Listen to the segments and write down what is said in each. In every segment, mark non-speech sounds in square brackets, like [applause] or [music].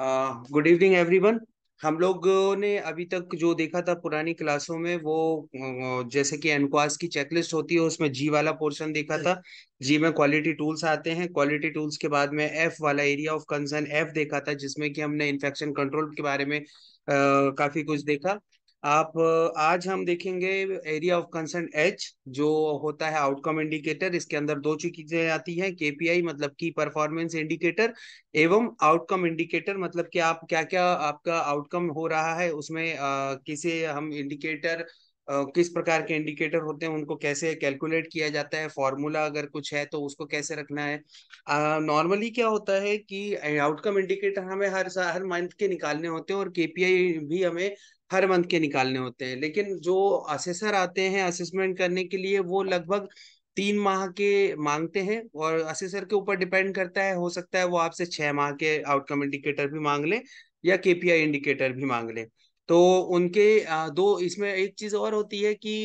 Good evening everyone हम लोगों ने अभी तक जो देखा था पुरानी क्लासों में वो जैसे कि एनक्वास की चेकलिस्ट होती है उसमें जी वाला पोर्शन देखा था जी में क्वालिटी टूल्स आते हैं क्वालिटी टूल्स के बाद में एफ वाला एरिया ऑफ कंसर्न एफ देखा था जिसमें कि हमने इन्फेक्शन कंट्रोल के बारे में आ, काफी कुछ देखा आप आज हम देखेंगे एरिया ऑफ कंसर्न एच जो होता है आउटकम इंडिकेटर इसके अंदर दो चीजें आती हैं केपीआई मतलब की परफॉर्मेंस इंडिकेटर एवं आउटकम इंडिकेटर मतलब कि आप क्या क्या आपका आउटकम हो रहा है उसमें किसे हम इंडिकेटर किस प्रकार के इंडिकेटर होते हैं उनको कैसे कैलकुलेट किया जाता है फॉर्मूला अगर कुछ है तो उसको कैसे रखना है नॉर्मली क्या होता है कि आउटकम इंडिकेटर हमें हर हर मंथ के निकालने होते हैं और केपीआई भी हमें हर मंथ के निकालने होते हैं लेकिन जो असेसर आते हैं असेसमेंट करने के लिए वो लगभग तीन माह के मांगते हैं और असेसर के ऊपर डिपेंड करता है हो सकता है वो आपसे छह माह के आउटकम इंडिकेटर भी मांग लें या केपीआई इंडिकेटर भी मांग लें तो उनके दो इसमें एक चीज और होती है कि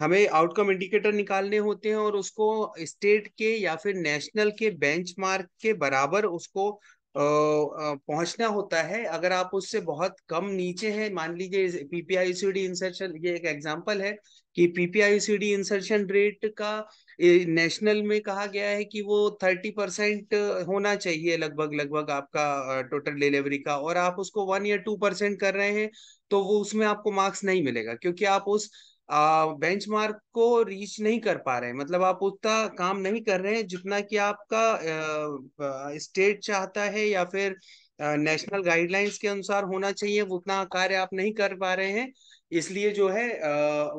हमें आउटकम इंडिकेटर निकालने होते हैं और उसको स्टेट के या फिर नेशनल के बेंचमार्क के बराबर उसको पहुंचना होता है अगर आप उससे बहुत कम नीचे है मान लीजिए पीपीआईसीडी इंसर्शन ये एक एग्जांपल है कि पीपीआईसीडी इंसर्शन रेट का नेशनल में कहा गया है कि वो थर्टी परसेंट होना चाहिए लगभग लगभग आपका टोटल डिलीवरी का और आप उसको वन या टू परसेंट कर रहे हैं तो वो उसमें आपको मार्क्स नहीं मिलेगा क्योंकि आप उस बेंचमार्क को रीच नहीं कर पा रहे हैं मतलब आप उतना काम नहीं कर रहे हैं जितना कि आपका स्टेट चाहता है या फिर नेशनल गाइडलाइंस के अनुसार होना चाहिए वो उतना कार्य आप नहीं कर पा रहे हैं इसलिए जो है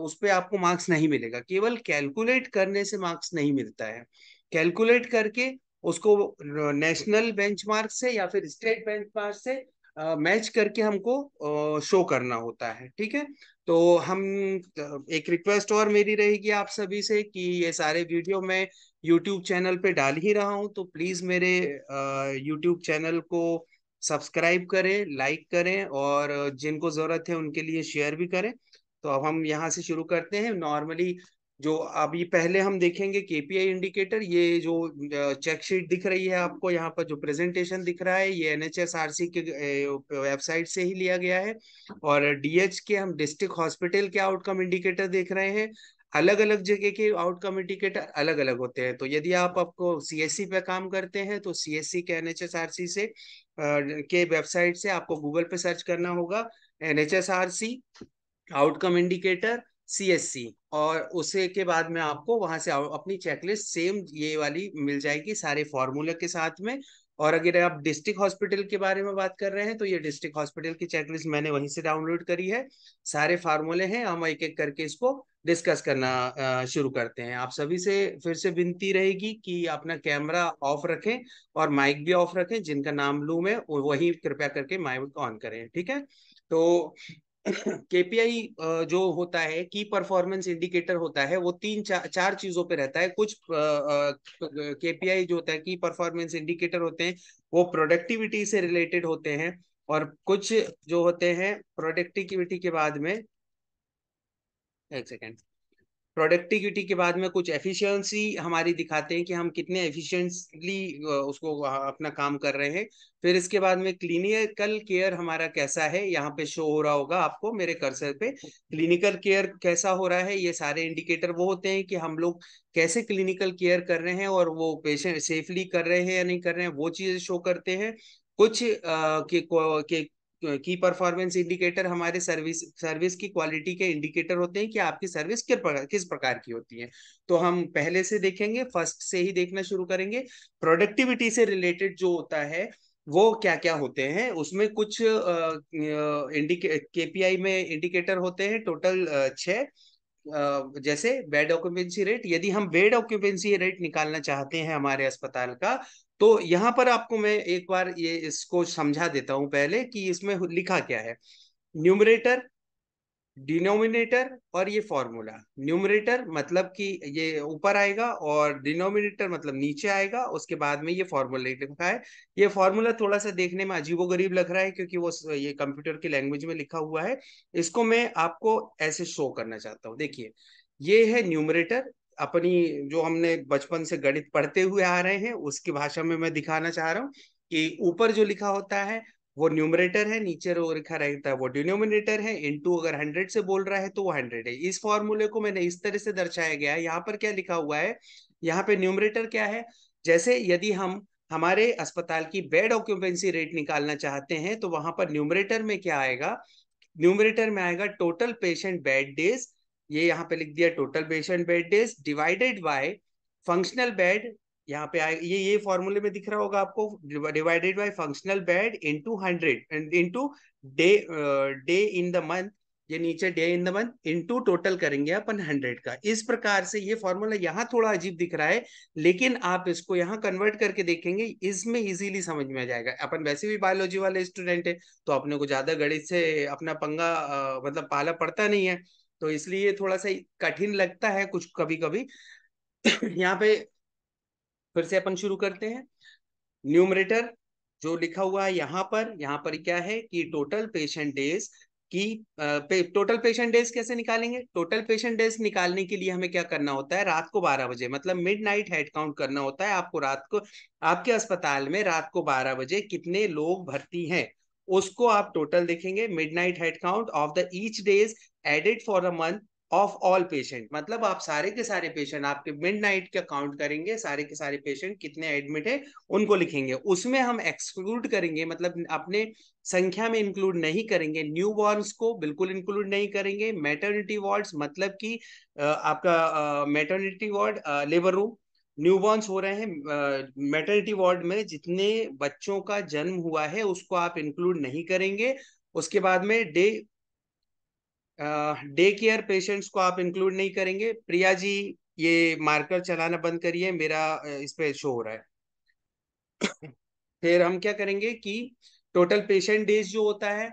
उस पर आपको मार्क्स नहीं मिलेगा केवल कैलकुलेट करने से मार्क्स नहीं मिलता है कैलकुलेट करके उसको नेशनल बेंचमार्क से या फिर स्टेट बेंचमार्क से मैच करके हमको शो करना होता है ठीक है तो हम एक रिक्वेस्ट और मेरी रहेगी आप सभी से कि ये सारे वीडियो मैं यूट्यूब चैनल पे डाल ही रहा हूँ तो प्लीज़ मेरे यूट्यूब चैनल को सब्सक्राइब करें लाइक करें और जिनको ज़रूरत है उनके लिए शेयर भी करें तो अब हम यहाँ से शुरू करते हैं नॉर्मली जो अभी पहले हम देखेंगे केपीआई इंडिकेटर ये जो चेक शीट दिख रही है आपको यहाँ पर जो प्रेजेंटेशन दिख रहा है ये एनएचएसआरसी के वेबसाइट से ही लिया गया है और डीएच के हम डिस्ट्रिक्ट हॉस्पिटल के आउटकम इंडिकेटर देख रहे हैं अलग अलग जगह के आउटकम इंडिकेटर अलग अलग होते हैं तो यदि आप आपको सीएससी पे काम करते हैं तो सीएससी के एनएचएसआरसी से के वेबसाइट से आपको गूगल पे सर्च करना होगा एनएचएसआरसी आउटकम इंडिकेटर सीएससी और उसे के बाद में आपको वहां से अपनी चेकलिस्ट सेम ये वाली मिल जाएगी सारे फॉर्मूले के साथ में और अगर आप डिस्ट्रिक्ट हॉस्पिटल के बारे में बात कर रहे हैं तो ये डिस्ट्रिक्ट हॉस्पिटल की चेकलिस्ट मैंने वहीं से डाउनलोड करी है सारे फार्मूले हैं हम एक एक करके इसको डिस्कस करना शुरू करते हैं आप सभी से फिर से विनती रहेगी कि अपना कैमरा ऑफ रखें और माइक भी ऑफ रखें जिनका नाम लूम है वही कृपया करके माइक ऑन करें ठीक है तो केपीआई [coughs] जो होता है की परफॉर्मेंस इंडिकेटर होता है वो तीन चा, चार चीजों पे रहता है कुछ केपीआई जो होता है की परफॉर्मेंस इंडिकेटर होते हैं वो प्रोडक्टिविटी से रिलेटेड होते हैं और कुछ जो होते हैं प्रोडक्टिविटी के बाद में एक सेकेंड प्रोडक्टिविटी के बाद में कुछ एफिशिएंसी हमारी दिखाते हैं कि हम कितने एफिशिएंटली उसको अपना काम कर रहे हैं फिर इसके बाद में क्लिनिकल केयर हमारा कैसा है यहाँ पे शो हो रहा होगा आपको मेरे कर्सर पे क्लिनिकल केयर कैसा हो रहा है ये सारे इंडिकेटर वो होते हैं कि हम लोग कैसे क्लिनिकल केयर कर रहे हैं और वो पेशेंट सेफली कर रहे हैं या नहीं कर रहे हैं वो चीजें शो करते हैं कुछ आ, के, के की परफॉर्मेंस इंडिकेटर हमारे सर्विस सर्विस की क्वालिटी के इंडिकेटर होते हैं कि आपकी सर्विस किस प्रकार किस प्रकार की होती है तो हम पहले से देखेंगे फर्स्ट से ही देखना शुरू करेंगे प्रोडक्टिविटी से रिलेटेड जो होता है वो क्या क्या होते हैं उसमें कुछ केपीआई में इंडिकेटर होते हैं टोटल छ जैसे बेड ऑक्यूपेंसी रेट यदि हम बेड ऑक्यूपेंसी रेट निकालना चाहते हैं हमारे अस्पताल का तो यहाँ पर आपको मैं एक बार ये इसको समझा देता हूं पहले कि इसमें लिखा क्या है न्यूमरेटर डिनोमिनेटर और ये फॉर्मूला न्यूमरेटर मतलब कि ये ऊपर आएगा और डिनोमिनेटर मतलब नीचे आएगा उसके बाद में ये फॉर्मूला लिखा है ये फॉर्मूला थोड़ा सा देखने में अजीबो गरीब लग रहा है क्योंकि वो ये कंप्यूटर की लैंग्वेज में लिखा हुआ है इसको मैं आपको ऐसे शो करना चाहता हूँ देखिए ये है न्यूमरेटर अपनी जो हमने बचपन से गणित पढ़ते हुए आ रहे हैं उसकी भाषा में मैं दिखाना चाह रहा हूँ कि ऊपर जो लिखा होता है वो न्यूमरेटर है नीचे वो लिखा रहता है वो डिनोमिनेटर है इनटू अगर हंड्रेड से बोल रहा है तो वो हंड्रेड है इस फॉर्मूले को मैंने इस तरह से दर्शाया गया है यहाँ पर क्या लिखा हुआ है यहाँ पे न्यूमरेटर क्या है जैसे यदि हम हमारे अस्पताल की बेड ऑक्यूपेंसी रेट निकालना चाहते हैं तो वहां पर न्यूमरेटर में क्या आएगा न्यूमरेटर में आएगा टोटल पेशेंट बेड डेज ये यहाँ पे लिख दिया total patient bed days divided by functional bed यहाँ पे आए ये ये फॉर्मूले में दिख रहा होगा आपको divided by functional bed into hundred into day day in the month ये नीचे day in the month into total करेंगे अपन हंड्रेड का इस प्रकार से ये फॉर्मूला यहाँ थोड़ा अजीब दिख रहा है लेकिन आप इसको यहाँ कन्वर्ट करके देखेंगे इसमें इजीली समझ में आ जाएगा अपन वैसे भी बायोलॉजी वाले स्टूडेंट है तो अपने को ज्यादा गणित से अपना पंगा uh, मतलब पाला पड़ता नहीं है तो इसलिए थोड़ा सा कठिन लगता है कुछ कभी कभी [coughs] यहाँ पे फिर से अपन शुरू करते हैं न्यूमरेटर जो लिखा हुआ है यहाँ पर यहाँ पर क्या है कि टोटल पेशेंट डेज की पे, टोटल पेशेंट डेज कैसे निकालेंगे टोटल पेशेंट डेज निकालने के लिए हमें क्या करना होता है रात को बारह बजे मतलब मिड नाइट हेड काउंट करना होता है आपको रात को आपके अस्पताल में रात को बारह बजे कितने लोग भर्ती हैं उसको आप टोटल देखेंगे midnight head count of the each days added for a month of all patient मतलब आप सारे के सारे पेशेंट आपके नाइट का काउंट करेंगे सारे के सारे पेशेंट कितने एडमिट है उनको लिखेंगे उसमें हम एक्सक्लूड करेंगे मतलब अपने संख्या में इंक्लूड नहीं करेंगे न्यू बॉर्न को बिल्कुल इंक्लूड नहीं करेंगे मेटर्निटी वार्ड्स मतलब कि आपका maternity ward labour room newborn हो रहे हैं मेटर्निटी वार्ड में जितने बच्चों का जन्म हुआ है उसको आप इंक्लूड नहीं करेंगे उसके बाद में डे डे केयर पेशेंट्स को आप इंक्लूड नहीं करेंगे प्रिया जी ये मार्कर चलाना बंद करिए मेरा इस पे शो हो रहा है फिर हम क्या करेंगे कि टोटल पेशेंट डेज जो होता है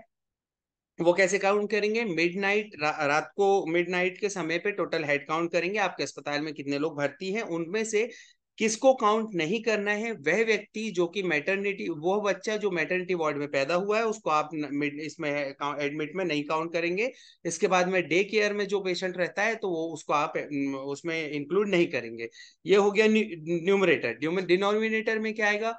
वो कैसे काउंट करेंगे मिडनाइट रा, रात को मिडनाइट के समय पे टोटल हेड काउंट करेंगे आपके अस्पताल में कितने लोग भर्ती हैं उनमें से किसको काउंट नहीं करना है वह व्यक्ति जो कि मैटरनिटी वो बच्चा जो मैटरनिटी वार्ड में पैदा हुआ है उसको आप इसमें एडमिट में नहीं काउंट करेंगे इसके बाद में डे केयर में जो पेशेंट रहता है तो वो उसको आप उसमें इंक्लूड नहीं करेंगे ये हो गया न्यूमरेटर डिनोमिनेटर में क्या आएगा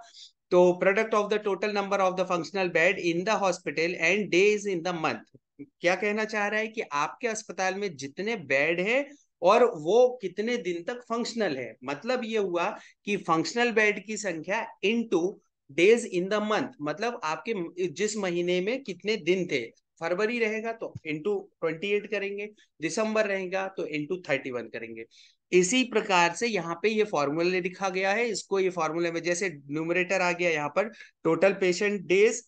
तो product of the total number of the functional bed in the hospital and days in the month क्या कहना चाह रहा है कि आपके अस्पताल में जितने बेड है और वो कितने दिन तक फंक्शनल है मतलब ये हुआ कि फंक्शनल बेड की संख्या into days in the month मतलब आपके जिस महीने में कितने दिन थे फरवरी रहेगा तो इंटू ट्वेंटी एट करेंगे दिसंबर रहेगा तो इंटू थर्टी वन करेंगे इसी प्रकार से यहाँ पे ये फॉर्मूले लिखा गया है इसको ये फॉर्मूले में जैसे न्यूमरेटर आ गया यहाँ पर टोटल पेशेंट डेज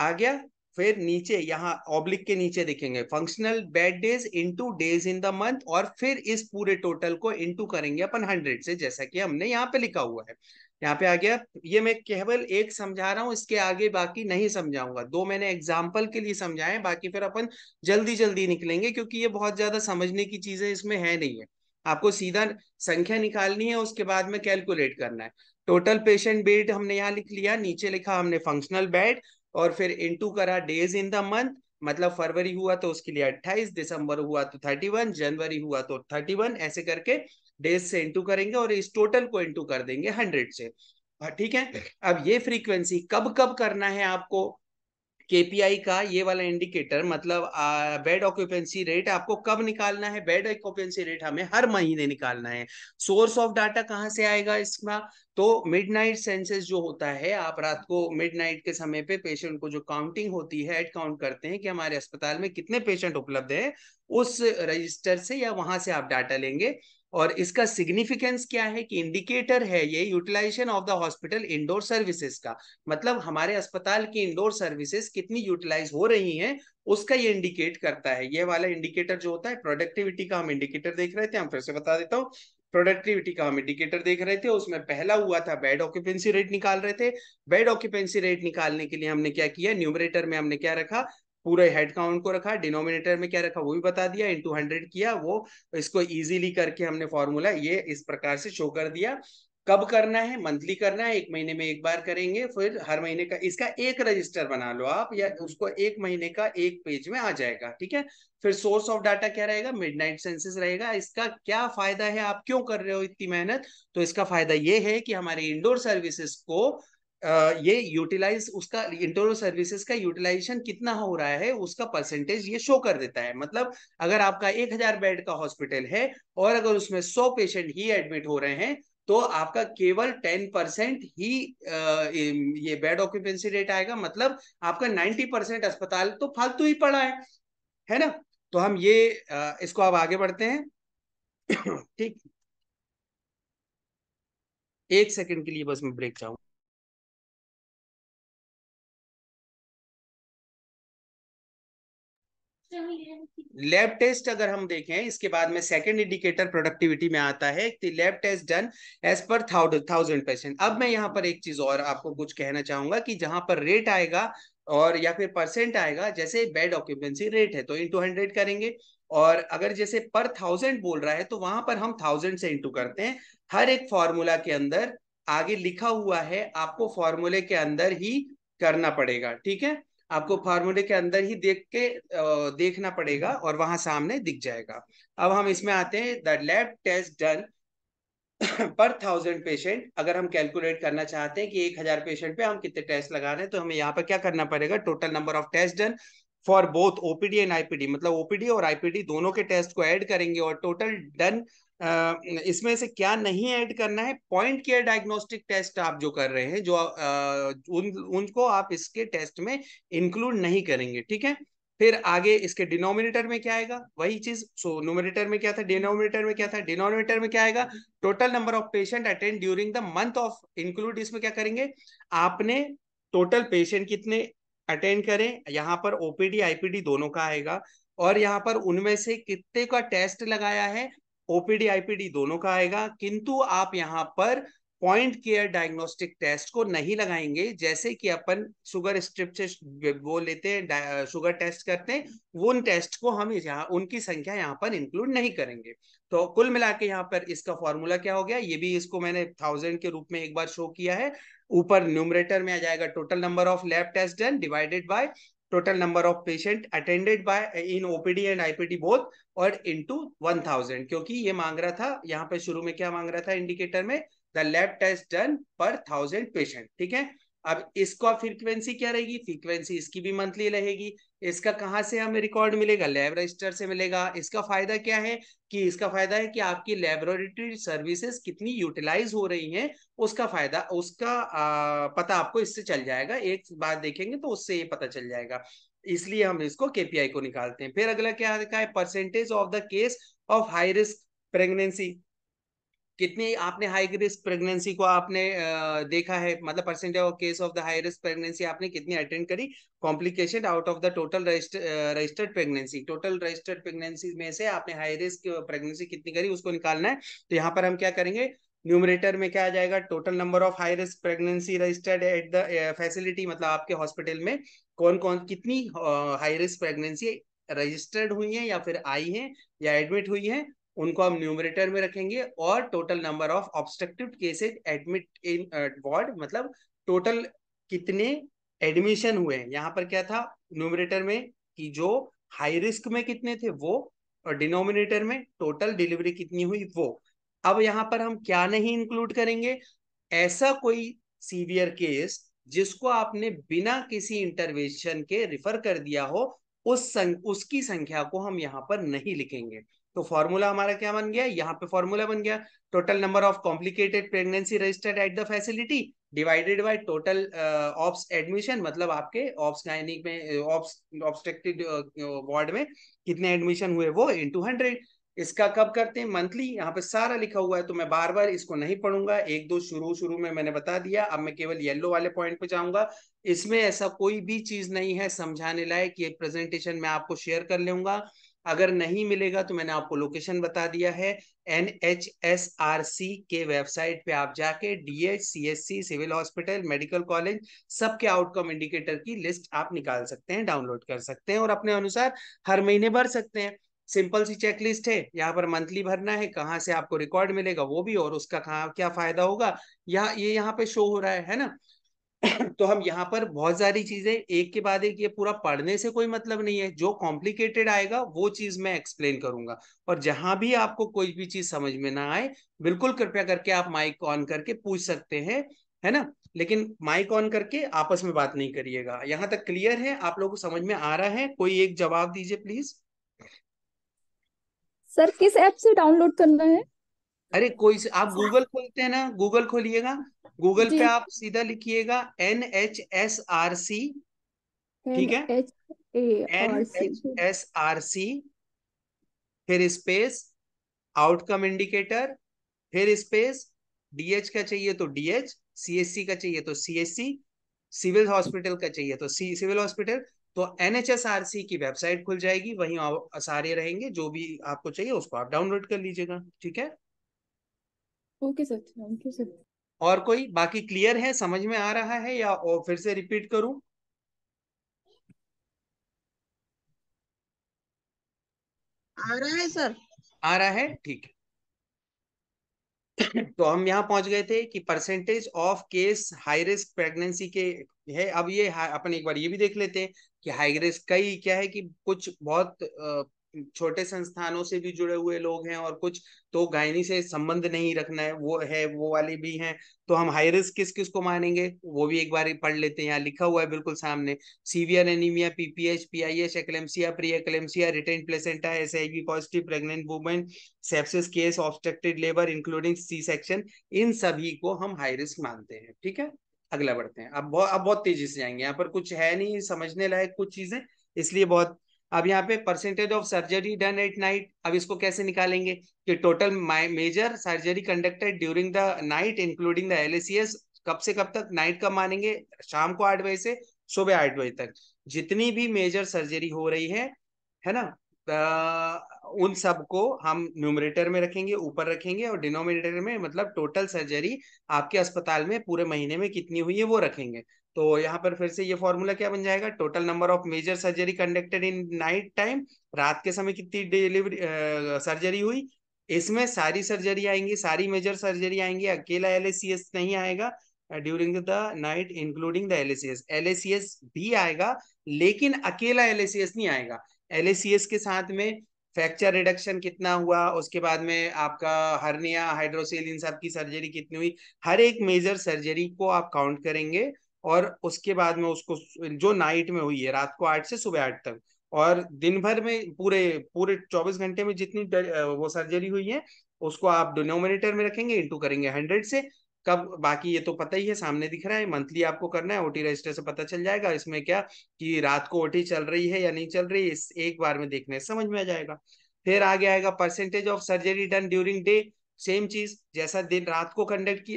आ गया फिर नीचे यहाँ ऑब्लिक के नीचे देखेंगे functional bed days into days in the month और फिर इस पूरे टोटल को इंटू करेंगे अपन हंड्रेड से जैसा कि हमने यहाँ पे लिखा हुआ है यहाँ पे आ गया ये मैं केवल एक समझा रहा हूँ इसके आगे बाकी नहीं समझाऊंगा दो मैंने एग्जाम्पल के लिए समझाए बाकी फिर अपन जल्दी जल्दी निकलेंगे क्योंकि ये बहुत ज्यादा समझने की चीजें इसमें है नहीं है आपको सीधा संख्या निकालनी है उसके बाद में कैलकुलेट करना है टोटल पेशेंट बेड हमने यहाँ लिख लिया नीचे लिखा हमने फंक्शनल बेड और फिर इंटू करा डेज इन द मंथ मतलब फरवरी हुआ तो उसके लिए अट्ठाईस दिसंबर हुआ तो थर्टी वन जनवरी हुआ तो थर्टी वन ऐसे करके डेज से इंटू करेंगे और इस टोटल को इंटू कर देंगे हंड्रेड से हाँ, ठीक है अब ये फ्रीक्वेंसी कब कब करना है आपको केपीआई का ये वाला इंडिकेटर मतलब बेड ऑक्यूपेंसी रेट आपको कब निकालना है बेड ऑक्यूपेंसी रेट हमें हर महीने निकालना है सोर्स ऑफ डाटा कहाँ से आएगा इसका तो मिडनाइट सेंसेस जो होता है आप रात को मिडनाइट के समय पे पेशेंट को जो काउंटिंग होती है एड काउंट करते हैं कि हमारे अस्पताल में कितने पेशेंट उपलब्ध है उस रजिस्टर से या वहां से आप डाटा लेंगे और इसका सिग्निफिकेंस क्या है कि इंडिकेटर है ये utilisation of the hospital indoor services का मतलब हमारे अस्पताल की इंडोर सर्विसेज कितनी यूटिलाइज हो रही हैं उसका ये इंडिकेट करता है ये वाला इंडिकेटर जो होता है प्रोडक्टिविटी का हम इंडिकेटर देख रहे थे हम फिर से बता देता हूँ प्रोडक्टिविटी का हम इंडिकेटर देख रहे थे उसमें पहला हुआ था बेड ऑक्यूपेंसी रेट निकाल रहे थे बेड ऑक्यूपेंसी रेट निकालने के लिए हमने क्या किया न्यूमरेटर में हमने क्या रखा पूरे हेड काउंट को रखा डिनोमिनेटर में क्या रखा वो भी बता दिया इंटू हंड्रेड किया वो इसको इजीली करके हमने फॉर्मूला ये इस प्रकार से शो कर दिया कब करना है मंथली करना है एक महीने में एक बार करेंगे फिर हर महीने का इसका एक रजिस्टर बना लो आप या उसको एक महीने का एक पेज में आ जाएगा ठीक है फिर सोर्स ऑफ डाटा क्या रहेगा मिडनाइट सेंसेस रहेगा इसका क्या फायदा है आप क्यों कर रहे हो इतनी मेहनत तो इसका फायदा ये है कि हमारे इंडोर सर्विसेस को ये यूटिलाइज उसका इंटरव्यू सर्विसेज का यूटिलाइजेशन कितना हो रहा है उसका परसेंटेज ये शो कर देता है मतलब अगर आपका एक हजार बेड का हॉस्पिटल है और अगर उसमें सौ पेशेंट ही एडमिट हो रहे हैं तो आपका केवल टेन परसेंट ही ये बेड ऑक्यूपेंसी रेट आएगा मतलब आपका नाइन्टी परसेंट अस्पताल तो फालतू ही पड़ा है है ना तो हम ये इसको अब आगे बढ़ते हैं [clears throat] ठीक एक सेकंड के लिए बस मैं ब्रेक चाहूंगा लैब टेस्ट अगर हम देखें इसके बाद में सेकंड इंडिकेटर प्रोडक्टिविटी में आता है lab test done as per thousand patient अब मैं यहाँ पर एक चीज और आपको कुछ कहना चाहूंगा कि जहां पर रेट आएगा और या फिर परसेंट आएगा जैसे बेड ऑक्यूपेंसी रेट है तो इंटू हंड्रेड करेंगे और अगर जैसे पर थाउजेंड बोल रहा है तो वहां पर हम थाउजेंड से इंटू करते हैं हर एक फॉर्मूला के अंदर आगे लिखा हुआ है आपको फॉर्मूले के अंदर ही करना पड़ेगा ठीक है आपको फॉर्मूले के अंदर ही देख के देखना पड़ेगा हम्म। और वहां सामने दिख जाएगा अब हम इसमें आते हैं the lab test done [coughs] per thousand patient अगर हम कैलकुलेट करना चाहते हैं कि एक हजार पेशेंट पे हम कितने टेस्ट लगा रहे हैं तो हमें यहाँ पर क्या करना पड़ेगा total number of test done for both OPD and IPD मतलब ओपीडी और आईपीडी दोनों के टेस्ट को ऐड करेंगे और टोटल डन इसमें से क्या नहीं ऐड करना है पॉइंट केयर डायग्नोस्टिक टेस्ट आप जो कर रहे हैं जो उन उनको आप इसके टेस्ट में इंक्लूड नहीं करेंगे ठीक है फिर आगे इसके डिनोमिनेटर में क्या आएगा वही चीज सो नोमिनेटर में क्या था डिनोमिनेटर में क्या था डिनोमिनेटर में क्या आएगा total number of patient attend during the month of include इसमें क्या करेंगे आपने टोटल पेशेंट कितने अटेंड करें यहाँ पर ओपीडी आईपीडी दोनों का आएगा और यहाँ पर उनमें से कितने का टेस्ट लगाया है ओपीडी आईपीडी दोनों का आएगा किंतु आप यहाँ पर पॉइंट केयर डायग्नोस्टिक टेस्ट को नहीं लगाएंगे जैसे कि अपन शुगर स्ट्रिप से वो लेते हैं शुगर टेस्ट करते हैं उन टेस्ट को हम यहाँ उनकी संख्या यहाँ पर इंक्लूड नहीं करेंगे तो कुल मिला के यहाँ पर इसका फॉर्मूला क्या हो गया ये भी इसको मैंने थाउजेंड के रूप में एक बार शो किया है ऊपर न्यूमरेटर में आ जाएगा total number of lab test done divided by total number of patient attended by in OPD and IPD both और into 1000 क्योंकि ये मांग रहा था यहाँ पे शुरू में क्या मांग रहा था इंडिकेटर में the lab test done per thousand patient ठीक है अब इसको फ्रीक्वेंसी क्या रहेगी फ्रीक्वेंसी इसकी भी मंथली रहेगी इसका कहाँ से हमें रिकॉर्ड मिलेगा लैब रजिस्टर से मिलेगा इसका फायदा क्या है कि इसका फायदा है कि आपकी लेबोरेटरी सर्विसेज कितनी यूटिलाइज हो रही हैं उसका फायदा उसका आ, पता आपको इससे चल जाएगा एक बार देखेंगे तो उससे ये पता चल जाएगा इसलिए हम इसको केपीआई को निकालते हैं फिर अगला क्या है percentage of the case of high risk pregnancy कितनी आपने हाई रिस्क प्रेगनेंसी को आपने देखा है मतलब percentage of case of the high risk pregnancy आपने कितनी अटेंड करी complication out of the total registered pregnancy total registered pregnancy में से आपने हाई रिस्क प्रेगनेंसी कितनी करी उसको निकालना है तो यहाँ पर हम क्या करेंगे न्यूमरेटर में क्या आ जाएगा total number of high risk pregnancy registered at the facility मतलब आपके हॉस्पिटल में कौन कौन कितनी हाई रिस्क प्रेगनेंसी रजिस्टर्ड हुई है या फिर आई है या एडमिट हुई है उनको हम न्यूमरेटर में रखेंगे और total number of obstructive cases admit in ward मतलब टोटल कितने एडमिशन हुए हैं यहाँ पर क्या था न्यूमरेटर में कि जो हाई रिस्क में कितने थे वो और डिनोमिनेटर में टोटल डिलीवरी कितनी हुई वो अब यहाँ पर हम क्या नहीं इंक्लूड करेंगे ऐसा कोई सीवियर केस जिसको आपने बिना किसी इंटरवेंशन के रिफर कर दिया हो उस सं, उसकी संख्या को हम यहाँ पर नहीं लिखेंगे तो फॉर्मूला हमारा क्या बन गया यहाँ पे फॉर्मूला बन गया total number of complicated pregnancy registered at the facility divided by total obs admission मतलब आपके ऑप्स गायनिक में ऑप्स ऑब्स्ट्रक्टेड वार्ड में कितने एडमिशन हुए वो इंटू हंड्रेड इसका कब करते हैं मंथली यहाँ पे सारा लिखा हुआ है तो मैं बार बार इसको नहीं पढ़ूंगा एक दो शुरू शुरू में मैंने बता दिया अब मैं केवल येलो वाले पॉइंट पे जाऊंगा इसमें ऐसा कोई भी चीज नहीं है समझाने लायक ये प्रेजेंटेशन मैं आपको शेयर कर लूंगा अगर नहीं मिलेगा तो मैंने आपको लोकेशन बता दिया है N H S R C के वेबसाइट पे आप जाके D H C S C civil hospital medical college सबके आउटकम इंडिकेटर की लिस्ट आप निकाल सकते हैं डाउनलोड कर सकते हैं और अपने अनुसार हर महीने भर सकते हैं सिंपल सी चेकलिस्ट है यहाँ पर मंथली भरना है कहाँ से आपको रिकॉर्ड मिलेगा वो भी और उसका कहाँ क्या फायदा होगा यहाँ ये यह यहाँ पे शो हो रहा है है ना [coughs] तो हम यहाँ पर बहुत सारी चीजें एक के बाद एक ये पूरा पढ़ने से कोई मतलब नहीं है जो कॉम्प्लिकेटेड आएगा वो चीज मैं एक्सप्लेन करूंगा और जहां भी आपको कोई भी चीज समझ में ना आए बिल्कुल कृपया करके आप माइक ऑन करके पूछ सकते हैं है ना लेकिन माइक ऑन करके आपस में बात नहीं करिएगा यहां तक क्लियर है आप लोगों को समझ में आ रहा है कोई एक जवाब दीजिए प्लीज सर किस ऐप से डाउनलोड करना है अरे कोई से आप हाँ। गूगल खोलते हैं ना गूगल खोलिएगा गूगल पे आप सीधा लिखिएगा N H S R C ठीक है N H S R C फिर स्पेस आउटकम इंडिकेटर फिर स्पेस डीएच का चाहिए तो डीएच सीएससी का चाहिए तो सीएससी सिविल हॉस्पिटल का चाहिए तो सी सिविल हॉस्पिटल तो एनएचएसआरसी की वेबसाइट खुल जाएगी वहीं सारे रहेंगे जो भी आपको चाहिए उसको आप डाउनलोड कर लीजिएगा ठीक है okay sir thank you sir और कोई बाकी क्लियर है समझ में आ रहा है या और फिर से रिपीट करूं आ रहा है सर आ रहा है ठीक है तो हम यहाँ पहुंच गए थे कि percentage of case high risk pregnancy के है अब ये अपन एक बार ये भी देख लेते हैं कि हाई रिस्क कई क्या है कि कुछ बहुत छोटे संस्थानों से भी जुड़े हुए लोग हैं और कुछ तो गायनी से संबंध नहीं रखना है वो है वो वाले भी हैं तो हम हाई रिस्क किस किस को मानेंगे वो भी एक बार पढ़ लेते हैं यहाँ लिखा हुआ है बिल्कुल सामने severe anaemia PPH PIH eclampsia pre eclampsia retain placenta S I V positive pregnant women sepsis case obstructed labour including C section इन सभी को हम हाई रिस्क मानते हैं ठीक है अगला बढ़ते हैं अब बहुत अब बहुत तेजी से जाएंगे यहाँ पर कुछ है नहीं समझने लायक कुछ चीजें इसलिए बहुत अब यहाँ पे percentage of surgery done at night अब इसको कैसे निकालेंगे कि total major surgery conducted during the night including the L कब से कब तक नाइट कब मानेंगे शाम को आठ बजे से सुबह आठ बजे तक जितनी भी मेजर सर्जरी हो रही है है ना आ, उन सबको हम न्यूमरेटर में रखेंगे ऊपर रखेंगे और डिनोमिनेटर में मतलब टोटल सर्जरी आपके अस्पताल में पूरे महीने में कितनी हुई है वो रखेंगे तो यहाँ पर फिर से ये फॉर्मूला क्या बन जाएगा total number of major surgery conducted in night time रात के समय कितनी डिलीवरी सर्जरी हुई इसमें सारी सर्जरी आएंगी सारी मेजर सर्जरी आएंगी अकेला एल नहीं आएगा during the night including the L S भी आएगा लेकिन अकेला एल नहीं आएगा एल के साथ में फ्रैक्चर रिडक्शन कितना हुआ उसके बाद में आपका हर्निया हाइड्रोसेल इन सब की सर्जरी कितनी हुई हर एक मेजर सर्जरी को आप काउंट करेंगे और उसके बाद में उसको जो नाइट में हुई है रात को आठ से सुबह आठ तक और दिन भर में पूरे पूरे चौबीस घंटे में जितनी वो सर्जरी हुई है उसको आप डिनोमिनेटर में रखेंगे इंटू करेंगे हंड्रेड से कब बाकी ये तो पता ही है सामने दिख रहा है मंथली आपको करना है ओटी रजिस्टर से पता चल जाएगा इसमें क्या कि रात को ओटी चल रही है या नहीं चल रही इस एक बार में देखने समझ में आ जाएगा फिर आगे आएगा percentage of surgery done during day same चीज जैसा दिन रात को कंडक्ट की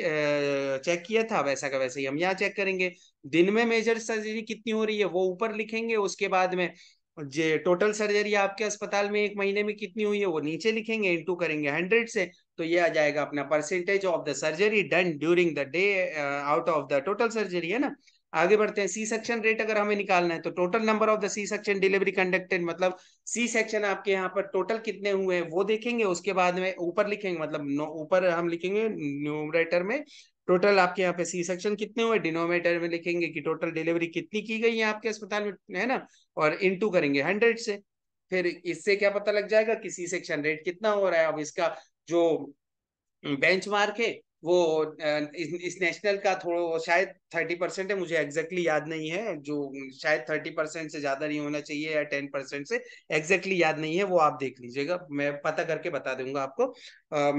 चेक किया था वैसा का वैसा ही हम यहाँ चेक करेंगे दिन में मेजर सर्जरी कितनी हो रही है वो ऊपर लिखेंगे उसके बाद में जे टोटल सर्जरी आपके अस्पताल में एक महीने में कितनी हुई है वो नीचे लिखेंगे इंटू करेंगे हंड्रेड से तो ये आ जाएगा अपना percentage of the surgery done during the day out of the total surgery है ना आगे बढ़ते हैं सी सेक्शन रेट अगर हमें निकालना है तो total number of the C section delivery conducted मतलब सी सेक्शन आपके यहाँ पर टोटल कितने हुए हैं वो देखेंगे उसके बाद में ऊपर लिखेंगे मतलब ऊपर हम लिखेंगे न्यूमरेटर में टोटल आपके यहाँ पे सी सेक्शन कितने हुए डिनोमेटर में लिखेंगे कि टोटल डिलीवरी कितनी की गई है आपके अस्पताल में है ना और इनटू करेंगे हंड्रेड से फिर इससे क्या पता लग जाएगा कि सी सेक्शन रेट कितना हो रहा है अब इसका जो बेंचमार्क है वो इस, नेशनल का थोड़ा शायद थर्टी परसेंट है मुझे एग्जैक्टली याद नहीं है जो शायद थर्टी परसेंट से ज्यादा नहीं होना चाहिए या टेन परसेंट से एग्जैक्टली याद नहीं है वो आप देख लीजिएगा मैं पता करके बता दूंगा आपको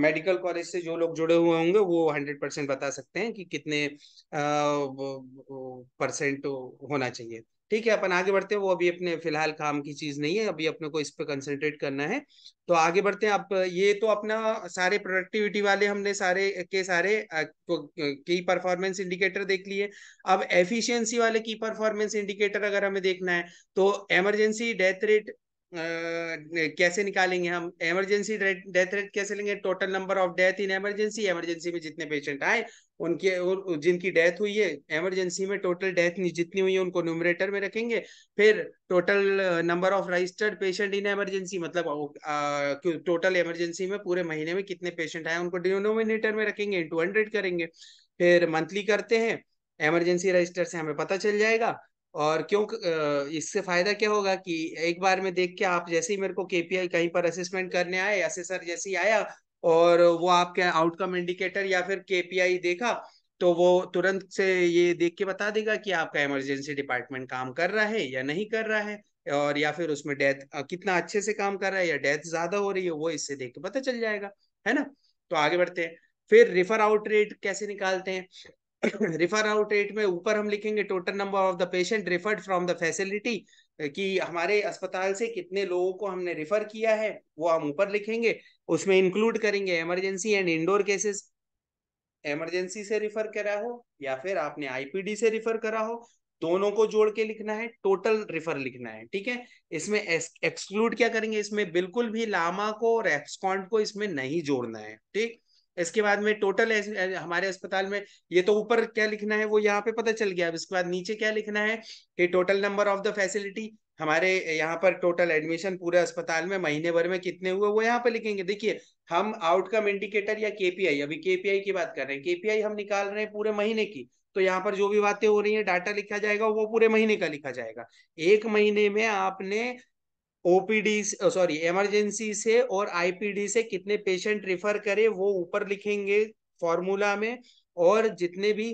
मेडिकल uh, कॉलेज से जो लोग जुड़े हुए होंगे वो हंड्रेड परसेंट बता सकते हैं कि कितने परसेंट uh, होना चाहिए ठीक है अपन आगे बढ़ते हैं वो अभी अपने फिलहाल काम की चीज नहीं है अभी अपने को इस पे कंसंट्रेट करना है तो आगे बढ़ते हैं आप ये तो अपना सारे प्रोडक्टिविटी वाले हमने सारे के सारे की परफॉर्मेंस इंडिकेटर देख लिए अब एफिशिएंसी वाले की परफॉर्मेंस इंडिकेटर अगर हमें देखना है तो एमरजेंसी डेथ रेट कैसे निकालेंगे हम इमरजेंसी डेथ रेट कैसे लेंगे total number of death in emergency emergency में जितने पेशेंट आए उनके जिनकी डेथ हुई है इमरजेंसी में टोटल डेथ जितनी हुई है उनको न्यूमरेटर में रखेंगे फिर total number of registered patient in emergency मतलब आ, टोटल इमरजेंसी में पूरे महीने में कितने पेशेंट आए उनको डिनोमिनेटर में रखेंगे टू हंड्रेड करेंगे फिर मंथली करते हैं इमरजेंसी रजिस्टर से हमें पता चल जाएगा और क्यों इससे फायदा क्या होगा कि एक बार में देख के आप जैसे ही मेरे को केपीआई कहीं पर असेसमेंट करने आए सर जैसे ही आया और वो आपके आउटकम इंडिकेटर या फिर केपीआई देखा तो वो तुरंत से ये देख के बता देगा कि आपका इमरजेंसी डिपार्टमेंट काम कर रहा है या नहीं कर रहा है और या फिर उसमें डेथ कितना अच्छे से काम कर रहा है या डेथ ज्यादा हो रही है वो इससे देख के पता चल जाएगा है ना तो आगे बढ़ते हैं फिर रिफर आउट रेट कैसे निकालते हैं रिफर आउट एट में ऊपर हम लिखेंगे total number of the patient referred from the facility कि हमारे अस्पताल से कितने लोगों को हमने रिफर किया है वो हम ऊपर लिखेंगे उसमें इंक्लूड करेंगे emergency and indoor cases emergency से रिफर करा हो या फिर आपने आईपीडी से रिफर करा हो दोनों को जोड़ के लिखना है टोटल रिफर लिखना है ठीक है इसमें एक्सक्लूड क्या करेंगे इसमें बिल्कुल भी लामा को रेस्कॉन्ट को इसमें नहीं जोड़ना है ठीक इसके बाद में टोटल हमारे अस्पताल में ये तो ऊपर क्या लिखना है वो यहाँ पे पता चल गया अब इसके बाद नीचे क्या लिखना है कि total number of the facility हमारे यहाँ पर टोटल एडमिशन पूरे अस्पताल में महीने भर में कितने हुए वो यहाँ पे लिखेंगे देखिए हम आउटकम इंडिकेटर या केपीआई अभी केपीआई की बात कर रहे हैं केपीआई हम निकाल रहे हैं पूरे महीने की तो यहाँ पर जो भी बातें हो रही है डाटा लिखा जाएगा वो पूरे महीने का लिखा जाएगा एक महीने में आपने ओपीडी सॉरी इमरजेंसी से और आईपीडी से कितने पेशेंट रिफर करे वो ऊपर लिखेंगे फॉर्मूला में और जितने भी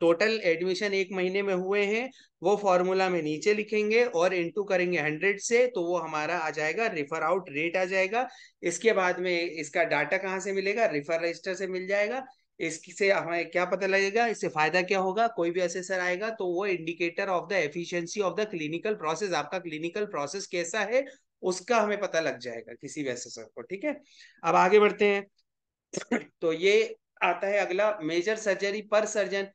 टोटल एडमिशन एक महीने में हुए हैं वो फॉर्मूला में नीचे लिखेंगे और इनटू करेंगे हंड्रेड से तो वो हमारा आ जाएगा रिफर आउट रेट आ जाएगा इसके बाद में इसका डाटा कहाँ से मिलेगा रिफर रजिस्टर से मिल जाएगा इससे हमें क्या पता लगेगा इससे फायदा क्या होगा कोई भी असेसर आएगा तो वो indicator of the efficiency of the clinical process आपका क्लिनिकल प्रोसेस कैसा है उसका हमें पता लग जाएगा किसी भी असेसर को ठीक है अब आगे बढ़ते हैं तो ये आता है अगला मेजर सर्जरी पर सर्जन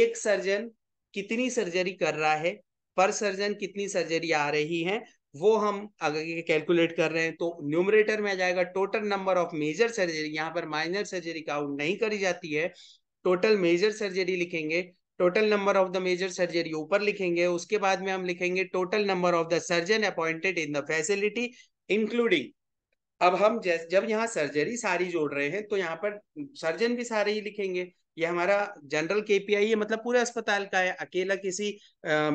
एक सर्जन कितनी सर्जरी कर रहा है पर सर्जन कितनी सर्जरी आ रही है वो हम अगर ये कैलकुलेट कर रहे हैं तो न्यूमरेटर में आ जाएगा total number of major surgery यहाँ पर माइनर सर्जरी काउंट नहीं करी जाती है टोटल मेजर सर्जरी लिखेंगे total number of the major surgery ऊपर लिखेंगे उसके बाद में हम लिखेंगे total number of the surgeon appointed in the facility including अब हम जब यहाँ सर्जरी सारी जोड़ रहे हैं तो यहाँ पर सर्जन भी सारे ही लिखेंगे ये हमारा जनरल केपीआई है मतलब पूरे अस्पताल का है अकेला किसी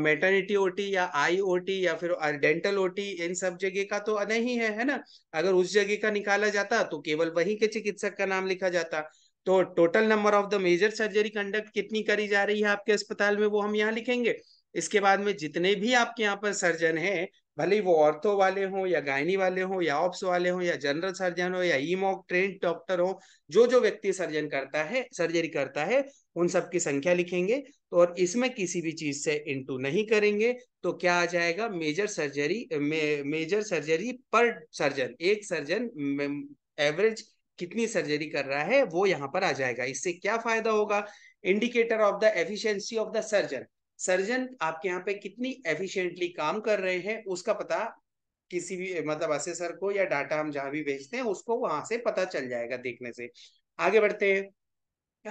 मेटर्निटी ओटी या आई ओटी या फिर डेंटल ओटी इन सब जगह का तो नहीं है है ना अगर उस जगह का निकाला जाता तो केवल वहीं के चिकित्सक का नाम लिखा जाता तो total number of the major surgery conduct कितनी करी जा रही है आपके अस्पताल में वो हम यहाँ लिखेंगे इसके बाद में जितने भी आपके यहाँ पर सर्जन हैं भले ही वो ऑर्थो वाले हों या गायनी वाले हों या ऑप्स वाले हों या जनरल सर्जन हो या ईमोक ट्रेन डॉक्टर हो जो जो व्यक्ति सर्जन करता है सर्जरी करता है उन सब की संख्या लिखेंगे तो और इसमें किसी भी चीज से इंटू नहीं करेंगे तो क्या आ जाएगा मेजर सर्जरी मे, मेजर सर्जरी पर सर्जन एक सर्जन एवरेज कितनी सर्जरी कर रहा है वो यहाँ पर आ जाएगा इससे क्या फायदा होगा indicator of the efficiency of the surgeon surgeon आपके यहाँ पे कितनी एफिशिएंटली काम कर रहे हैं उसका पता किसी भी मतलब असेसर को या डाटा हम जहां भी भेजते हैं उसको वहां से पता चल जाएगा देखने से आगे बढ़ते हैं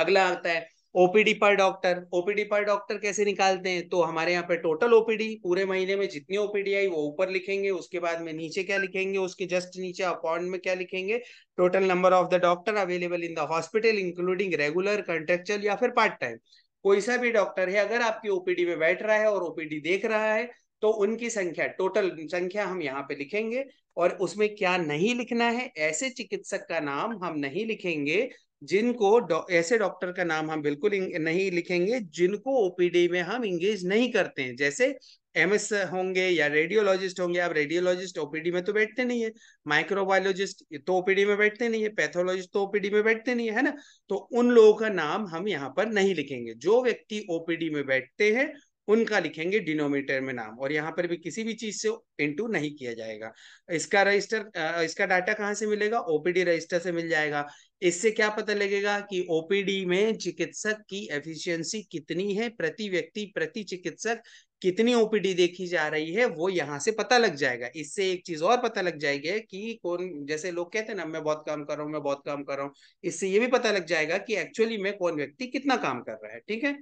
अगला आता है ओपीडी पर डॉक्टर ओपीडी पर डॉक्टर कैसे निकालते हैं तो हमारे यहाँ पे टोटल ओपीडी पूरे महीने में जितनी ओपीडी आई वो ऊपर लिखेंगे उसके बाद में नीचे क्या लिखेंगे उसके जस्ट नीचे अपॉइंट में क्या लिखेंगे total number of the doctor available in the hospital including regular contractual या फिर पार्ट टाइम कोई सा भी डॉक्टर है अगर आपकी ओपीडी में बैठ रहा है और ओपीडी देख रहा है तो उनकी संख्या टोटल संख्या हम यहाँ पे लिखेंगे और उसमें क्या नहीं लिखना है ऐसे चिकित्सक का नाम हम नहीं लिखेंगे जिनको ऐसे डॉक्टर का नाम हम बिल्कुल नहीं लिखेंगे जिनको ओपीडी में हम इंगेज नहीं करते हैं जैसे एमएस होंगे या रेडियोलॉजिस्ट होंगे आप रेडियोलॉजिस्ट ओपीडी में तो बैठते नहीं है माइक्रोबायोलॉजिस्ट तो ओपीडी में बैठते नहीं है पैथोलॉजिस्ट तो ओपीडी में बैठते नहीं है, है ना तो उन लोगों का नाम हम यहाँ पर नहीं लिखेंगे जो व्यक्ति ओपीडी में बैठते हैं उनका लिखेंगे डिनोमीटर में नाम और यहाँ पर भी किसी भी चीज से इंटू नहीं किया जाएगा इसका रजिस्टर इसका डाटा कहाँ से मिलेगा ओपीडी रजिस्टर से मिल जाएगा इससे क्या पता लगेगा कि ओपीडी में चिकित्सक की एफिशिएंसी कितनी है प्रति व्यक्ति प्रति चिकित्सक कितनी ओपीडी देखी जा रही है वो यहाँ से पता लग जाएगा इससे एक चीज और पता लग जाएगी कि कौन जैसे लोग कहते हैं ना मैं बहुत काम कर रहा हूँ मैं बहुत काम कर रहा हूँ इससे ये भी पता लग जाएगा कि एक्चुअली में कौन व्यक्ति कितना काम कर रहा है ठीक है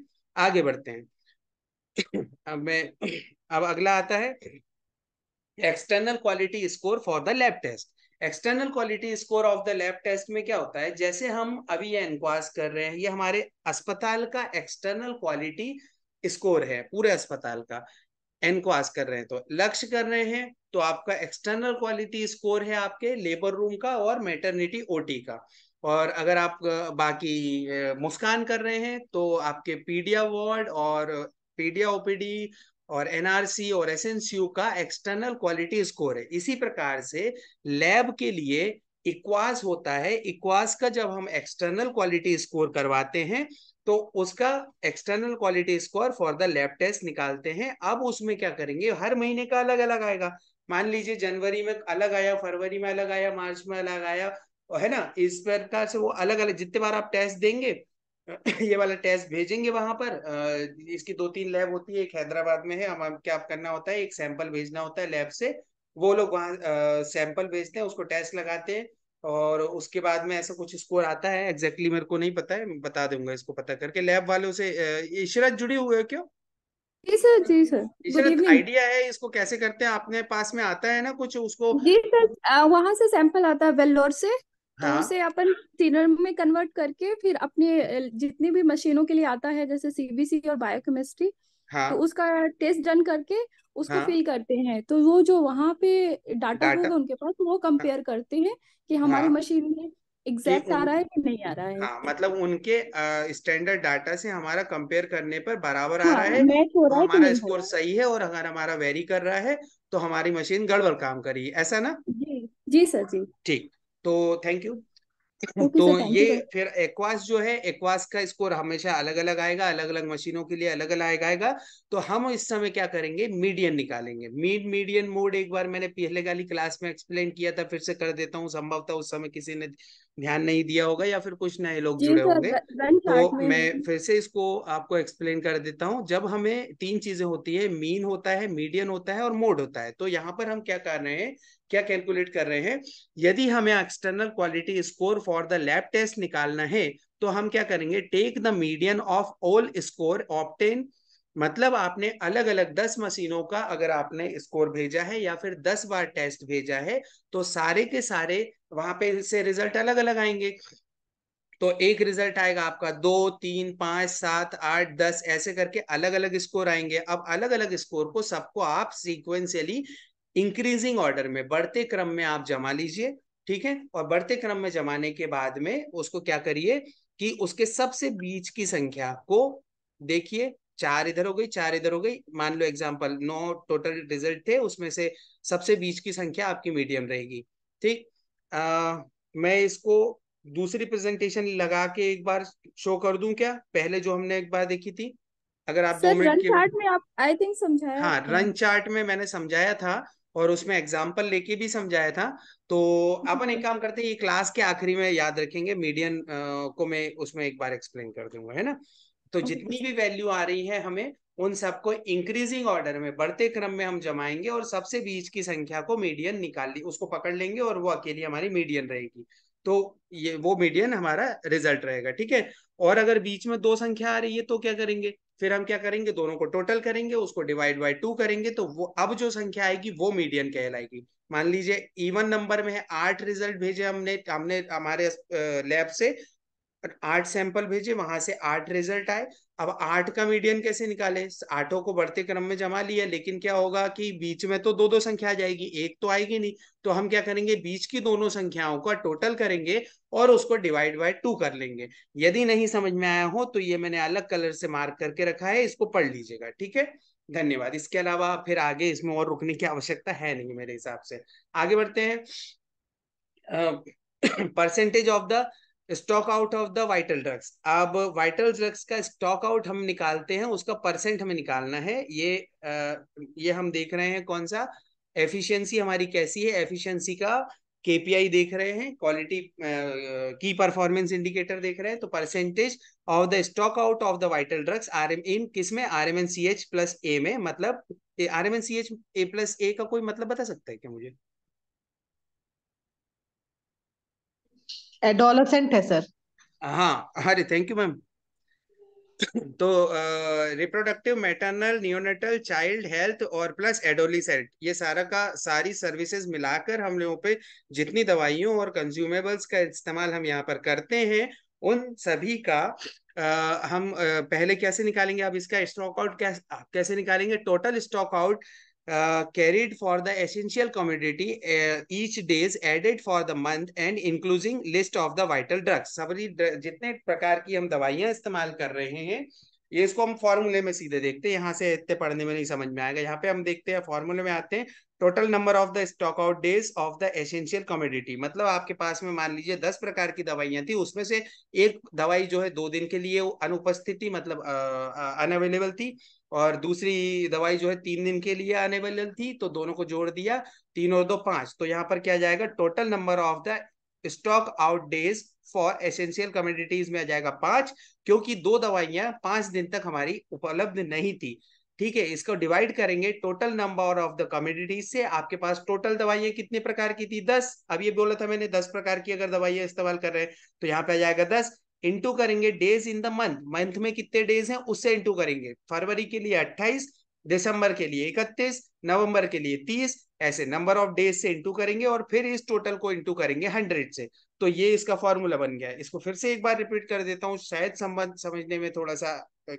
आगे बढ़ते हैं अब मैं अब अगला आता है external quality score for the lab test external quality score of the lab test में क्या होता है जैसे हम अभी ये इंक्वास कर रहे हैं ये हमारे अस्पताल का एक्सटर्नल क्वालिटी स्कोर है पूरे अस्पताल का एन को आज कर रहे हैं तो लक्ष्य कर रहे हैं तो आपका एक्सटर्नल क्वालिटी स्कोर है आपके लेबर रूम का और मेटर्निटी ओटी का और अगर आप बाकी मुस्कान कर रहे हैं तो आपके पीडिया वार्ड और पीडिया ओपीडी और एनआरसी और एसएनसीयू का एक्सटर्नल क्वालिटी स्कोर है इसी प्रकार से लैब के लिए इक्वास होता है इक्वास का जब हम एक्सटर्नल क्वालिटी स्कोर करवाते हैं तो उसका external quality score for the lab test निकालते हैं अब उसमें क्या करेंगे हर महीने का अलग अलग आएगा मान लीजिए जनवरी में अलग आया फरवरी में अलग आया मार्च में अलग आया है ना इस प्रकार से वो अलग अलग जितने बार आप टेस्ट देंगे [clears throat] ये वाला टेस्ट भेजेंगे वहां पर इसकी दो तीन लैब होती है एक हैदराबाद में है हम क्या करना होता है एक सैंपल भेजना होता है लैब से वो लोग वहां सैंपल भेजते हैं उसको टेस्ट लगाते हैं और उसके बाद में ऐसा कुछ स्कोर आता है एग्जैक्टली exactly मेरे को नहीं पता है बता दूंगा इसको पता करके लैब वालों से इशरत जुड़ी हुए हो क्यों जी सर जी सर इशरत आइडिया है इसको कैसे करते हैं आपने पास में आता है ना कुछ उसको जी सर वहां से सैंपल आता है वेल्लोर से तो हाँ? तो उसे अपन सीरम में कन्वर्ट करके फिर अपने जितने भी मशीनों के लिए आता है जैसे सीबीसी और बायोकेमिस्ट्री हाँ, तो उसका टेस्ट डन करके उसको हाँ, फिल करते हैं तो वो जो वहाँ पे डाटा होगा उनके पास वो कंपेयर हाँ। करते हैं कि हमारी हाँ, मशीन में एग्जैक्ट आ रहा है कि नहीं आ रहा है हाँ, मतलब उनके स्टैंडर्ड डाटा से हमारा कंपेयर करने पर बराबर हाँ, आ रहा है मैच हो रहा है हमारा स्कोर सही है और अगर हमारा वेरी कर रहा है तो हमारी मशीन गड़बड़ काम करी ऐसा ना जी जी सर जी ठीक तो थैंक यू तो ये फिर एक्वास जो है एक्वास का स्कोर हमेशा अलग अलग आएगा अलग अलग मशीनों के लिए अलग अलग आएगा तो हम इस समय क्या करेंगे मीडियन निकालेंगे मीड मीडियन मोड एक बार मैंने पहले वाली क्लास में एक्सप्लेन किया था फिर से कर देता हूँ संभवतः उस समय किसी ने ध्यान नहीं दिया होगा या फिर कुछ नए लोग जुड़े होंगे तो मैं फिर से इसको आपको एक्सप्लेन कर देता हूँ जब हमें तीन चीजें होती है मीन होता है मीडियन होता है और मोड होता है तो यहाँ पर हम क्या कर रहे हैं क्या कैलकुलेट कर रहे हैं यदि हमें external quality score for the lab test निकालना है तो हम क्या करेंगे take the median of all score obtained मतलब आपने अलग अलग दस मशीनों का अगर आपने स्कोर भेजा है या फिर दस बार टेस्ट भेजा है तो सारे के सारे वहां पे से रिजल्ट अलग अलग आएंगे तो एक रिजल्ट आएगा आपका दो तीन पांच सात आठ दस ऐसे करके अलग अलग स्कोर आएंगे अब अलग अलग स्कोर को सबको आप सीक्वेंशियली इंक्रीजिंग ऑर्डर में बढ़ते क्रम में आप जमा लीजिए ठीक है और बढ़ते क्रम में जमाने के बाद में उसको क्या करिए कि उसके सबसे बीच की संख्या को देखिए चार इधर हो गई चार इधर हो गई मान लो एग्जाम्पल नौ टोटल रिजल्ट थे उसमें से सबसे बीच की संख्या आपकी मीडियम रहेगी ठीक मैं इसको दूसरी प्रेजेंटेशन लगा के एक बार शो कर दूं क्या पहले जो हमने एक बार देखी थी अगर आप दो मिनट के चार्ट में आप आई थिंक समझाया हाँ रन चार्ट में मैंने समझाया था और उसमें एग्जाम्पल लेके भी समझाया था तो हाँ, अपन एक काम करते हैं ये क्लास के आखिरी में याद रखेंगे मीडियम को मैं उसमें एक बार एक्सप्लेन कर दूंगा है ना तो जितनी भी वैल्यू आ रही है हमें उन सबको इंक्रीजिंग ऑर्डर में बढ़ते क्रम में हम जमाएंगे और सबसे बीच की संख्या को मीडियन निकाल ली उसको पकड़ लेंगे और वो अकेली हमारी मीडियन रहेगी तो ये वो मीडियन हमारा रिजल्ट रहेगा ठीक है और अगर बीच में दो संख्या आ रही है तो क्या करेंगे फिर हम क्या करेंगे दोनों को टोटल करेंगे उसको डिवाइड बाई टू करेंगे तो वो अब जो संख्या आएगी वो मीडियन कहलाएगी मान लीजिए इवन नंबर में है आठ रिजल्ट भेजे हमने हमने हमारे लैब से आठ सैंपल भेजे वहां से आठ रिजल्ट आए अब आठ का मीडियन कैसे निकाले आठों को बढ़ते क्रम में जमा लिया लेकिन क्या होगा कि बीच में तो दो दो संख्या आ जाएगी एक तो आएगी नहीं तो हम क्या करेंगे बीच की दोनों संख्याओं का टोटल करेंगे और उसको डिवाइड बाय टू कर लेंगे यदि नहीं समझ में आया हो तो ये मैंने अलग कलर से मार्क करके रखा है इसको पढ़ लीजिएगा ठीक है धन्यवाद इसके अलावा फिर आगे इसमें और रुकने की आवश्यकता है नहीं मेरे हिसाब से आगे बढ़ते हैं percentage of the stock out of the vital drugs अब वाइटल ड्रग्स का स्टॉक आउट हम निकालते हैं उसका परसेंट हमें निकालना है ये आ, ये हम देख रहे हैं कौन सा एफिशिएंसी हमारी कैसी है एफिशिएंसी का केपीआई देख रहे हैं क्वालिटी की परफॉर्मेंस इंडिकेटर देख रहे हैं तो percentage of the stock out of the vital drugs R M M किस में R M N C H plus A में मतलब R M N C H A plus A का कोई मतलब बता सकता है क्या मुझे एडोलसेंट है सर हाँ हरे थैंक यू मैम तो reproductive maternal neonatal child health और प्लस एडोलिसेंट ये सारा का सारी सर्विसेज मिलाकर हम लोगों पे जितनी दवाइयों और कंज्यूमेबल्स का इस्तेमाल हम यहाँ पर करते हैं उन सभी का आ, हम आ, पहले कैसे निकालेंगे आप इसका स्टॉक आउट कैसे कैसे निकालेंगे total stock out uh, carried for the essential commodity uh, each days added for the month and including list of the vital drugs जितने प्रकार की हम दवाइयां इस्तेमाल कर रहे हैं ये इसको हम फॉर्मूले में सीधे देखते हैं यहाँ से इतने पढ़ने में नहीं समझ में आएगा यहाँ पे हम देखते हैं फॉर्मूले में आते हैं total number of the stock out days of the essential commodity मतलब आपके पास में मान लीजिए दस प्रकार की दवाइयां थी उसमें से एक दवाई जो है दो दिन के लिए अनुपस्थिति मतलब अनअवेलेबल uh, uh, थी और दूसरी दवाई जो है तीन दिन के लिए अवेलेबल थी तो दोनों को जोड़ दिया तीन और दो पांच तो यहाँ पर क्या जाएगा total number of the stock out days for essential communities में आ जाएगा पांच क्योंकि दो दवाइयां पांच दिन तक हमारी उपलब्ध नहीं थी ठीक है इसको डिवाइड करेंगे total number of the communities से आपके पास टोटल दवाइयां कितने प्रकार की थी दस अब ये बोला था मैंने दस प्रकार की अगर दवाइयां इस्तेमाल कर रहे हैं तो यहाँ पे आ जाएगा दस इंटू करेंगे days in the month month में कितने डेज हैं उससे इंटू करेंगे फरवरी के लिए 28 दिसंबर के लिए 31 नवंबर के लिए 30 ऐसे नंबर ऑफ डेज से इंटू करेंगे और फिर इस टोटल को इंटू करेंगे 100 से तो ये इसका फॉर्मूला बन गया इसको फिर से एक बार रिपीट कर देता हूँ शायद संबंध समझने में थोड़ा सा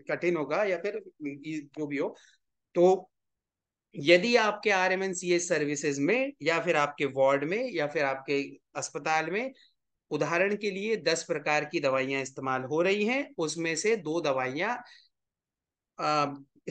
कठिन होगा या फिर जो भी हो तो यदि आपके R M N C S services में या फिर आपके वार्ड में या फिर आपके अस्पताल में उदाहरण के लिए दस प्रकार की दवाइयां इस्तेमाल हो रही हैं उसमें से दो दवाइयां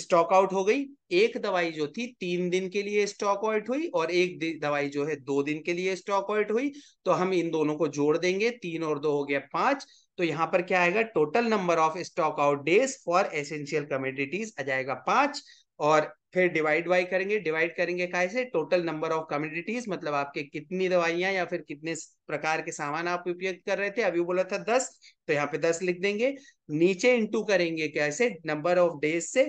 स्टॉक आउट हो गई एक दवाई जो थी तीन दिन के लिए स्टॉक आउट हुई और एक दवाई जो है दो दिन के लिए स्टॉक आउट हुई तो हम इन दोनों को जोड़ देंगे तीन और दो हो गया पांच तो यहाँ पर क्या आएगा total number of stock out days for essential communities आ जाएगा पांच और फिर डिवाइड बाई करेंगे डिवाइड करेंगे काय से टोटल नंबर ऑफ कम्युनिटीज मतलब आपके कितनी दवाइयां या फिर कितने प्रकार के सामान आप उपयोग कर रहे थे अभी बोला था दस तो यहाँ पे दस लिख देंगे नीचे इंटू करेंगे कैसे नंबर ऑफ डेज से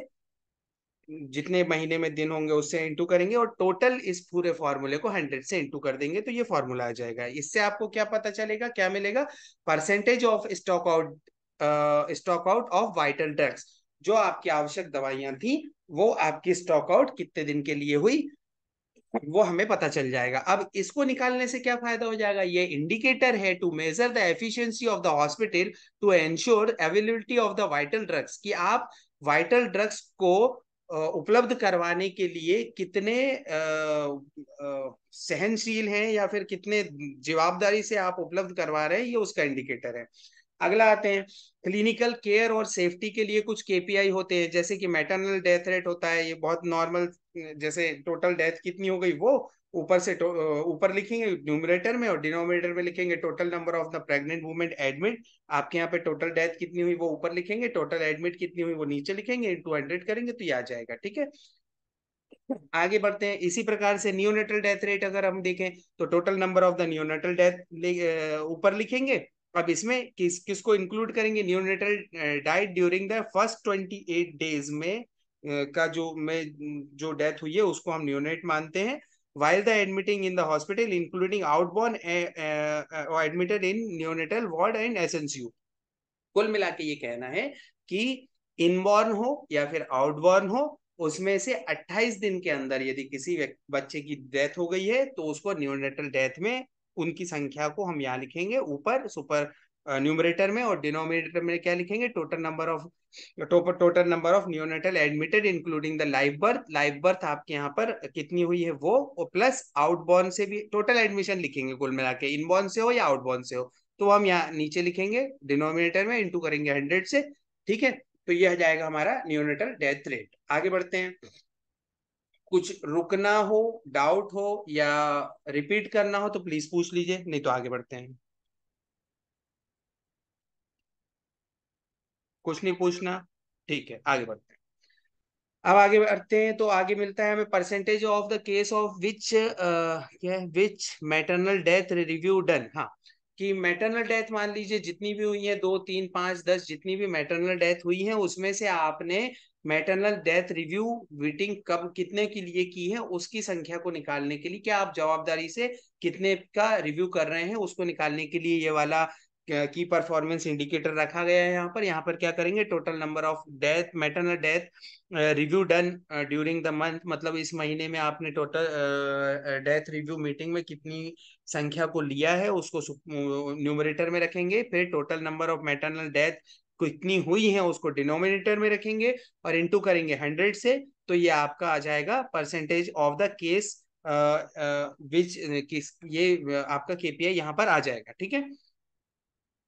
जितने महीने में दिन होंगे उससे इंटू करेंगे और टोटल इस पूरे फॉर्मूले को हंड्रेड से इंटू कर देंगे तो ये फॉर्मूला आ जाएगा इससे आपको क्या पता चलेगा क्या मिलेगा percentage of stock out stock out of vital drugs जो आपकी आवश्यक दवाइयां थी वो आपकी स्टॉकआउट कितने दिन के लिए हुई वो हमें पता चल जाएगा अब इसको निकालने से क्या फायदा हो जाएगा ये इंडिकेटर है to measure the efficiency of the hospital to ensure availability of the vital drugs कि आप वाइटल ड्रग्स को उपलब्ध करवाने के लिए कितने सहनशील हैं या फिर कितने जवाबदारी से आप उपलब्ध करवा रहे हैं ये उसका इंडिकेटर है अगला आते हैं क्लिनिकल केयर और सेफ्टी के लिए कुछ केपीआई होते हैं जैसे कि मेटरनल डेथ रेट होता है ये बहुत नॉर्मल जैसे टोटल डेथ कितनी हो गई वो ऊपर से ऊपर लिखेंगे न्यूमरेटर में और डिनोमिनेटर में लिखेंगे total number of the pregnant women admit आपके यहाँ पे टोटल डेथ कितनी हुई वो ऊपर लिखेंगे टोटल एडमिट कितनी हुई वो नीचे लिखेंगे टू हंड्रेड करेंगे तो ये आ जाएगा ठीक है आगे बढ़ते हैं इसी प्रकार से न्यूनेटल डेथ रेट अगर हम देखें तो total number of the neonatal death ऊपर लिखेंगे अब इसमें किस किसको इंक्लूड करेंगे neonatal died during the first twenty eight days में uh, का जो में जो डेथ हुई है उसको हम न्यूनेट मानते हैं while the admitting in the hospital including outborn admitted in neonatal ward and S ward and SNCU कुल मिला के ये कहना है कि इनबॉर्न हो या फिर आउटबॉर्न हो उसमें से 28 दिन के अंदर यदि किसी बच्चे की डेथ हो गई है तो उसको न्यूनेटल डेथ में उनकी संख्या को हम यहाँ लिखेंगे ऊपर सुपर न्यूमरेटर में और डिनोमिनेटर में क्या लिखेंगे total number of total number of neonatal admitted including the live birth live birth आपके यहाँ पर कितनी हुई है वो और प्लस आउटबॉर्न से भी टोटल एडमिशन लिखेंगे कुल मिला के इनबॉर्न से हो या आउटबॉर्न से हो तो हम यहाँ नीचे लिखेंगे डिनोमिनेटर में इंटू करेंगे हंड्रेड से ठीक है तो यह जाएगा हमारा न्यूनेटल डेथ रेट आगे बढ़ते हैं कुछ रुकना हो डाउट हो या रिपीट करना हो तो प्लीज पूछ लीजिए नहीं तो आगे बढ़ते हैं कुछ नहीं पूछना ठीक है आगे बढ़ते हैं अब आगे बढ़ते हैं तो आगे मिलता है हमें percentage of the case of which क्या which maternal death review done हाँ कि मैटरनल डेथ मान लीजिए जितनी भी हुई है दो तीन पांच दस जितनी भी मैटरनल डेथ हुई है उसमें से आपने मैटरनल डेथ रिव्यू वीटिंग कब कितने के लिए की है उसकी संख्या को निकालने के लिए क्या आप जवाबदारी से कितने का रिव्यू कर रहे हैं उसको निकालने के लिए ये वाला की परफॉर्मेंस इंडिकेटर रखा गया है यहाँ पर यहाँ पर क्या करेंगे total number of death maternal death review done during the month मतलब इस महीने में आपने टोटल डेथ रिव्यू मीटिंग में कितनी संख्या को लिया है उसको न्यूमरेटर में रखेंगे फिर total number of maternal death कितनी हुई है उसको डिनोमिनेटर में रखेंगे और इंटू करेंगे हंड्रेड से तो ये आपका आ जाएगा percentage of the case which किस ये आपका केपीआई यहाँ पर आ जाएगा ठीक है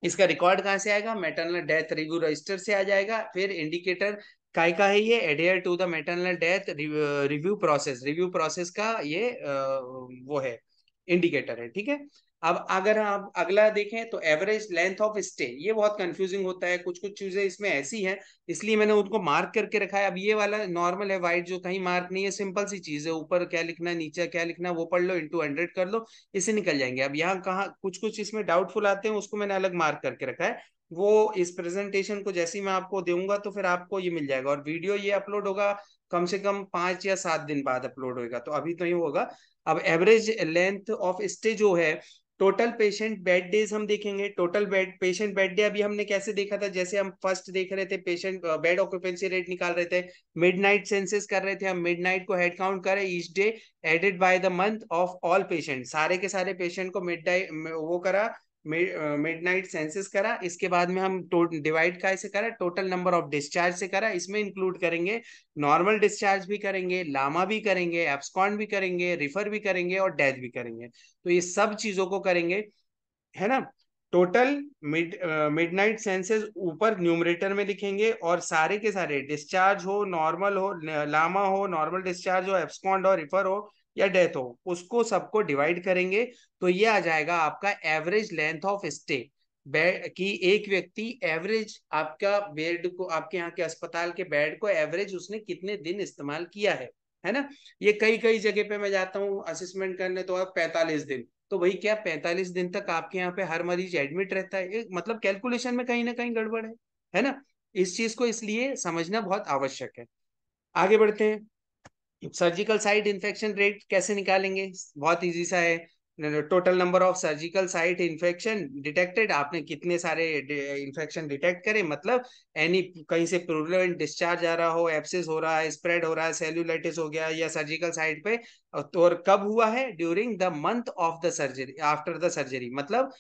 इसका रिकॉर्ड कहाँ से आएगा मेटरनल डेथ रिव्यू रजिस्टर से आ जाएगा फिर इंडिकेटर काय का है ये adhere to the maternal death review process review process का ये वो है इंडिकेटर है ठीक है अब अगर आप अगला देखें तो एवरेज लेंथ ऑफ स्टे ये बहुत कंफ्यूजिंग होता है कुछ कुछ चीजें इसमें ऐसी हैं इसलिए मैंने उनको मार्क करके रखा है अब ये वाला नॉर्मल है वाइट जो कहीं मार्क नहीं है सिंपल सी चीज है ऊपर क्या लिखना है नीचे क्या लिखना वो पढ़ लो टू हंड्रेड कर लो इसे निकल जाएंगे अब यहाँ कहा कुछ कुछ इसमें डाउटफुल आते हैं उसको मैंने अलग मार्क करके रखा है वो इस प्रेजेंटेशन को जैसे ही मैं आपको दूंगा तो फिर आपको ये मिल जाएगा और वीडियो ये अपलोड होगा कम से कम पांच या सात दिन बाद अपलोड होगा तो अभी तो ही होगा अब एवरेज लेंथ ऑफ स्टे जो है टोटल पेशेंट बेड डेज हम देखेंगे total bed patient bed day अभी हमने कैसे देखा था जैसे हम फर्स्ट देख रहे थे पेशेंट बेड ऑक्यूपेंसी रेट निकाल रहे थे मिडनाइट सेंसेस कर रहे थे हम मिडनाइट को हेड काउंट करें each day added by the month of all patient सारे के सारे पेशेंट को मिड वो करा मिड नाइट सेंसेस करा इसके बाद में हम डिवाइड का ऐसे करा टोटल नंबर ऑफ डिस्चार्ज से करा इसमें इंक्लूड करेंगे नॉर्मल डिस्चार्ज भी करेंगे लामा भी करेंगे एप्सकॉन भी करेंगे रिफर भी करेंगे और डेथ भी करेंगे तो ये सब चीजों को करेंगे है ना total mid midnight census ऊपर न्यूमरेटर में लिखेंगे और सारे के सारे डिस्चार्ज हो नॉर्मल हो लामा हो नॉर्मल डिस्चार्ज हो एप्सकॉन्ड हो रिफर हो या डेथ हो उसको सबको डिवाइड करेंगे तो ये आ जाएगा आपका एवरेज लेंथ ऑफ स्टे कि की एक व्यक्ति एवरेज आपका बेड को आपके यहाँ के अस्पताल के बेड को एवरेज उसने कितने दिन इस्तेमाल किया है है ना ये कई कई जगह पे मैं जाता हूँ असिस्मेंट करने तो पैंतालीस दिन तो वही क्या पैंतालीस दिन तक आपके यहाँ पे हर मरीज एडमिट रहता है मतलब कैलकुलेशन में कहीं ना कहीं गड़बड़ है है ना इस चीज को इसलिए समझना बहुत आवश्यक है आगे बढ़ते हैं सर्जिकल साइट इन्फेक्शन रेट कैसे निकालेंगे बहुत इजी सा है total number of surgical site infection detected आपने कितने सारे इन्फेक्शन डिटेक्ट करे मतलब एनी कहीं से प्रोलेंट डिस्चार्ज आ रहा हो एप्सिस हो रहा है स्प्रेड हो रहा है सेल्यूलाइटिस हो गया या सर्जिकल साइट पे तो और कब हुआ है during the month of the surgery after the surgery मतलब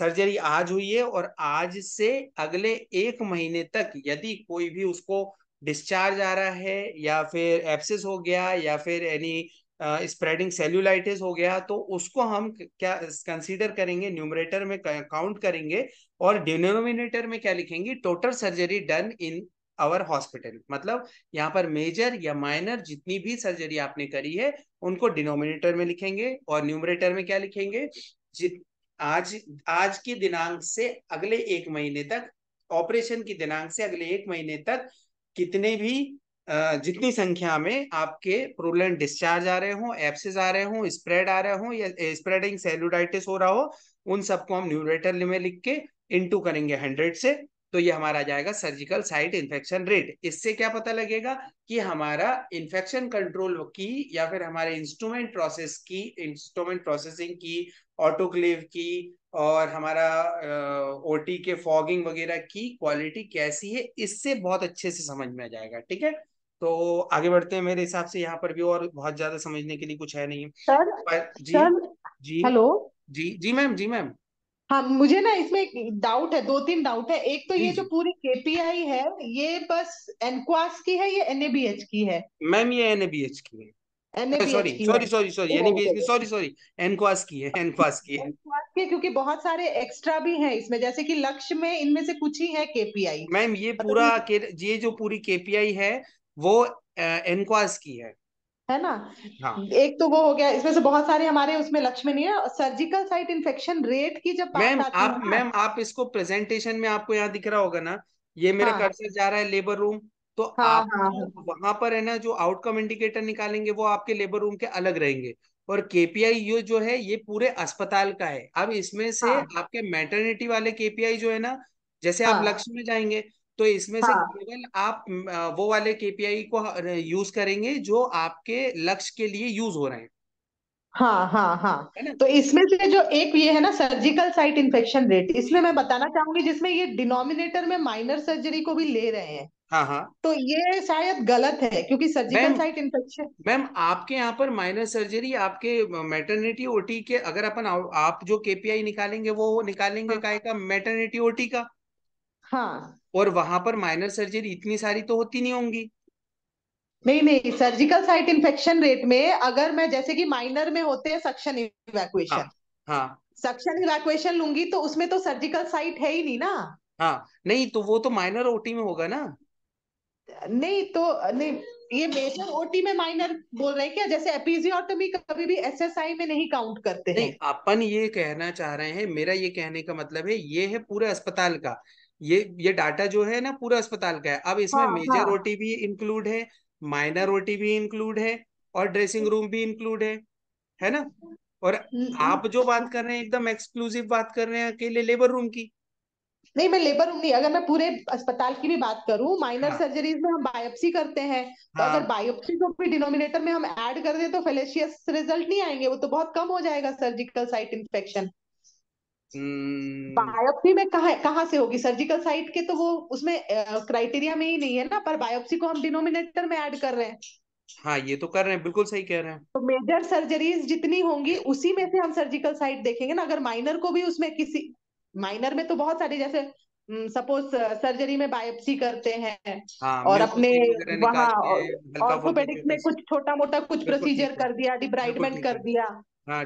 सर्जरी आज हुई है और आज से अगले एक महीने तक यदि कोई भी उसको डिस्चार्ज आ रहा है या फिर एप्सिस हो गया या फिर एनी स्प्रेडिंग सेल्यूलाइटिस हो गया तो उसको हम क्या कंसीडर करेंगे न्यूमरेटर में काउंट करेंगे और डिनोमिनेटर में क्या लिखेंगे total surgery done in our hospital मतलब यहाँ पर मेजर या माइनर जितनी भी सर्जरी आपने करी है उनको डिनोमिनेटर में लिखेंगे और न्यूमरेटर में क्या लिखेंगे आज आज की दिनांक से अगले एक महीने तक ऑपरेशन की दिनांक से अगले एक महीने तक कितने भी जितनी संख्या में आपके प्रोलन डिस्चार्ज आ रहे हो एप्सिस आ रहे हो स्प्रेड आ रहे हो या स्प्रेडिंग सेलुडाइटिस हो रहा हो उन सबको हम न्यूरेटर में लिख के इंटू करेंगे हंड्रेड से तो ये हमारा आ जाएगा सर्जिकल साइट इन्फेक्शन रेट इससे क्या पता लगेगा कि हमारा इन्फेक्शन कंट्रोल की या फिर हमारे इंस्ट्रूमेंट प्रोसेस की इंस्ट्रूमेंट प्रोसेसिंग की ऑटोक्लेव की और हमारा ओ टी के फॉगिंग वगैरह की क्वालिटी कैसी है इससे बहुत अच्छे से समझ में आ जाएगा ठीक है तो आगे बढ़ते हैं मेरे हिसाब से यहाँ पर भी और बहुत ज्यादा समझने के लिए कुछ है नहीं सर जी सर, जी हेलो जी जी मैम जी मैम हाँ मुझे ना इसमें एक डाउट है दो तीन डाउट है एक तो ये जो पूरी केपीआई है ये बस एनक्वास की है ये एनएबीएच की है मैम ये एनएबीएच की है की है क्योंकि बहुत सारे एक्स्ट्रा भी हैं इसमें जैसे कि लक्ष्य में इनमें से कुछ ही है केपीआई मैम ये मतलब पूरा ये जो पूरी केपीआई है वो एनक्वास की है है ना हाँ. एक तो वो हो गया इसमें से बहुत सारे हमारे उसमें लक्ष्य में नहीं है सर्जिकल साइट इन्फेक्शन रेट की जब मैम आप मैम आप इसको प्रेजेंटेशन में आपको यहाँ दिख रहा होगा ना ये मेरा हाँ। कर्सर जा रहा है लेबर रूम तो हाँ, आप हाँ, हाँ। वहां पर है ना जो आउटकम इंडिकेटर निकालेंगे वो आपके लेबर रूम के अलग रहेंगे और केपीआई ये जो है ये पूरे अस्पताल का है अब इसमें से हाँ, आपके मैटरनिटी वाले केपीआई जो है ना जैसे हाँ, आप लक्ष्य में जाएंगे तो इसमें हाँ, से केवल आप वो वाले केपीआई को यूज करेंगे जो आपके लक्ष्य के लिए यूज हो रहे हैं हाँ हाँ हाँ तो इसमें से जो एक ये है ना सर्जिकल साइट इन्फेक्शन रेट इसमें मैं बताना चाहूंगी जिसमें ये डिनोमिनेटर में माइनर सर्जरी को भी ले रहे हैं हाँ हाँ तो ये शायद गलत है क्योंकि सर्जिकल साइट इन्फेक्शन मैम आपके यहाँ पर माइनर सर्जरी आपके मैटरनिटी ओटी के अगर अपन आप जो केपीआई निकालेंगे वो निकालेंगे हाँ. का मैटरनिटी ओटी का हाँ और वहां पर माइनर सर्जरी इतनी सारी तो होती नहीं होंगी नहीं नहीं सर्जिकल साइट इन्फेक्शन रेट में अगर मैं जैसे कि माइनर में होते हैं सक्शन इवैक्यूएशन हाँ, सक्शन हाँ। इवैक्यूएशन लूंगी तो उसमें तो सर्जिकल साइट है ही नहीं ना हाँ नहीं तो वो तो माइनर ओटी में होगा ना नहीं तो नहीं ये मेजर ओटी में माइनर बोल रहे हैं क्या जैसे एपिजियोटमी कभी भी एसएसआई में नहीं काउंट करते हैं नहीं अपन ये कहना चाह रहे हैं मेरा ये कहने का मतलब है ये है पूरे अस्पताल का ये ये डाटा जो है ना पूरे अस्पताल का है अब इसमें हाँ, मेजर हाँ. ओटी भी इंक्लूड है माइनर ओटी भी इंक्लूड है और ड्रेसिंग रूम भी इंक्लूड है है ना और हम्म, आप हम्म। जो बात कर रहे हैं एकदम एक्सक्लूसिव बात कर रहे हैं अकेले लेबर रूम की नहीं मैं लेबर हूँ नहीं अगर मैं पूरे अस्पताल की भी बात करूँ माइनर हाँ. सर्जरीज में हम बायोप्सी करते हैं तो हाँ. अगर बायोप्सी को भी डिनोमिनेटर में हम ऐड कर दें तो फेलेशियस रिजल्ट नहीं आएंगे वो तो बहुत कम हो जाएगा सर्जिकल साइट इन्फेक्शन बायोप्सी में कहा कहाँ से होगी सर्जिकल साइट के तो वो उसमें क्राइटेरिया में ही नहीं है ना पर बायोप्सी को हम डिनोमिनेटर में ऐड कर रहे हैं हाँ ये तो कर रहे हैं बिल्कुल सही कह रहे हैं तो मेजर सर्जरीज जितनी होंगी उसी में से हम सर्जिकल साइट देखेंगे ना अगर माइनर को भी उसमें किसी माइनर में तो बहुत सारे जैसे सपोज हम्म, सर्जरी uh, में बायोप्सी करते हैं हाँ, और अपने वहाँ ऑर्थोपेडिक्स में कुछ छोटा मोटा कुछ प्रोसीजर कर दिया डिब्राइटमेंट कर दिया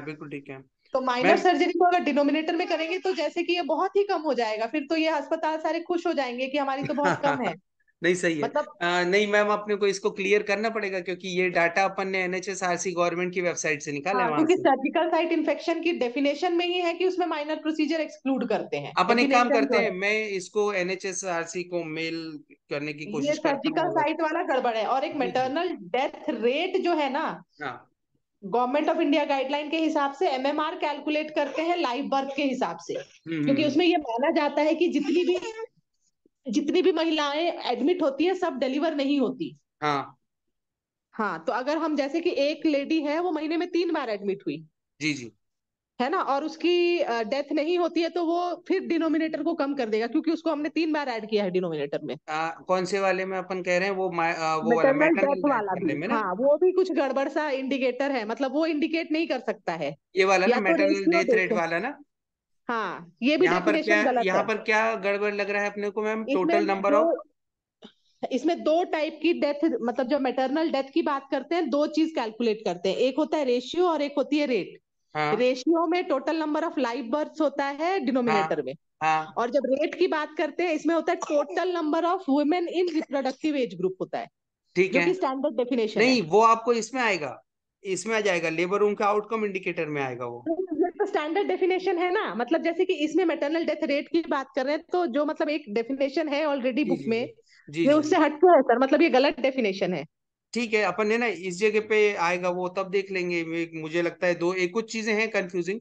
बिल्कुल ठीक हाँ, है तो माइनर सर्जरी को अगर डिनोमिनेटर में करेंगे तो जैसे कि ये बहुत ही कम हो जाएगा फिर तो ये अस्पताल सारे खुश हो जाएंगे कि हमारी तो बहुत कम है [laughs] नहीं सही है मतलब आ, नहीं मैम अपने को इसको क्लियर करना पड़ेगा क्योंकि ये डाटा अपन ने एनएचएसआरसी गवर्नमेंट की वेबसाइट से निकाला हाँ, है क्योंकि सर्जिकल साइट इन्फेक्शन की डेफिनेशन में ही है कि उसमें माइनर प्रोसीजर एक्सक्लूड करते हैं अपन एक काम करते हैं मैं इसको एनएचएसआरसी को मेल करने की कोशिश सर्जिकल साइट वाला गड़बड़ है और एक मेटर्नल डेथ रेट जो है ना गवर्नमेंट ऑफ इंडिया गाइडलाइन के हिसाब से एमएमआर कैलकुलेट करते हैं लाइव बर्थ के हिसाब से हम्म, हम्म, क्योंकि हम्म। उसमें ये माना जाता है कि जितनी भी जितनी भी महिलाएं एडमिट होती है सब डिलीवर नहीं होती हाँ हाँ तो अगर हम जैसे कि एक लेडी है वो महीने में तीन बार एडमिट हुई जी जी है ना और उसकी डेथ नहीं होती है तो वो फिर डिनोमिनेटर को कम कर देगा क्योंकि उसको हमने तीन बार ऐड किया है डिनोमिनेटर में आ, कौन से वाले में अपन कह रहे हैं वो आ, वो वाला, डेथ वाला भी, हाँ वो भी कुछ गड़बड़ सा इंडिकेटर है मतलब वो इंडिकेट नहीं कर सकता है ये वाला ना मेटर डेथ रेट वाला ना हाँ ये भी यहाँ पर क्या गलत यहाँ पर क्या गड़बड़ लग रहा है अपने को मैम टोटल नंबर ऑफ इसमें दो टाइप की डेथ मतलब जब मेटरनल डेथ की बात करते हैं दो चीज कैलकुलेट करते हैं एक होता है रेशियो और एक होती है रेट हाँ. रेशियो में total number of live birth होता है डिनोमिनेटर हाँ. में हाँ. और जब रेट की बात करते हैं इसमें होता है total number of women in reproductive age group होता है ठीक है स्टैंडर्ड डेफिनेशन नहीं है. वो आपको इसमें आएगा इसमें आ जाएगा लेबर रूम का आउटकम इंडिकेटर में आएगा वो हम्म, तो स्टैंडर्ड डेफिनेशन है ना मतलब जैसे कि इसमें मेटरनल डेथ रेट की बात कर रहे हैं तो जो मतलब एक डेफिनेशन है ऑलरेडी बुक में जी, ये उससे हटके है सर मतलब ये गलत डेफिनेशन है ठीक है अपन ने ना इस जगह पे आएगा वो तब देख लेंगे मुझे लगता है दो एक कुछ चीजें हैं कंफ्यूजिंग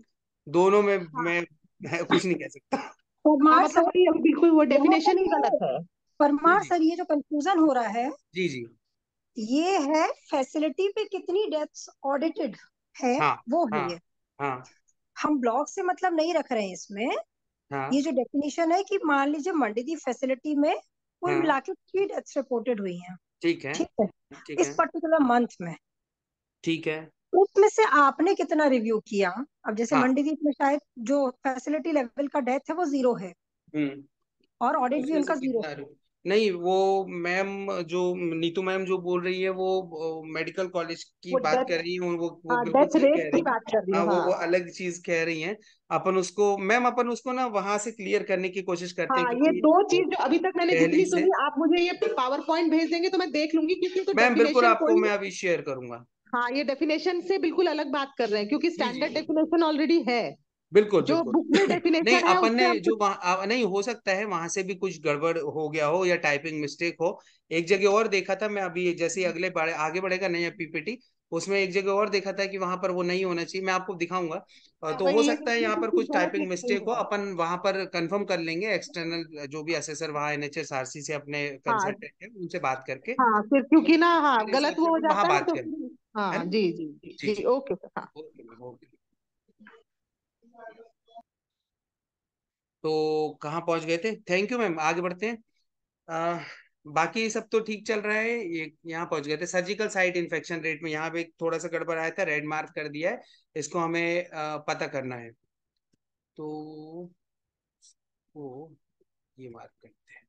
दोनों में हाँ। मैं [laughs] कुछ नहीं कह सकता परमार हाँ, मतलब सर बिल्कुल वो डेफिनेशन ही गलत है परमार सर ये जो कंफ्यूजन हो रहा है जी जी ये है फैसिलिटी पे कितनी डेथ्स ऑडिटेड है हाँ, वो है हाँ, हाँ. हम ब्लॉक से मतलब नहीं रख रहे हैं इसमें हाँ. ये जो डेफिनेशन है कि मान लीजिए मंडीदी फैसिलिटी में कुल हाँ. मिला के थ्री डेथ रिपोर्टेड हुई है ठीक है ठीक है इस पर्टिकुलर मंथ में ठीक है उसमें से आपने कितना रिव्यू किया अब जैसे हाँ. मंडी में शायद जो फैसिलिटी लेवल का डेथ है वो जीरो है हम्म। और ऑडिट भी उनका जीरो है नहीं वो मैम जो नीतू मैम जो बोल रही है वो मेडिकल कॉलेज की वो बात कर रही है वो वो डेथ हाँ, रेट की बात कर रही है हाँ, वो वो हाँ। अलग चीज कह रही हैं अपन उसको मैम अपन उसको ना वहां से क्लियर करने की कोशिश करते हाँ, हैं ये दो चीज जो अभी तक मैंने जितनी सुनी आप मुझे ये पावर पॉइंट भेज देंगे तो मैं देख लूंगी क्योंकि तो मैम बिल्कुल आपको मैं अभी शेयर करूंगा हाँ ये डेफिनेशन से बिल्कुल अलग बात कर रहे हैं क्योंकि स्टैंडर्ड डेफिनेशन ऑलरेडी है बिल्कुल जो बुक में [clears throat] डेफिनेशन नहीं अपन ने जो वहां नहीं हो सकता है वहां से भी कुछ गड़बड़ हो गया हो या टाइपिंग मिस्टेक हो एक जगह और देखा था मैं अभी जैसे हम्म। अगले बढ़े आगे बढ़ेगा नया पीपीटी उसमें एक जगह और देखा था कि वहां पर वो नहीं होना चाहिए मैं आपको दिखाऊंगा तो हो सकता है यहाँ [laughs] पर कुछ टाइपिंग मिस्टेक हो अपन वहां पर कंफर्म कर लेंगे एक्सटर्नल जो भी असेसर एस एनएचएस आरसी से अपने हाँ। कंसल्टेंट है उनसे बात करके हाँ फिर क्योंकि ना हाँ गलत वो हो जाता है बात तो करें हाँ जी जी जी ओके हाँ। ओके तो कहाँ पहुंच गए थे थैंक यू मैम आगे बढ़ते हैं आ, बाकी सब तो ठीक चल रहा है ये यहाँ पहुंच गए थे सर्जिकल साइट इन्फेक्शन रेट में यहाँ पे थोड़ा सा गड़बड़ आया था रेड मार्क कर दिया है इसको हमें आ, पता करना है तो वो ये मार्क करते हैं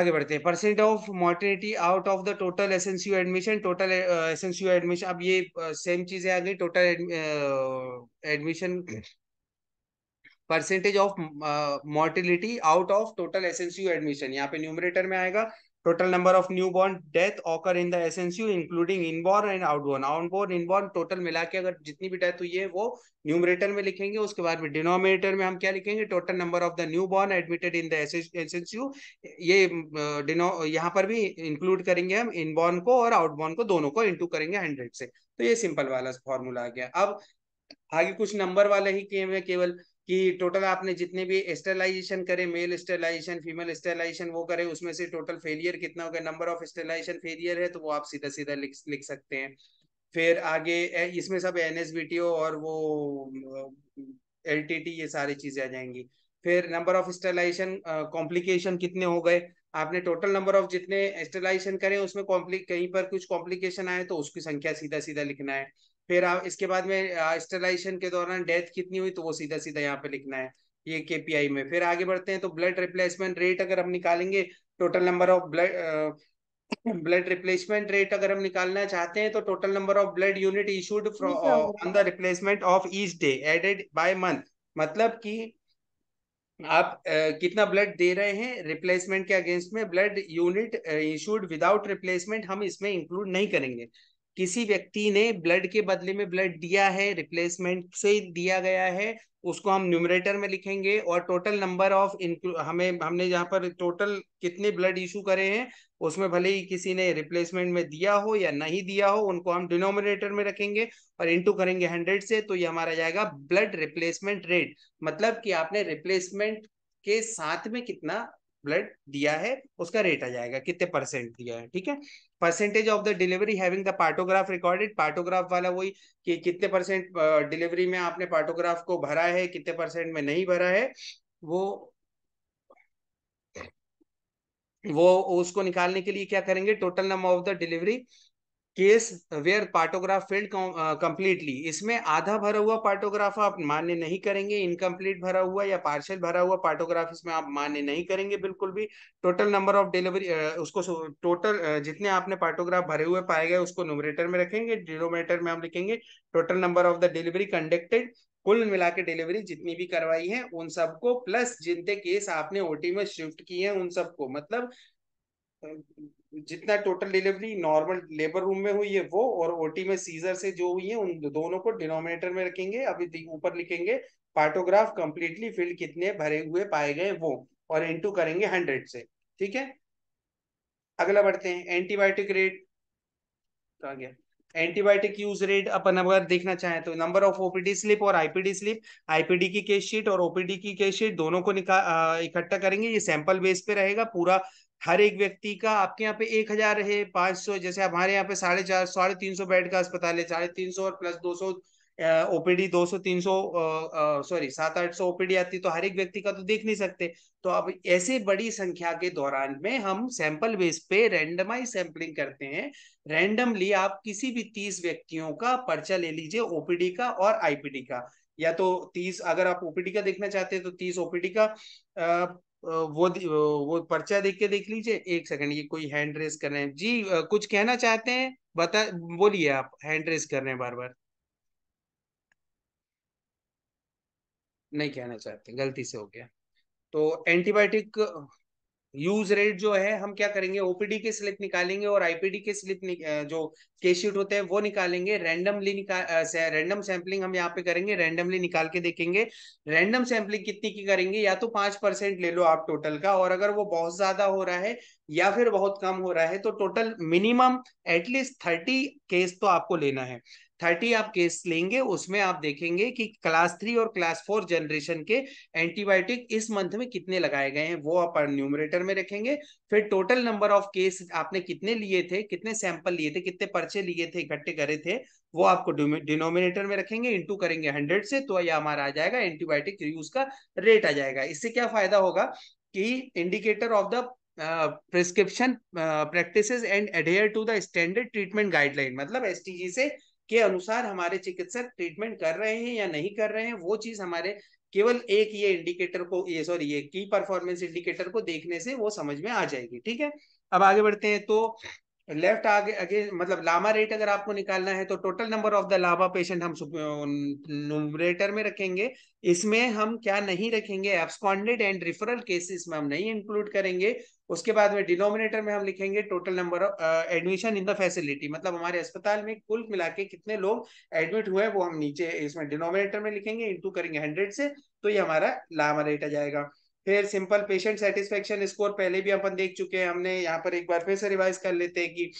आगे बढ़ते हैं percent of mortality out of the total SNCU admission total SNCU admission अब ये सेम चीजें आ गई total admission percentage of mortality out of total S SNCU admission यहाँ पे न्यूमरेटर में आएगा total number of newborn death occur in the SNCU including inborn and outborn outborn inborn total मिला के अगर जितनी भी डेथ हुई है वो न्यूमरेटर में लिखेंगे उसके बाद में डिनोमिनेटर में हम क्या लिखेंगे total number of the newborn admitted in the SNCU ये डिनो uh, यहाँ पर भी इंक्लूड करेंगे हम इनबॉर्न को और आउटबॉर्न को दोनों को इंटू करेंगे हंड्रेड से तो ये सिंपल वाला फॉर्मूला आ गया अब आगे कुछ नंबर वाले ही केवल के केवल कि टोटल आपने जितने भी स्टेलाइजेशन करे मेल स्टेलाइजेशन फीमेल स्टेलाइजेशन वो करे उसमें से टोटल फेलियर कितना हो गया नंबर ऑफ स्टेलाइजेशन फेलियर है तो वो आप सीधा सीधा लिख लिख सकते हैं फिर आगे इसमें सब एन और वो एल ये सारी चीजें आ जाएंगी फिर नंबर ऑफ स्टेलाइजेशन कॉम्प्लिकेशन कितने हो गए आपने टोटल नंबर ऑफ जितने स्टेलाइजेशन करें उसमें कहीं पर कुछ कॉम्प्लिकेशन आए तो उसकी संख्या सीधा सीधा लिखना है फिर आप इसके बाद में स्टेलाइजेशन के दौरान डेथ कितनी हुई तो वो सीधा सीधा यहाँ पे लिखना है ये केपीआई में फिर आगे बढ़ते हैं तो ब्लड रिप्लेसमेंट रेट अगर हम निकालेंगे total number of blood blood replacement rate अगर हम निकालना चाहते हैं तो total number of blood unit issued on the replacement of each day added by month मतलब कि आप uh, कितना ब्लड दे रहे हैं रिप्लेसमेंट के अगेंस्ट में blood unit issued without replacement हम इसमें इंक्लूड नहीं करेंगे किसी व्यक्ति ने ब्लड के बदले में ब्लड दिया है रिप्लेसमेंट से दिया गया है उसको हम न्यूमरेटर में लिखेंगे और टोटल नंबर ऑफ हमें हमने जहाँ पर टोटल कितने ब्लड इशू करे हैं उसमें भले ही किसी ने रिप्लेसमेंट में दिया हो या नहीं दिया हो उनको हम डिनोमिनेटर में रखेंगे और इंटू करेंगे हंड्रेड से तो ये हमारा जाएगा ब्लड रिप्लेसमेंट रेट मतलब कि आपने रिप्लेसमेंट के साथ में कितना ब्लड दिया है उसका रेट आ जाएगा कितने परसेंट दिया है ठीक है percentage of the delivery having the partograph recorded partograph वाला वही कि कितने परसेंट डिलीवरी में आपने पार्टोग्राफ को भरा है कितने परसेंट में नहीं भरा है वो वो उसको निकालने के लिए क्या करेंगे total number of the delivery case where partograph filled completely इसमें आधा भरा हुआ पार्टोग्राफ आप मान्य नहीं करेंगे इनकम्प्लीट भरा हुआ या पार्शियल भरा हुआ पार्टोग्राफ इसमें आप मान्य नहीं करेंगे बिल्कुल भी टोटल नंबर ऑफ डिलीवरी उसको टोटल जितने आपने पार्टोग्राफ भरे हुए पाए गए उसको नोमरेटर में रखेंगे डिनोमिनेटर में हम लिखेंगे total number of the delivery conducted कुल मिला के डिलीवरी जितनी भी करवाई है उन सबको प्लस जिनते केस आपने ओटी में शिफ्ट किए हैं उन सबको मतलब जितना total delivery normal labour room में हुई है वो और ओटी में सीजर से जो हुई है उन दोनों को डिनोमिनेटर में रखेंगे अभी ऊपर लिखेंगे पार्टोग्राफ कंप्लीटली फिल्ड कितने भरे हुए पाए गए वो और इंटू करेंगे हंड्रेड से ठीक है अगला बढ़ते हैं एंटीबायोटिक तो रेट आ गया एंटीबायोटिक यूज रेट अपन अगर देखना चाहें तो नंबर ऑफ ओपीडी स्लिप और आईपीडी स्लिप आईपीडी की केस शीट और ओपीडी की केस शीट दोनों को निकाल इकट्ठा करेंगे ये सैंपल बेस पे रहेगा पूरा हर एक व्यक्ति का आपके यहाँ पे एक हजार है पांच सौ जैसे हमारे यहाँ पे साढ़े चार साढ़े तीन सौ बेड का अस्पताल है साढ़े तीन सौ और प्लस दो सौ ओपीडी दो सौ तीन सौ सॉरी सात आठ सौ ओपीडी आती तो हर एक व्यक्ति का तो देख नहीं सकते तो अब ऐसे बड़ी संख्या के दौरान में हम सैंपल बेस पे रेंडमाइज सैंपलिंग करते हैं रैंडमली आप किसी भी तीस व्यक्तियों का पर्चा ले लीजिए ओपीडी का और आईपीडी का या तो तीस अगर आप ओपीडी का देखना चाहते हैं तो तीस ओपीडी का वो वो पर्चा देख के देख लीजिए एक सेकंड ये कोई हैंड रेस कर रहे हैं जी कुछ कहना चाहते हैं बता बोलिए आप हैंड रेस कर रहे हैं बार बार नहीं कहना चाहते गलती से हो गया तो एंटीबायोटिक यूज रेट जो है हम क्या करेंगे ओपीडी के स्लिप निकालेंगे और आईपीडी के स्लिप जो केशीट होते हैं वो निकालेंगे रैंडमली निकाल रैंडम सैंपलिंग हम यहाँ पे करेंगे रैंडमली निकाल के देखेंगे रैंडम सैंपलिंग कितनी की करेंगे या तो पांच परसेंट ले लो आप टोटल का और अगर वो बहुत ज्यादा हो रहा है या फिर बहुत कम हो रहा है तो total minimum at least thirty case तो आपको लेना है थर्टी आप केस लेंगे उसमें आप देखेंगे कि क्लास थ्री और क्लास फोर जनरेशन के एंटीबायोटिक इस मंथ में कितने लगाए गए हैं वो आप न्यूमरेटर में रखेंगे फिर टोटल नंबर ऑफ केस आपने कितने लिए थे कितने सैंपल लिए थे कितने पर्चे लिए थे इकट्ठे करे थे वो आपको डिनोमिनेटर में रखेंगे इंटू करेंगे हंड्रेड से तो यह हमारा आ जाएगा एंटीबायोटिक यूज का रेट आ जाएगा इससे क्या फायदा होगा कि indicator of the prescription practices and adhere to the standard treatment guideline मतलब एसटीजी से के अनुसार हमारे चिकित्सक ट्रीटमेंट कर रहे हैं या नहीं कर रहे हैं वो चीज हमारे केवल एक ये इंडिकेटर को ये सॉरी ये की परफॉर्मेंस इंडिकेटर को देखने से वो समझ में आ जाएगी ठीक है अब आगे बढ़ते हैं तो लेफ्ट आगे अगे मतलब लामा रेट अगर आपको निकालना है तो total number of the LAMA patient हम न्यूमरेटर में रखेंगे इसमें हम क्या नहीं रखेंगे एब्सकॉन्डेड एंड रिफरल केसेस में हम नहीं इंक्लूड करेंगे उसके बाद में डिनोमिनेटर में हम लिखेंगे total number of admission in the facility मतलब हमारे अस्पताल में कुल मिला के कितने लोग एडमिट हुए वो हम नीचे इसमें डिनोमिनेटर में लिखेंगे इंटू करेंगे हंड्रेड से तो ये हमारा लामा रेट आ जाएगा फिर सिंपल पेशेंट सेटिस्फेक्शन स्कोर पहले भी अपन देख चुके हैं हमने यहाँ पर एक बार फिर से रिवाइज कर लेते हैं कि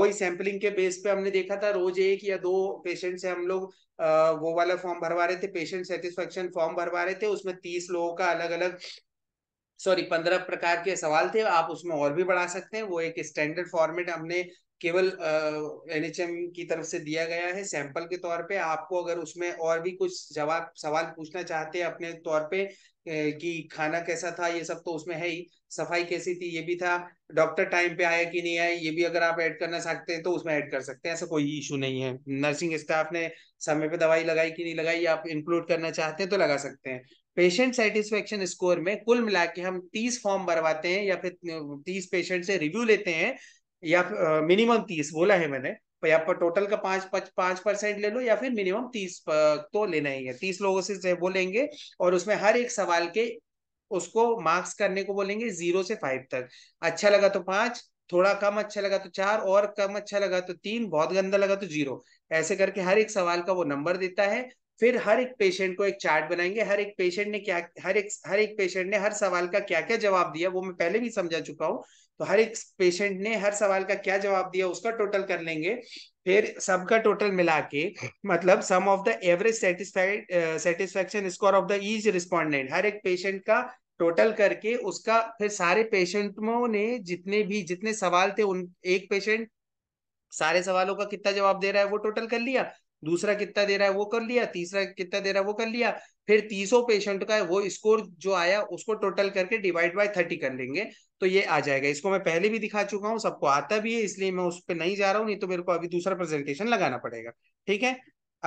वही सैम्पलिंग के बेस पे हमने देखा था रोज एक या दो पेशेंट से हम लोग वो वाला फॉर्म भरवा रहे थे पेशेंट सेटिस्फेक्शन फॉर्म भरवा रहे थे उसमें तीस लोगों का अलग अलग सॉरी पंद्रह प्रकार के सवाल थे आप उसमें और भी बढ़ा सकते हैं वो एक स्टैंडर्ड फॉर्मेट हमने केवल एनएचएम की तरफ से दिया गया है सैंपल के तौर पे आपको अगर उसमें और भी कुछ जवाब सवाल पूछना चाहते हैं अपने तौर पे कि खाना कैसा था ये सब तो उसमें है ही सफाई कैसी थी ये भी था डॉक्टर टाइम पे आया कि नहीं आया ये भी अगर आप ऐड करना चाहते हैं तो उसमें ऐड कर सकते हैं ऐसा कोई इशू नहीं है नर्सिंग स्टाफ ने समय पे दवाई लगाई कि नहीं लगाई आप इंक्लूड करना चाहते हैं तो लगा सकते हैं पेशेंट सेटिस्फेक्शन स्कोर में कुल मिला के हम तीस फॉर्म भरवाते हैं या फिर तीस पेशेंट से रिव्यू लेते हैं या मिनिमम तीस बोला है मैंने या पर टोटल का पांच पांच परसेंट ले लो या फिर मिनिमम तीस तो लेना ही है तीस लोगों से बोलेंगे और उसमें हर एक सवाल के उसको मार्क्स करने को बोलेंगे जीरो से फाइव तक अच्छा लगा तो पांच थोड़ा कम अच्छा लगा तो चार और कम अच्छा लगा तो तीन बहुत गंदा लगा तो जीरो ऐसे करके हर एक सवाल का वो नंबर देता है फिर हर एक पेशेंट को एक चार्ट बनाएंगे हर एक पेशेंट ने क्या हर एक हर एक पेशेंट ने हर सवाल का क्या क्या जवाब दिया वो मैं पहले भी समझा चुका हूँ तो हर एक पेशेंट ने हर सवाल का क्या जवाब दिया उसका टोटल कर लेंगे फिर सबका टोटल मिला के मतलब sum of the average satisfied satisfaction score of the each respondent हर एक पेशेंट का टोटल करके उसका फिर सारे पेशेंटों ने जितने भी जितने सवाल थे उन एक पेशेंट सारे सवालों का कितना जवाब दे रहा है वो टोटल कर लिया दूसरा कितना दे रहा है वो कर लिया तीसरा कितना दे रहा है वो कर लिया फिर तीसों पेशेंट का वो स्कोर जो आया उसको टोटल करके डिवाइड बाय थर्टी कर लेंगे तो ये आ जाएगा इसको मैं पहले भी दिखा चुका हूँ सबको आता भी है इसलिए मैं उस पर नहीं जा रहा हूँ नहीं तो मेरे को अभी दूसरा प्रेजेंटेशन लगाना पड़ेगा ठीक है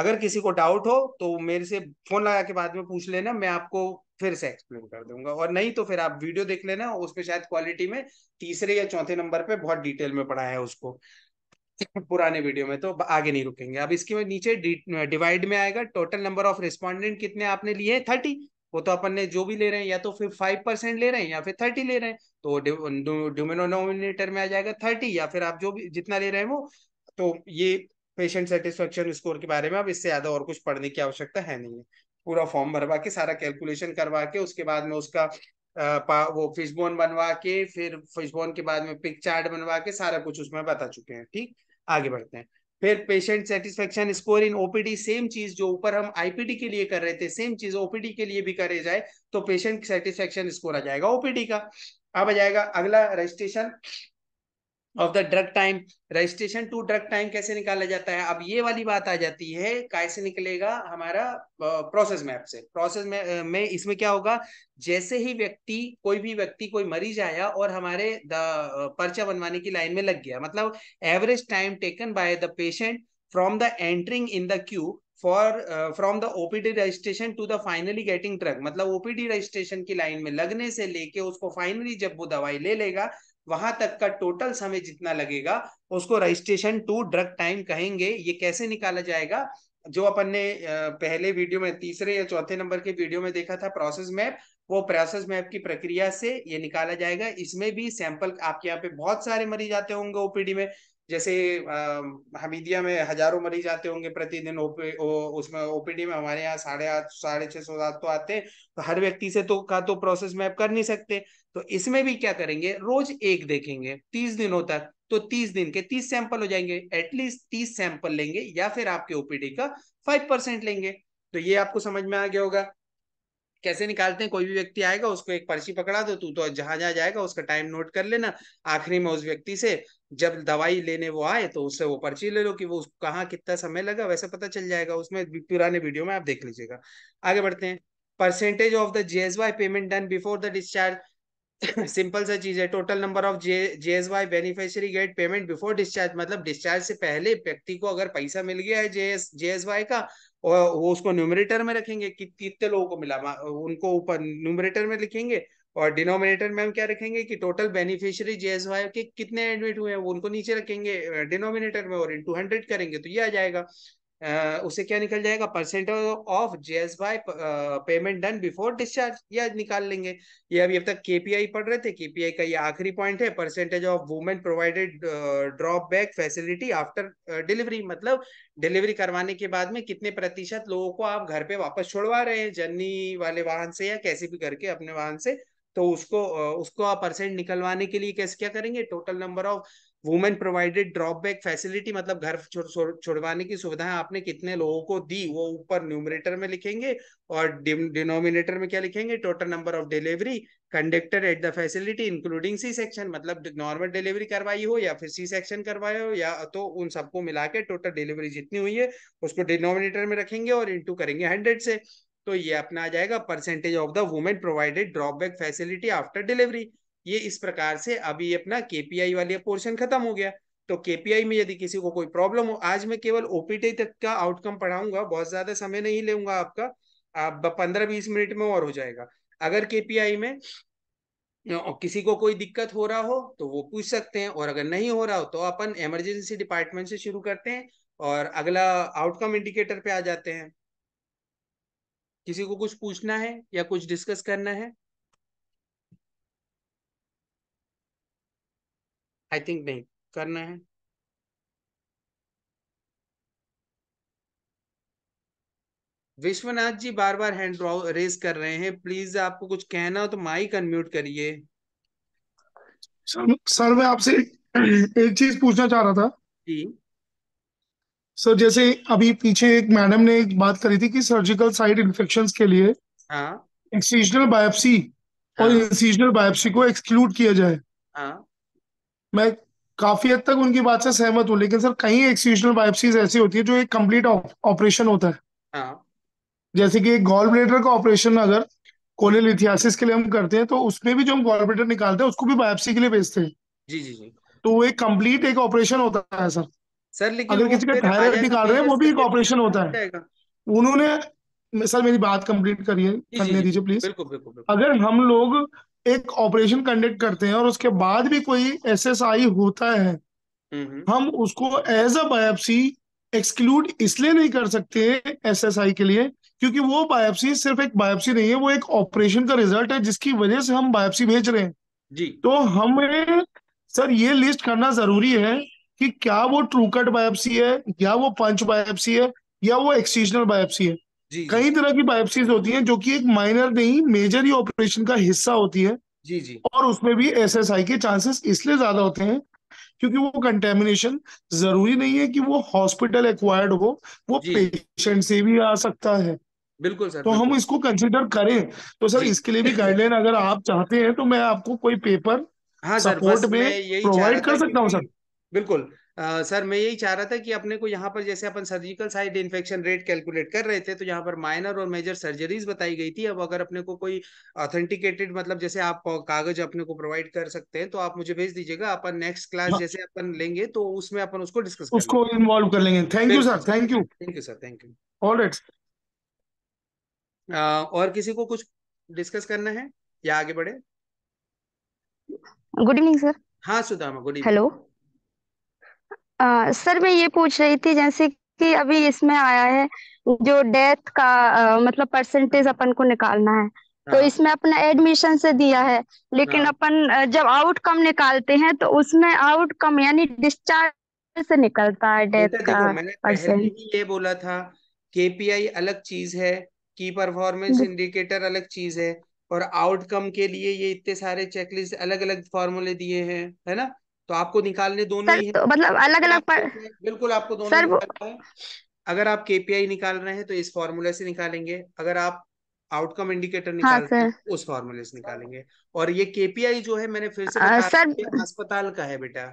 अगर किसी को डाउट हो तो मेरे से फोन लगा के बाद में पूछ लेना मैं आपको फिर से एक्सप्लेन कर दूंगा और नहीं तो फिर आप वीडियो देख लेना उसमें शायद क्वालिटी में तीसरे या चौथे नंबर पे बहुत डिटेल में पढ़ाया है उसको पुराने वीडियो में तो आगे नहीं रुकेंगे अब इसके नीचे डिवाइड में आएगा टोटल नंबर ऑफ रिस्पॉन्डेंट कितने आपने लिए थर्टी वो तो अपन ने जो भी ले रहे हैं या तो फिर फाइव परसेंट ले रहे हैं या फिर थर्टी ले रहे हैं तो डोमिनोनोमिनेटर में आ जाएगा थर्टी या फिर आप जो भी जितना ले रहे हैं वो तो ये पेशेंट सेटिस्फेक्शन स्कोर के बारे में अब इससे ज्यादा और कुछ पढ़ने की आवश्यकता है नहीं है पूरा फॉर्म भरवा के सारा कैलकुलेशन करवा के उसके बाद में उसका वो फिशबोन बनवा के फिर फिशबोन के बाद में पिक चार्ट बनवा के सारा कुछ उसमें बता चुके हैं ठीक आगे बढ़ते हैं फिर patient satisfaction score in OPD same चीज जो ऊपर हम आईपीडी के लिए कर रहे थे सेम चीज ओपीडी के लिए भी करे जाए तो पेशेंट सेटिस्फेक्शन स्कोर आ जाएगा ओपीडी का अब आ जाएगा अगला registration of the drug time registration to drug time कैसे निकाला जाता है अब ये वाली बात आ जाती है कैसे निकलेगा हमारा प्रोसेस मैप से प्रोसेस में, इसमें क्या होगा जैसे ही व्यक्ति कोई भी व्यक्ति कोई मरीज आया और हमारे द पर्चा बनवाने की लाइन में लग गया मतलब average time taken by the patient from the entering in the queue for from the OPD registration to the finally getting drug मतलब ओपीडी रजिस्ट्रेशन की लाइन में लगने से लेके उसको फाइनली जब वो दवाई ले लेगा वहां तक का टोटल समय जितना लगेगा उसको रजिस्ट्रेशन टू ड्रग टाइम कहेंगे ये कैसे निकाला जाएगा जो अपन ने पहले वीडियो में तीसरे या चौथे नंबर के वीडियो में देखा था प्रोसेस मैप वो प्रोसेस मैप की प्रक्रिया से ये निकाला जाएगा इसमें भी सैंपल आपके यहाँ पे बहुत सारे मरीज आते होंगे ओपीडी में जैसे हमीदिया में हजारों मरीज आते होंगे प्रतिदिन उसमें ओपीडी में हमारे यहाँ साढ़े आठ साढ़े छह सौ सात तो आते हैं तो हर व्यक्ति से तो का तो प्रोसेस मैप कर नहीं सकते तो इसमें भी क्या करेंगे रोज एक देखेंगे तीस दिनों तक तो तीस दिन के तीस सैंपल हो जाएंगे एटलीस्ट तीस सैंपल लेंगे या फिर आपके ओपीडी का फाइव परसेंट लेंगे तो ये आपको समझ में आ गया होगा कैसे निकालते हैं कोई भी व्यक्ति आएगा उसको एक पर्ची पकड़ा दो तू तो जहां जहां जाएगा उसका टाइम नोट कर लेना आखिरी में उस व्यक्ति से जब दवाई लेने वो आए तो उससे वो पर्ची ले लो कि वो कहाँ कितना समय लगा वैसे पता चल जाएगा उसमें पुराने वीडियो में आप देख लीजिएगा आगे बढ़ते हैं percentage of the GSY payment done before the discharge simple सा चीज है total number of J J S Y beneficiary get payment before discharge मतलब डिस्चार्ज से पहले व्यक्ति को अगर पैसा मिल गया है J S J S Y का और वो उसको न्यूमरेटर में रखेंगे कि कितने लोगों को मिला उनको ऊपर न्यूमरेटर में लिखेंगे और डिनोमिनेटर में हम क्या रखेंगे कि total beneficiary J S Y के कितने एडमिट हुए हैं वो उनको नीचे रखेंगे डिनोमिनेटर में और टू हंड्रेड करेंगे तो ये आ जाएगा उसे क्या निकल जाएगा percent of S by payment done before discharge या निकाल लेंगे ये अभी अब तक केपीआई पढ़ रहे थे केपीआई का ये आखिरी पॉइंट है percentage of women provided drop back facility after delivery मतलब डिलीवरी करवाने के बाद में कितने प्रतिशत लोगों को आप घर पे वापस छोड़वा रहे हैं जर्नी वाले वाहन से या कैसे भी करके अपने वाहन से तो उसको उसको आप परसेंट निकलवाने के लिए कैसे क्या करेंगे total number of women provided drop back facility मतलब घर छुड़वाने की सुविधाएं आपने कितने लोगों को दी वो ऊपर न्यूमरेटर में लिखेंगे और डिनोमिनेटर में क्या लिखेंगे total number of delivery conductor at the facility including C section मतलब नॉर्मल डिलीवरी करवाई हो या फिर सी सेक्शन करवाए हो या तो उन सबको मिला के टोटल डिलीवरी जितनी हुई है उसको डिनोमिनेटर में रखेंगे और इंटू करेंगे हंड्रेड से तो ये अपना आ जाएगा percentage of the women provided drop back facility after delivery ये इस प्रकार से अभी अपना केपीआई वाली पोर्शन खत्म हो गया तो केपीआई में यदि किसी को कोई प्रॉब्लम हो आज मैं केवल ओपीटी तक का आउटकम पढ़ाऊंगा बहुत ज्यादा समय नहीं लेगा आपका आप पंद्रह बीस मिनट में और हो जाएगा अगर केपीआई में किसी को कोई दिक्कत हो रहा हो तो वो पूछ सकते हैं और अगर नहीं हो रहा हो तो अपन इमरजेंसी डिपार्टमेंट से शुरू करते हैं और अगला आउटकम इंडिकेटर पे आ जाते हैं किसी को कुछ पूछना है या कुछ डिस्कस करना है आई थिंक नहीं करना है विश्वनाथ जी बार बार हैंड रेज कर रहे हैं प्लीज आपको कुछ कहना हो तो माइक अनम्यूट करिए सर, सर मैं आपसे एक चीज पूछना चाह रहा था जी सर जैसे अभी पीछे एक मैडम ने एक बात करी थी कि सर्जिकल साइड इन्फेक्शन के लिए हाँ एक्सीजनल बायोप्सी हाँ, और इंसीजनल बायोप्सी को एक्सक्लूड किया जाए हाँ मैं काफी हद तक उनकी बात से सहमत हूँ लेकिन सर कई एक्सीजनल बायोप्सीज ऐसी होती है जो एक कंप्लीट ऑपरेशन होता है हाँ। जैसे कि एक गॉल ब्लेडर का ऑपरेशन अगर कोलेलिथियासिस के लिए हम करते हैं तो उसमें भी जो हम गॉल ब्लेडर निकालते हैं उसको भी बायोप्सी के लिए भेजते हैं जी जी जी तो वो एक कंप्लीट एक ऑपरेशन होता है सर सर लेकिन अगर किसी का थायराइड निकाल रहे हैं वो भी एक ऑपरेशन होता है उन्होंने सर मेरी बात कंप्लीट करिए करने दीजिए प्लीज अगर हम लोग एक ऑपरेशन कंडक्ट करते हैं और उसके बाद भी कोई एसएसआई होता है हम उसको एज अ बायोप्सी एक्सक्लूड इसलिए नहीं कर सकते एसएसआई के लिए क्योंकि वो बायोप्सी सिर्फ एक बायोप्सी नहीं है वो एक ऑपरेशन का रिजल्ट है जिसकी वजह से हम बायोप्सी भेज रहे हैं जी तो हमें सर ये लिस्ट करना जरूरी है कि क्या वो ट्रूकट बायोप्सी है या वो पंच बायोप्सी है या वो एक्सटीजनल बायोप्सी है कई तरह की बायोप्सीज होती हैं जो कि एक माइनर नहीं मेजर ही ऑपरेशन का हिस्सा होती है जी जी और उसमें भी एसएसआई के चांसेस इसलिए ज्यादा होते हैं क्योंकि वो कंटेमिनेशन जरूरी नहीं है कि वो हॉस्पिटल एक्वायर्ड हो वो पेशेंट से भी आ सकता है बिल्कुल सर तो बिल्कुल। हम इसको कंसिडर करें तो सर इसके लिए भी गाइडलाइन अगर आप चाहते हैं तो मैं आपको कोई पेपर हाँ सर, सपोर्ट में प्रोवाइड कर सकता हूँ सर बिल्कुल सर मैं यही चाह रहा था कि अपने को यहाँ पर जैसे अपन surgical site infection rate calculate कर रहे थे तो यहाँ पर माइनर और मेजर सर्जरीज बताई गई थी अब अगर अपने को कोई ऑथेंटिकेटेड मतलब जैसे आप कागज अपने को प्रोवाइड कर सकते हैं तो आप मुझे भेज दीजिएगा अपन नेक्स्ट क्लास हाँ। जैसे अपन लेंगे तो उसमें अपन उसको डिस्कस उसको इन्वॉल्व कर लेंगे thank you sir thank you thank you sir thank you all right और किसी को कुछ डिस्कस करना है या आगे बढ़े गुड इवनिंग सर हाँ Sudama good evening hello uh, sir मैं ये पूछ रही थी जैसे कि अभी इसमें आया है जो डेथ का आ, मतलब परसेंटेज अपन को निकालना है तो हाँ इसमें अपना एडमिशन से दिया है लेकिन हाँ अपन जब आउटकम निकालते हैं तो उसमें आउटकम यानी डिस्चार्ज से निकलता है डेथ तो देखो का मैंने पहले परसेंट ही ये बोला था केपीआई अलग चीज है की परफॉर्मेंस इंडिकेटर अलग चीज है और आउटकम के लिए ये इतने सारे चेकलिस्ट अलग अलग फॉर्मूले दिए हैं है ना तो आपको निकालने दोनों ही तो मतलब अलग अलग पर बिल्कुल आपको दोनों सर निकालना है अगर आप केपीआई निकाल रहे हैं तो इस फॉर्मूले से निकालेंगे अगर आप आउटकम इंडिकेटर निकाल हाँ, उस फॉर्मूले से निकालेंगे और ये केपीआई जो है मैंने फिर से सर अस्पताल का है बेटा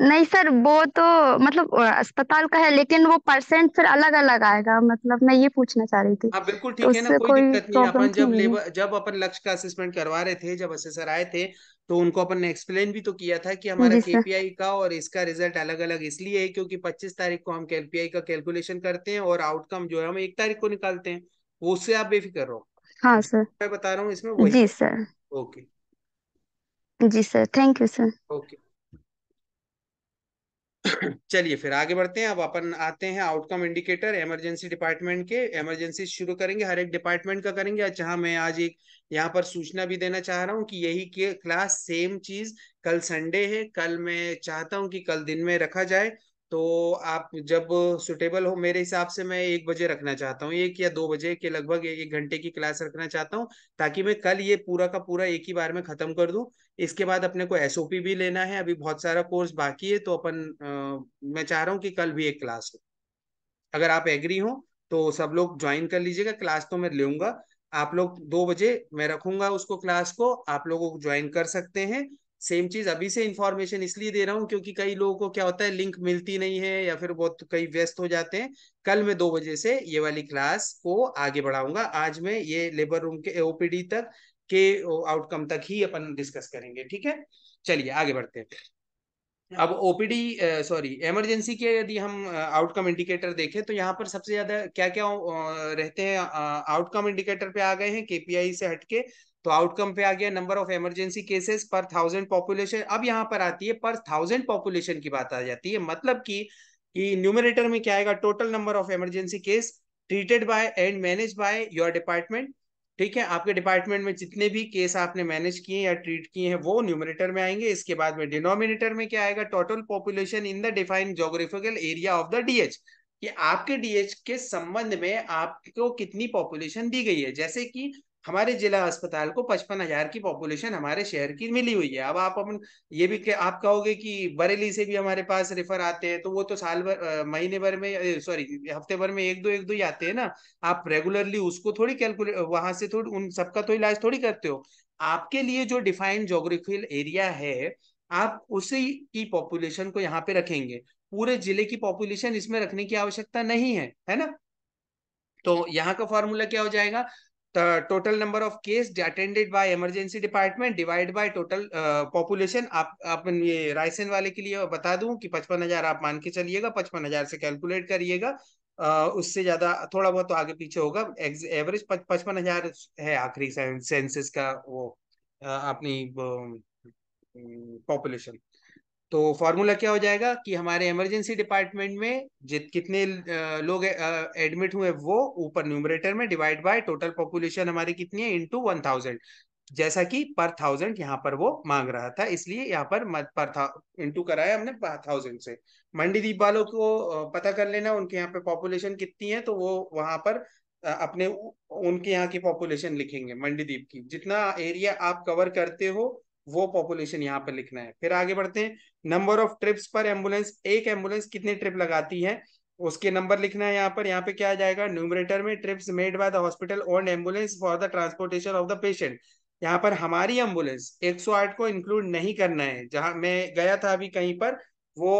नहीं सर वो तो मतलब अस्पताल का है लेकिन वो परसेंट फिर अलग अलग आएगा मतलब मैं ये पूछना चाह रही थी हाँ बिल्कुल तो ठीक है ना उससे कोई कोई दिक्कत नहीं प्रॉब्लम अपन जब नहीं लेबर जब अपन लक्ष्य का असेसमेंट करवा रहे थे जब असेसर आए थे तो उनको अपन ने एक्सप्लेन भी तो किया था कि हमारा जी सर केपीआई का और इसका रिजल्ट अलग अलग इसलिए है क्योंकि पच्चीस तारीख को हम केपीआई का कैलकुलेशन करते हैं और आउटकम जो है हम एक तारीख को निकालते हैं वो उससे आप बेफिक्र रहो हाँ सर मैं बता रहा हूँ इसमें वही जी सर ओके जी sir thank you sir okay चलिए फिर आगे बढ़ते हैं अब अपन आते हैं आउटकम इंडिकेटर इमरजेंसी डिपार्टमेंट के इमरजेंसी शुरू करेंगे हर एक डिपार्टमेंट का करेंगे अच्छा हाँ मैं आज एक यहाँ पर सूचना भी देना चाह रहा हूँ कि यही क्लास सेम चीज कल संडे है कल मैं चाहता हूँ कि कल दिन में रखा जाए तो आप जब सुटेबल हो मेरे हिसाब से मैं एक बजे रखना चाहता हूँ एक या दो बजे के लगभग एक घंटे की क्लास रखना चाहता हूँ ताकि मैं कल ये पूरा का पूरा एक ही बार में खत्म कर दूँ इसके बाद अपने को एसओपी भी लेना है अभी बहुत सारा कोर्स बाकी है तो अपन आ, मैं चाह रहा हूँ कि कल भी एक क्लास हो अगर आप एग्री हो तो सब लोग ज्वाइन कर लीजिएगा क्लास तो मैं लूंगा आप लोग दो बजे मैं रखूंगा उसको क्लास को आप लोग ज्वाइन कर सकते हैं सेम चीज अभी से इंफॉर्मेशन इसलिए दे रहा हूँ क्योंकि कई लोगों को क्या होता है लिंक मिलती नहीं है या फिर बहुत कई व्यस्त हो जाते हैं कल मैं दो बजे से ये वाली क्लास को आगे बढ़ाऊंगा आज मैं ये लेबर रूम के ओपीडी तक के आउटकम तक ही अपन डिस्कस करेंगे ठीक है चलिए आगे बढ़ते हैं अब ओपीडी सॉरी इमरजेंसी के यदि हम आउटकम इंडिकेटर देखें तो यहाँ पर सबसे ज्यादा क्या क्या रहते हैं आउटकम इंडिकेटर पे आ गए हैं केपीआई से हटके तो आउटकम पे आ गया number of emergency cases per thousand population अब यहाँ पर आती है पर थाउजेंड पॉपुलेशन की बात आ जाती है मतलब कि कि न्यूमिनेटर में क्या आएगा total number of emergency case treated by and manage by your department ठीक है आपके डिपार्टमेंट में जितने भी केस आपने मैनेज किए या ट्रीट किए हैं वो न्यूमिनेटर में आएंगे इसके बाद में डिनोमिनेटर में क्या आएगा total population in the defined geographical area of the DH कि आपके डीएच के संबंध में आपको कितनी पॉपुलेशन दी गई है जैसे कि हमारे जिला अस्पताल को पचपन हजार की पॉपुलेशन हमारे शहर की मिली हुई है अब आप अपन ये भी के, आप कहोगे कि बरेली से भी हमारे पास रेफर आते हैं तो वो तो साल भर महीने भर में सॉरी हफ्ते भर में एक दो एक दो ही आते हैं ना आप रेगुलरली उसको थोड़ी कैलकुलेट वहां से थोड़ी उन सबका तो इलाज थोड़ी करते हो आपके लिए जो डिफाइंड जोग्राफिकल एरिया है आप उसी की पॉपुलेशन को यहाँ पे रखेंगे पूरे जिले की पॉपुलेशन इसमें रखने की आवश्यकता नहीं है है ना तो यहाँ का फॉर्मूला क्या हो जाएगा the total number of case attended by emergency department divided by total uh, population आप अपन ये रायसेन वाले के लिए बता दूं कि पचपन हजार आप मान के चलिएगा पचपन हजार से कैलकुलेट करिएगा uh, उससे ज्यादा थोड़ा बहुत तो आगे पीछे होगा एवरेज पचपन हजार है आखिरी सेंसेस का वो uh, अपनी पॉपुलेशन um, तो फॉर्मूला क्या हो जाएगा कि हमारे इमरजेंसी डिपार्टमेंट में जित कितने लोग एडमिट हुए वो ऊपर न्यूमरेटर में डिवाइड बाय टोटल पॉपुलेशन हमारी कितनी है इनटू वन थाउजेंड जैसा कि पर थाउजेंड यहाँ पर वो मांग रहा था इसलिए यहाँ पर पर था इंटू कराया हमने थाउजेंड से दीप वालों को पता कर लेना उनके यहाँ पे पॉपुलेशन कितनी है तो वो वहां पर अपने उनके यहाँ की पॉपुलेशन लिखेंगे दीप की जितना एरिया आप कवर करते हो वो पॉपुलेशन यहाँ पर लिखना है फिर आगे बढ़ते हैं number of trips per ambulance एक एम्बुलेंस कितने ट्रिप लगाती है उसके नंबर लिखना है यहाँ पर यहाँ पे क्या आ जाएगा न्यूमरेटर में trips made by the hospital on ambulance for the transportation of the patient यहाँ पर हमारी एम्बुलेंस 108 को इंक्लूड नहीं करना है जहां मैं गया था अभी कहीं पर वो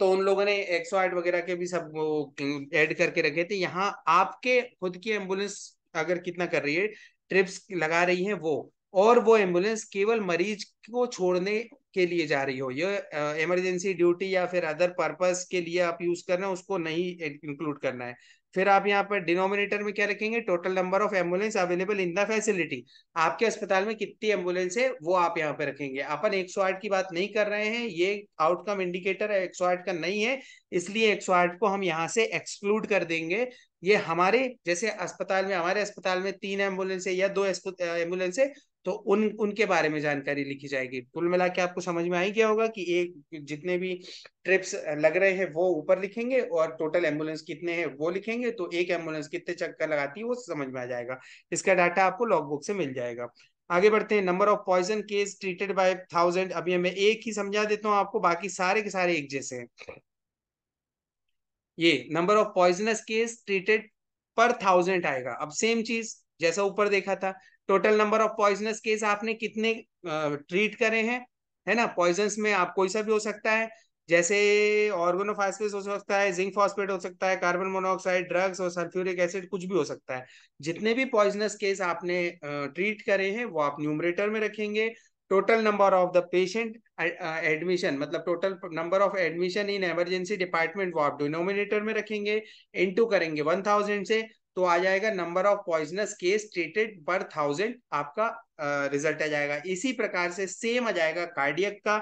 तो उन लोगों ने 108 वगैरह के भी सब वो ऐड करके रखे थे यहाँ आपके खुद की एम्बुलेंस अगर कितना कर रही है ट्रिप्स लगा रही है वो और वो एम्बुलेंस केवल मरीज को छोड़ने के लिए जा रही हो ये इमरजेंसी ड्यूटी या फिर अदर पर्पस के लिए आप यूज कर रहे हैं उसको नहीं इंक्लूड करना है फिर आप यहाँ पर डिनोमिनेटर में क्या रखेंगे total number of ambulance available in the facility आपके अस्पताल में कितनी एम्बुलेंस है वो आप यहाँ पे रखेंगे अपन एक की बात नहीं कर रहे हैं ये आउटकम इंडिकेटर है 108 का नहीं है इसलिए एक को हम यहाँ से एक्सक्लूड कर देंगे ये हमारे जैसे अस्पताल में हमारे अस्पताल में तीन एम्बुलेंस है या दो एम्बुलेंस है तो उन उनके बारे में जानकारी लिखी जाएगी कुल मिला के आपको समझ में आ ही गया होगा कि एक जितने भी ट्रिप्स लग रहे हैं वो ऊपर लिखेंगे और टोटल एम्बुलेंस कितने हैं वो लिखेंगे तो एक एम्बुलेंस कितने चक्कर लगाती है वो समझ में आ जाएगा इसका डाटा आपको लॉग बुक से मिल जाएगा आगे बढ़ते हैं number of poison case treated by thousand अभी मैं एक ही समझा देता हूँ आपको बाकी सारे के सारे एक जैसे हैं ये number of poisonous case treated per thousand आएगा अब सेम चीज जैसा ऊपर देखा था total number of poisonous case आपने कितने ट्रीट करे हैं है ना पॉइजन में आप कोई सा भी हो सकता है जैसे ऑर्गोनोफास्फेट हो सकता है जिंक फॉस्फेट हो सकता है कार्बन मोनोऑक्साइड ड्रग्स और सल्फ्यूरिक एसिड कुछ भी हो सकता है जितने भी पॉइजनस केस आपने ट्रीट करे हैं वो आप न्यूमरेटर में रखेंगे total number of the patient admission मतलब total number of admission in emergency department वो आप डिनोमिनेटर में रखेंगे इनटू करेंगे वन थाउजेंड से तो आ जाएगा number of poisonous case treated per thousand आपका रिजल्ट आ जाएगा इसी प्रकार से सेम आ जाएगा कार्डियक का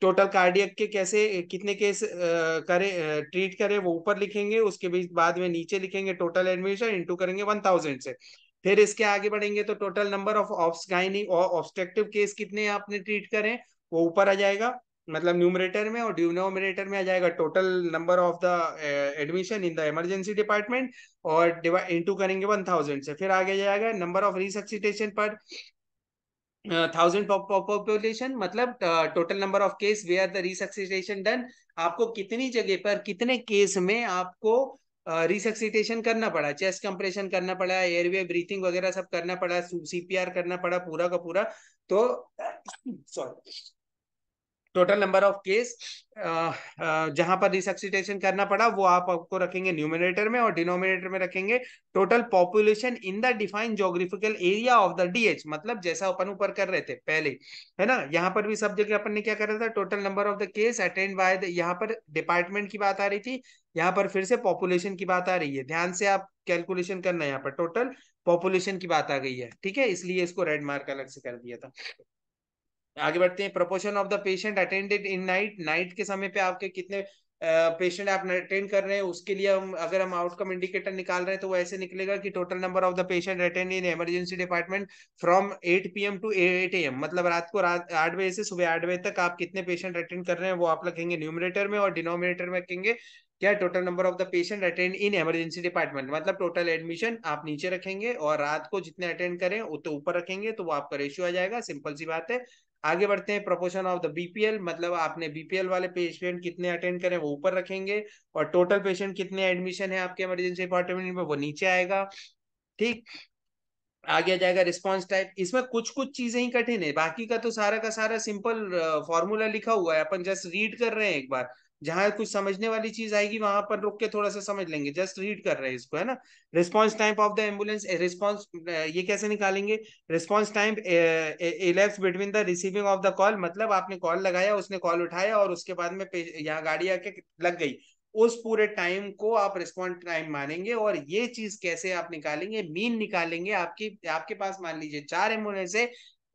टोटल कार्डियक के कैसे कितने केस करे ट्रीट करे वो ऊपर लिखेंगे उसके बीच बाद में नीचे लिखेंगे टोटल एडमिशन इंटू करेंगे वन थाउजेंड से फिर इसके आगे बढ़ेंगे तो टोटल नंबर ऑफ ऑप्स और ऑब्स्ट्रक्टिव केस कितने आपने ट्रीट करें वो ऊपर आ जाएगा मतलब न्यूमरेटर में और ड्यूनोमिनेटर में आ जाएगा total number of the admission in the emergency department और डिवाइड इनटू करेंगे वन थाउजेंड से फिर आगे जाएगा number of resuscitation per thousand population मतलब total number of case we are the resuscitation done आपको कितनी जगह पर कितने केस में आपको रिसक्सिटेशन uh, करना पड़ा चेस्ट कंप्रेशन करना पड़ा एयरवे ब्रीथिंग वगैरह सब करना पड़ा सीपीआर करना पड़ा पूरा का पूरा तो sorry uh, total number of case जहां पर रिसक्सिटेशन करना पड़ा वो आप आपको रखेंगे न्यूमिनेटर में और डिनोमिनेटर में रखेंगे total population in the defined geographical area of the DH मतलब जैसा अपन ऊपर कर रहे थे पहले है ना यहाँ पर भी सब जगह अपन ने क्या करा था total number of the case attend by यहाँ पर डिपार्टमेंट की बात आ रही थी यहाँ पर फिर से पॉपुलेशन की बात आ रही है ध्यान से आप कैलकुलेशन करना यहाँ पर टोटल पॉपुलेशन की बात आ गई है ठीक है इसलिए इसको रेड मार्क अलग से कर दिया था आगे बढ़ते हैं proportion of the patient attended in night night के समय पे आपके कितने पेशेंट आप अटेंड कर रहे हैं उसके लिए हम अगर हम आउटकम इंडिकेटर निकाल रहे हैं तो वो ऐसे निकलेगा कि total number of the patient attend in emergency department from 8 PM to 8 AM मतलब रात को रात आठ बजे से सुबह आठ बजे तक आप कितने पेशेंट अटेंड कर रहे हैं वो आप लिखेंगे न्यूमिनेटर में और डिनोमिनेटर में रखेंगे क्या total number of the patient attend in emergency department मतलब टोटल एडमिशन आप नीचे रखेंगे और रात को जितने अटेंड करें उतने तो ऊपर रखेंगे तो वो आपका रेशियो आ जाएगा सिंपल सी बात है आगे बढ़ते हैं प्रोपोर्शन ऑफ द बीपीएल मतलब आपने बीपीएल वाले पेशेंट कितने अटेंड करें वो ऊपर रखेंगे और टोटल पेशेंट कितने एडमिशन है आपके इमरजेंसी डिपार्टमेंट में वो नीचे आएगा ठीक आगे आ जाएगा रिस्पॉन्स टाइप इसमें कुछ कुछ चीजें ही कठिन है बाकी का तो सारा का सारा सिंपल फॉर्मूला लिखा हुआ है अपन जस्ट रीड कर रहे हैं एक बार जहां कुछ समझने वाली चीज आएगी वहां पर रुक के थोड़ा सा समझ लेंगे जस्ट रीड कर रहे हैं इसको है ना response time of the ambulance response ये कैसे निकालेंगे response time elapse between the receiving of the call मतलब आपने कॉल लगाया उसने कॉल उठाया और उसके बाद में यहाँ गाड़ी आके लग गई उस पूरे टाइम को आप रिस्पॉन्स टाइम मानेंगे और ये चीज कैसे आप निकालेंगे मीन निकालेंगे आपकी आपके पास मान लीजिए चार एम्बुलेंस है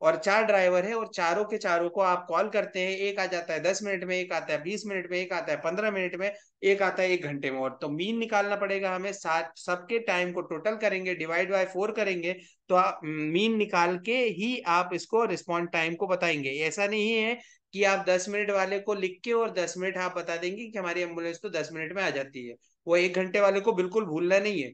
और चार ड्राइवर है और चारों के चारों को आप कॉल करते हैं एक आ जाता है दस मिनट में एक आता है बीस मिनट में एक आता है पंद्रह मिनट में एक आता है एक घंटे में और तो मीन निकालना पड़ेगा हमें सात सबके टाइम को टोटल करेंगे डिवाइड बाय फोर करेंगे तो आप मीन mm, निकाल के ही आप इसको रिस्पॉन्ड टाइम को बताएंगे ऐसा नहीं है कि आप दस मिनट वाले को लिख के और दस मिनट आप बता देंगे कि हमारी एम्बुलेंस तो दस मिनट में आ जाती है वो एक घंटे वाले को बिल्कुल भूलना नहीं है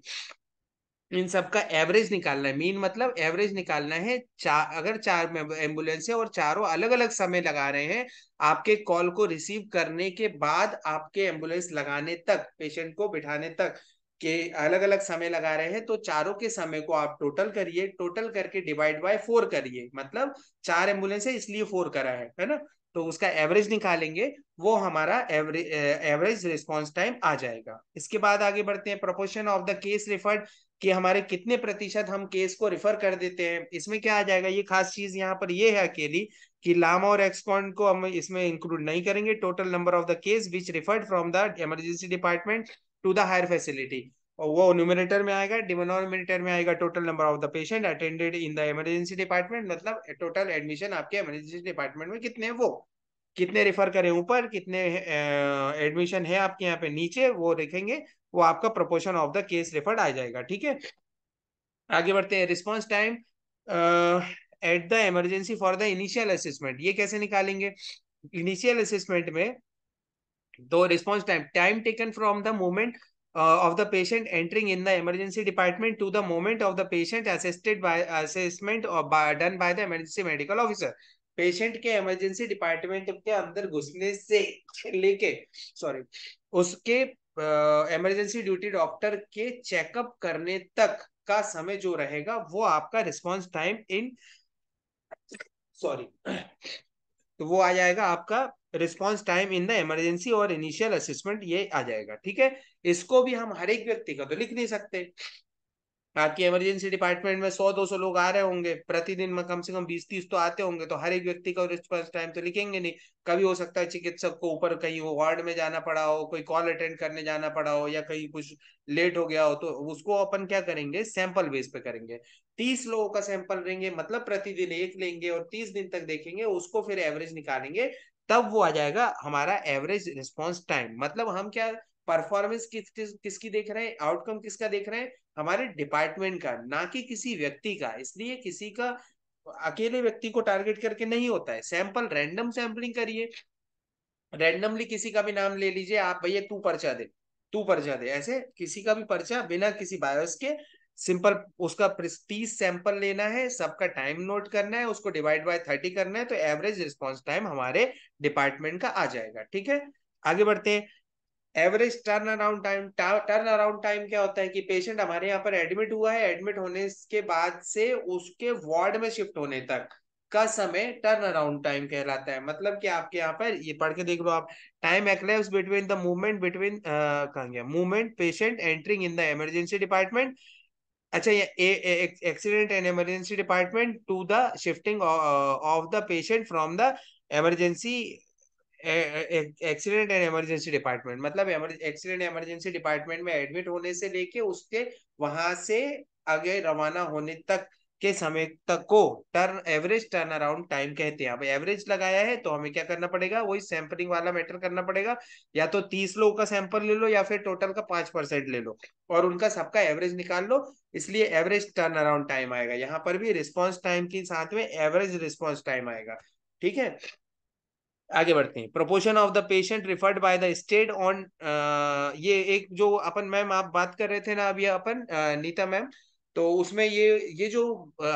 इन सबका एवरेज निकालना है मीन मतलब एवरेज निकालना है चार अगर चार एम्बुलेंस है और चारों अलग अलग समय लगा रहे हैं आपके कॉल को रिसीव करने के बाद आपके एम्बुलेंस लगाने तक पेशेंट को बिठाने तक के अलग अलग समय लगा रहे हैं तो चारों के समय को आप टोटल करिए टोटल करके डिवाइड बाय फोर करिए मतलब चार एम्बुलेंस है इसलिए फोर करा है है ना तो उसका एवरेज निकालेंगे वो हमारा एवरेज एवरेज रिस्पॉन्स टाइम आ जाएगा इसके बाद आगे बढ़ते हैं proportion of the case referred कि हमारे कितने प्रतिशत हम केस को रिफर कर देते हैं इसमें क्या आ जाएगा ये खास चीज यहाँ पर ये है अकेली कि लामा और एक्सकॉन को हम इसमें इंक्लूड नहीं करेंगे total number of the case which referred from the emergency department to the higher facility और वो न्यूमिनेटर में आएगा डिमोनोमिनेटर में आएगा total number of the patient attended in the emergency department मतलब टोटल एडमिशन आपके इमरजेंसी डिपार्टमेंट में कितने वो कितने रिफर करें ऊपर कितने एडमिशन है आपके यहाँ पे नीचे वो देखेंगे वो आपका proportion of the case referred आ जाएगा ठीक है आगे बढ़ते हैं response time at the emergency for the initial assessment ये कैसे निकालेंगे इनिशियल असेसमेंट में दो response time time taken from the moment of the patient entering in the emergency department to the moment of the patient assisted by assessment or by, done by the emergency medical officer patient के emergency department के अंदर घुसने से लेके sorry उसके emergency duty doctor के checkup करने तक का समय जो रहेगा वो आपका रिस्पॉन्स टाइम इन सॉरी तो वो आ जाएगा आपका response time in the emergency और इनिशियल असिस्मेंट ये आ जाएगा ठीक है इसको भी हम हर एक व्यक्ति का तो लिख नहीं सकते आपकी इमरजेंसी डिपार्टमेंट में सौ दो सौ लोग आ रहे होंगे प्रतिदिन में कम से कम बीस तीस तो आते होंगे तो हर एक व्यक्ति का रिस्पॉन्स टाइम तो लिखेंगे नहीं कभी हो सकता है चिकित्सक को ऊपर कहीं वो वार्ड में जाना पड़ा हो कोई कॉल अटेंड करने जाना पड़ा हो या कहीं कुछ लेट हो गया हो तो उसको अपन क्या करेंगे सैंपल बेस पे करेंगे तीस लोगों का सैंपल लेंगे मतलब प्रतिदिन एक लेंगे और तीस दिन तक देखेंगे उसको फिर एवरेज निकालेंगे तब वो आ जाएगा हमारा एवरेज रिस्पॉन्स टाइम मतलब हम क्या परफॉर्मेंस किस, किसकी देख रहे हैं आउटकम किसका देख रहे हैं हमारे डिपार्टमेंट का ना कि किसी व्यक्ति का इसलिए किसी का अकेले व्यक्ति को टारगेट करके नहीं होता है सैंपल रैंडम सैंपलिंग करिए रैंडमली किसी का भी नाम ले लीजिए आप भैया तू पर्चा दे तू पर्चा दे ऐसे किसी का भी पर्चा बिना किसी बायोस के सिंपल उसका तीस सैंपल लेना है सबका टाइम नोट करना है उसको डिवाइड बाय थर्टी करना है तो एवरेज रिस्पॉन्स टाइम हमारे डिपार्टमेंट का आ जाएगा ठीक है आगे बढ़ते हैं average turn around time turn around time क्या होता है कि पेशेंट हमारे यहाँ पर एडमिट हुआ है एडमिट होने के बाद से उसके वार्ड में शिफ्ट होने तक का समय टर्न अराउंड टाइम कहलाता है मतलब कि आपके यहाँ पर ये पढ़ के देख लो आप time elapse between the movement between कहा गया movement patient entering in the emergency department अच्छा ये accident and emergency department to the shifting of the patient from the emergency accident and emergency department मतलब एक्सीडेंट इमरजेंसी डिपार्टमेंट में admit होने से लेके उसके वहां से आगे रवाना होने तक के समय तक को turn average turn around time कहते हैं अब एवरेज लगाया है तो हमें क्या करना पड़ेगा वही सैंपलिंग वाला मैटर करना पड़ेगा या तो तीस लोगों का सैंपल ले लो या फिर टोटल का पांच परसेंट ले लो और उनका सबका एवरेज निकाल लो इसलिए एवरेज टर्न अराउंड टाइम आएगा यहाँ पर भी रिस्पॉन्स टाइम के साथ में एवरेज रिस्पॉन्स टाइम आएगा ठीक है आगे बढ़ते हैं proportion of the patient referred by the state on ये एक जो अपन मैम आप बात कर रहे थे ना अभी अपन नीता मैम तो उसमें ये ये जो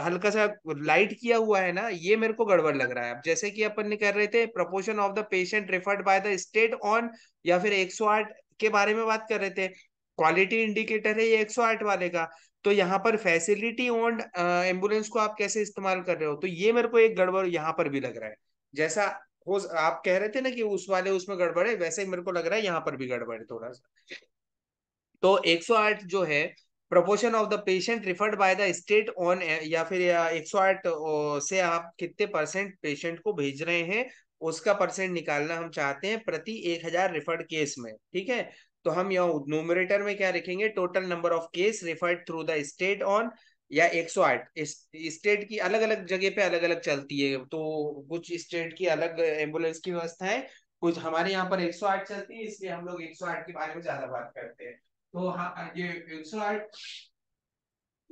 हल्का सा लाइट किया हुआ है ना ये मेरे को गड़बड़ लग रहा है अब जैसे कि अपन ने कर रहे थे proportion of the patient referred by the state on या फिर 108 के बारे में बात कर रहे थे क्वालिटी इंडिकेटर है ये 108 वाले का तो यहाँ पर फैसिलिटी ऑन एम्बुलेंस को आप कैसे इस्तेमाल कर रहे हो तो ये मेरे को एक गड़बड़ यहाँ पर भी लग रहा है जैसा हो आप कह रहे थे ना कि उस वाले उसमें गड़बड़ है वैसे ही मेरे को लग रहा है यहाँ पर भी गड़बड़ है थोड़ा सा तो 108 जो है proportion of the patient referred by the state on या फिर एक सौ आठ से आप कितने परसेंट पेशेंट को भेज रहे हैं उसका परसेंट निकालना हम चाहते हैं प्रति एक हजार रिफर्ड केस में ठीक है तो हम यहाँ नोमिनेटर में क्या रखेंगे total number of case referred through the state on या 108 स्टेट की अलग अलग जगह पे अलग अलग चलती है तो कुछ स्टेट की अलग एम्बुलेंस की व्यवस्था है कुछ हमारे यहाँ पर 108 चलती है इसलिए हम लोग 108 के बारे में ज्यादा बात करते हैं तो हाँ ये 108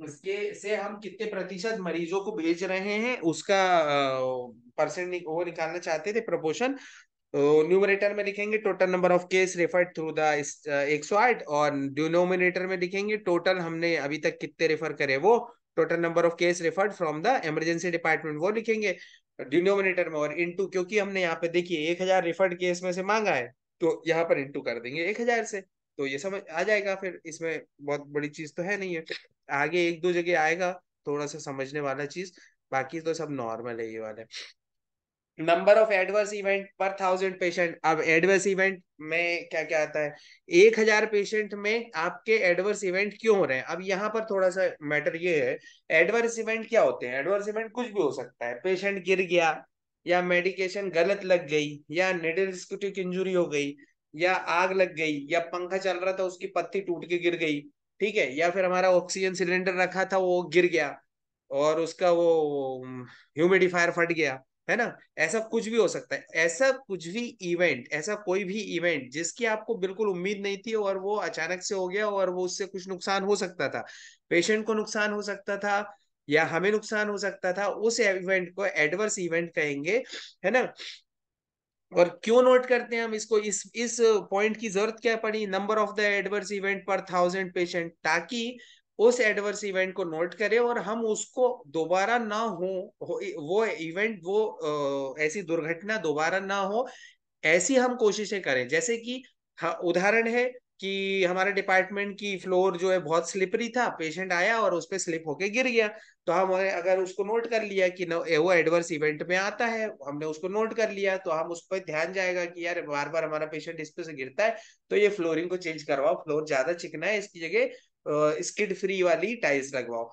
इसके से हम कितने प्रतिशत मरीजों को भेज रहे हैं उसका परसेंट वो निकालना चाहते थे प्रपोशन न्यूमरेटर तो में लिखेंगे total number of case referred through the एक सौ आठ और डिनोमिनेटर में लिखेंगे टोटल हमने अभी तक कितने रेफर करे वो total number of case referred from the emergency department वो लिखेंगे डिनोमिनेटर में और इनटू क्योंकि हमने यहाँ पे देखिए एक हजार रेफर्ड केस में से मांगा है तो यहाँ पर इनटू कर देंगे एक हजार से तो ये समझ आ जाएगा फिर इसमें बहुत बड़ी चीज तो है नहीं है आगे एक दो जगह आएगा थोड़ा सा समझने वाला चीज बाकी तो सब नॉर्मल है ये वाले number of adverse event per thousand patient अब एडवर्स इवेंट में क्या क्या आता है एक हजार पेशेंट में आपके एडवर्स इवेंट क्यों हो रहे हैं अब यहाँ पर थोड़ा सा मैटर ये है एडवर्स इवेंट क्या होते हैं एडवर्स इवेंट कुछ भी हो सकता है पेशेंट गिर गया या मेडिकेशन गलत लग गई या निडल इंजुरी हो गई या आग लग गई या पंखा चल रहा था उसकी पत्ती टूट के गिर गई ठीक है या फिर हमारा ऑक्सीजन सिलेंडर रखा था वो गिर गया और उसका वो ह्यूमिडिफायर फट गया है ना ऐसा कुछ भी हो सकता है ऐसा कुछ भी इवेंट ऐसा कोई भी इवेंट जिसकी आपको बिल्कुल उम्मीद नहीं थी और वो अचानक से हो गया और वो उससे कुछ नुकसान हो सकता था पेशेंट को नुकसान हो सकता था या हमें नुकसान हो सकता था उस इवेंट को एडवर्स इवेंट कहेंगे है ना और क्यों नोट करते हैं हम इसको इस इस पॉइंट की जरूरत क्या पड़ी number of the adverse event per thousand patient ताकि उस एडवर्स इवेंट को नोट करें और हम उसको दोबारा ना हो वो इवेंट वो ऐसी दुर्घटना दोबारा ना हो ऐसी हम कोशिशें करें जैसे कि हाँ, उदाहरण है कि हमारे डिपार्टमेंट की फ्लोर जो है बहुत स्लिपरी था पेशेंट आया और उस पर स्लिप होके गिर गया तो हम अगर उसको नोट कर लिया कि वो एडवर्स इवेंट में आता है हमने उसको नोट कर लिया तो हम उस पर ध्यान जाएगा कि यार बार बार हमारा पेशेंट इस पे से गिरता है तो ये फ्लोरिंग को चेंज करवाओ फ्लोर ज्यादा चिकना है इसकी जगह स्किड फ्री वाली टाइल्स लगवाओ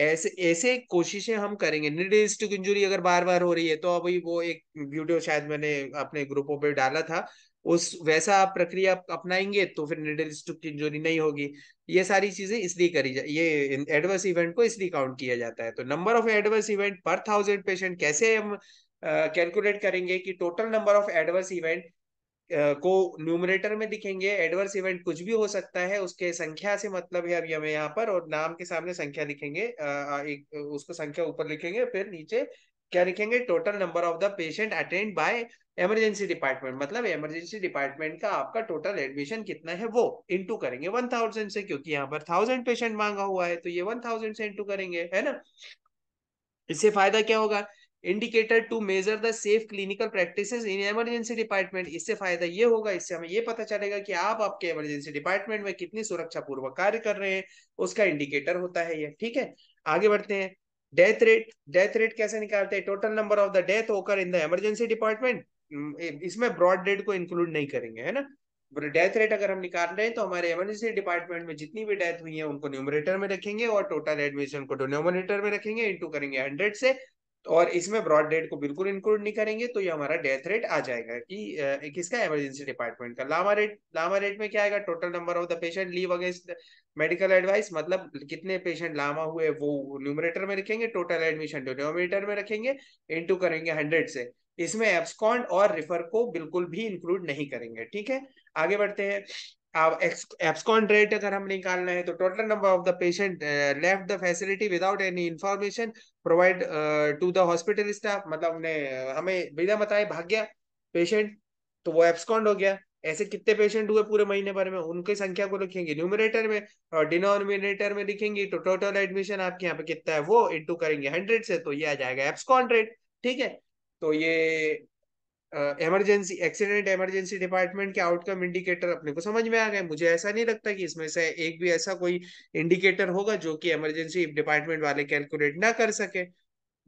ऐसे ऐसे कोशिशें हम करेंगे निडिस्टिक इंजुरी अगर बार बार हो रही है तो अभी वो एक वीडियो शायद मैंने अपने ग्रुपों पे डाला था उस वैसा आप प्रक्रिया अपनाएंगे तो फिर निडलिस्टिक इंजुरी नहीं होगी ये सारी चीजें इसलिए करी जा ये एडवर्स इवेंट को इसलिए काउंट किया जाता है तो number of adverse event per thousand patient कैसे हम कैलकुलेट uh, करेंगे कि total number of adverse event को न्यूमरेटर में दिखेंगे एडवर्स इवेंट कुछ भी हो सकता है उसके संख्या से मतलब है अभी हमें यहाँ पर और नाम के सामने संख्या लिखेंगे एक उसको संख्या ऊपर लिखेंगे फिर नीचे क्या लिखेंगे total number of the patient attend by emergency department मतलब एमरजेंसी डिपार्टमेंट का आपका टोटल एडमिशन कितना है वो इंटू करेंगे वन थाउजेंड से क्योंकि यहाँ पर थाउजेंड पेशेंट मांगा हुआ है तो ये वन थाउजेंड से इंटू करेंगे है ना इससे फायदा क्या होगा indicator to measure the safe clinical practice in emergency department इससे फायदा ये होगा इससे हमें ये पता चलेगा कि आप आपके इमरजेंसी डिपार्टमेंट में कितनी सुरक्षा पूर्वक कार्य कर रहे हैं उसका इंडिकेटर होता है ये ठीक है आगे बढ़ते हैं डेथ रेट डेथ रेट कैसे निकालते हैं total number of the death occur in the emergency department इसमें ब्रॉड डेट को इंक्लूड नहीं करेंगे है ना डेथ रेट अगर हम निकाल रहे हैं तो हमारे इमरजेंसी डिपार्टमेंट में जितनी भी डेथ हुई है उनको न्यूमरेटर में रखेंगे और टोटल एडमिशन को डिनोमिनेटर में रखेंगे इंटू करेंगे हंड्रेड से और इसमें ब्रॉड डेट को बिल्कुल इंक्लूड नहीं करेंगे तो ये हमारा डेथ रेट आ जाएगा कि किसका इमरजेंसी डिपार्टमेंट का लामा रेट लामा रेट में क्या आएगा total number of the patient leave against medical advice मतलब कितने पेशेंट लामा हुए वो न्यूमरेटर में रखेंगे टोटल एडमिशन डिनोमिनेटर में रखेंगे इंटू करेंगे हंड्रेड से इसमें एब्सकॉन्ड और रिफर को बिल्कुल भी इंक्लूड नहीं करेंगे ठीक है आगे बढ़ते हैं अब एब्सकॉन्ड रेट अगर हम निकालना है तो total number of the patient left the facility without any information provide to the hospital staff मतलब उन्हें uh, हमें बिना बताए भाग गया पेशेंट तो वो एब्सकॉन्ड हो गया ऐसे कितने पेशेंट हुए पूरे महीने भर में उनकी संख्या को लिखेंगे न्यूमिनेटर में और डिनोमिनेटर में लिखेंगे तो टोटल एडमिशन आपके यहाँ पे कितना है वो इंटू करेंगे हंड्रेड से तो ये आ जाएगा एब्सकॉन रेट ठीक है तो ये इमरजेंसी एक्सीडेंट इमरजेंसी डिपार्टमेंट के आउटकम इंडिकेटर अपने को समझ में आ गए मुझे ऐसा नहीं लगता कि इसमें से एक भी ऐसा कोई इंडिकेटर होगा जो कि इमरजेंसी डिपार्टमेंट वाले कैलकुलेट ना कर सके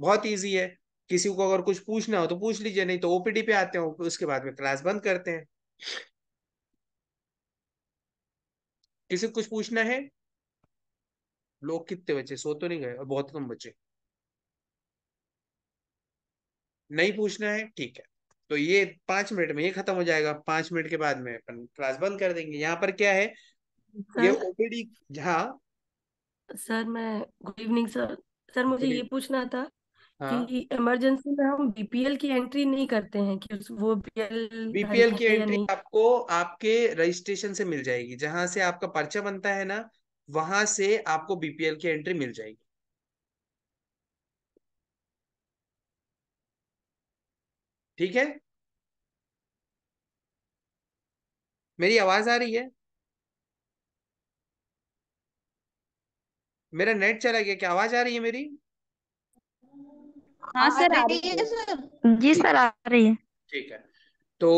बहुत ईजी है किसी को अगर कुछ पूछना हो तो पूछ लीजिए नहीं तो ओपीडी पे आते हैं उसके बाद में क्लास बंद करते हैं किसी को कुछ पूछना है लोग कितने बचे सो तो नहीं गए बहुत कम बचे नहीं पूछना है ठीक है तो ये पांच मिनट में ये खत्म हो जाएगा पांच मिनट के बाद में अपन क्लास बंद कर देंगे यहाँ पर क्या है सर, ये ओपीडी हाँ सर मैं गुड इवनिंग सर सर मुझे ये पूछना था हाँ? कि इमरजेंसी में हम बीपीएल की एंट्री नहीं करते हैं कि वो बीपीएल बीपीएल की एंट्री आपको आपके रजिस्ट्रेशन से मिल जाएगी जहां से आपका पर्चा बनता है ना वहां से आपको बीपीएल की एंट्री मिल जाएगी ठीक है मेरी आवाज आ रही है मेरा नेट चला गया क्या आवाज आ रही है मेरी हाँ सर आ रही है सर जी सर आ रही है ठीक है तो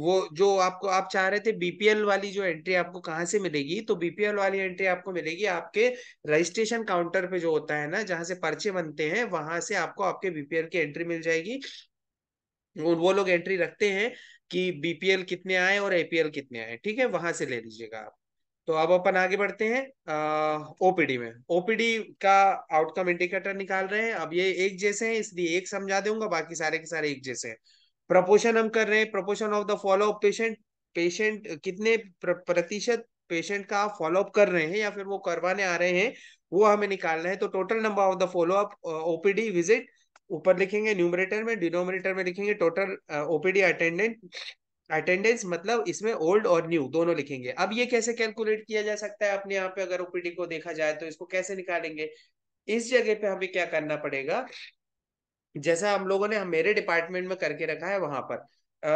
वो जो आपको आप चाह रहे थे बीपीएल वाली जो एंट्री आपको कहाँ से मिलेगी तो बीपीएल वाली एंट्री आपको मिलेगी आपके रजिस्ट्रेशन काउंटर पे जो होता है ना जहाँ से पर्चे बनते हैं वहां से आपको आपके बीपीएल की एंट्री मिल जाएगी वो लोग एंट्री रखते हैं कि बीपीएल कितने आए और एपीएल कितने आए ठीक है वहां से ले लीजिएगा आप तो अब अपन आगे बढ़ते हैं ओपीडी में ओपीडी का आउटकम इंडिकेटर निकाल रहे हैं अब ये एक जैसे हैं इसलिए एक समझा दूंगा बाकी सारे के सारे एक जैसे हैं प्रपोशन हम कर रहे हैं proportion of the follow up patient patient कितने प्रतिशत पेशेंट का आप फॉलोअप कर रहे हैं या फिर वो करवाने आ रहे हैं वो हमें निकालना है तो total number of the follow up OPD visit ऊपर लिखेंगे न्यूमरेटर में डिनोमिनेटर में लिखेंगे टोटल ओपीडी अटेंडेंट अटेंडेंस मतलब इसमें ओल्ड और न्यू दोनों लिखेंगे अब ये कैसे कैलकुलेट किया जा सकता है अपने यहाँ पे अगर ओपीडी को देखा जाए तो इसको कैसे निकालेंगे इस जगह पे हमें क्या करना पड़ेगा जैसा हम लोगों ने मेरे डिपार्टमेंट में करके रखा है वहां पर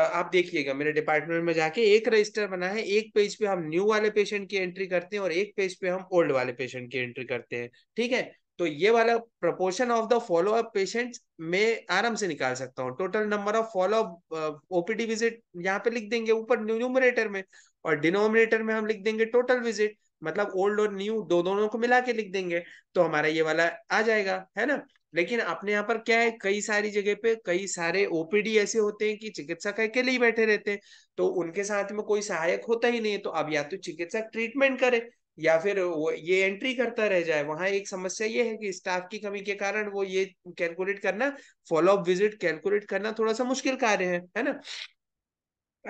आप देखिएगा मेरे डिपार्टमेंट में जाके एक रजिस्टर बना है एक पेज पे हम न्यू वाले पेशेंट की एंट्री करते हैं और एक पेज पे हम ओल्ड वाले पेशेंट की एंट्री करते हैं ठीक है तो ये वाला proportion of the follow up patient में आराम से निकाल सकता हूँ total number of follow up OPD visit यहाँ पे लिख देंगे ऊपर न्यूमिनेटर में और डिनोमिनेटर में हम लिख देंगे टोटल विजिट मतलब ओल्ड और न्यू दो दोनों को मिला के लिख देंगे तो हमारा ये वाला आ जाएगा है ना लेकिन अपने यहाँ पर क्या है कई सारी जगह पे कई सारे ओपीडी ऐसे होते हैं कि चिकित्सक अकेले ही बैठे रहते हैं तो उनके साथ में कोई सहायक होता ही नहीं है तो अब या तो चिकित्सक ट्रीटमेंट करे या फिर वो ये एंट्री करता रह जाए वहां एक समस्या ये है कि स्टाफ की कमी के कारण वो ये कैलकुलेट करना फॉलो अप विजिट कैलकुलेट करना थोड़ा सा मुश्किल कार्य है है ना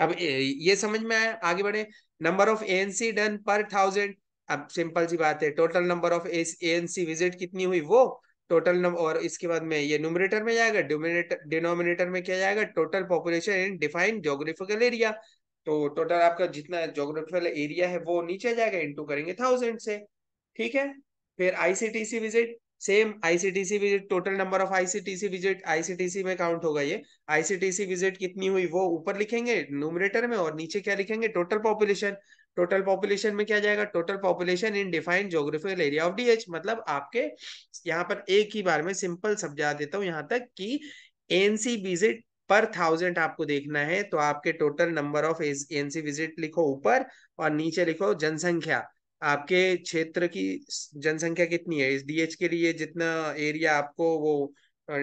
अब ये समझ में आया आगे बढ़े number of ANC done per thousand अब सिंपल सी बात है total number of ANC visit कितनी हुई वो टोटल नंबर और इसके बाद में ये न्यूमिनेटर में जाएगा डिनोमिनेटर में क्या जाएगा total population in defined geographical area तो टोटल आपका जितना जोग्राफिकल एरिया है वो नीचे जाएगा इंटू करेंगे थाउजेंड से ठीक है फिर ICTC visit same ICTC visit total number of ICTC visit ICTC में काउंट होगा ये आईसीटीसी विजिट कितनी हुई वो ऊपर लिखेंगे न्यूमरेटर में और नीचे क्या लिखेंगे टोटल पॉपुलेशन टोटल पॉपुलेशन में क्या जाएगा total population in defined geographical area of DH मतलब आपके यहाँ पर एक ही बार में सिंपल समझा देता हूँ यहाँ तक कि एनसी विजिट पर थाउजेंड आपको देखना है तो आपके total number of agency visit लिखो ऊपर और नीचे लिखो जनसंख्या आपके क्षेत्र की जनसंख्या कितनी है इस डीएच के लिए जितना एरिया आपको वो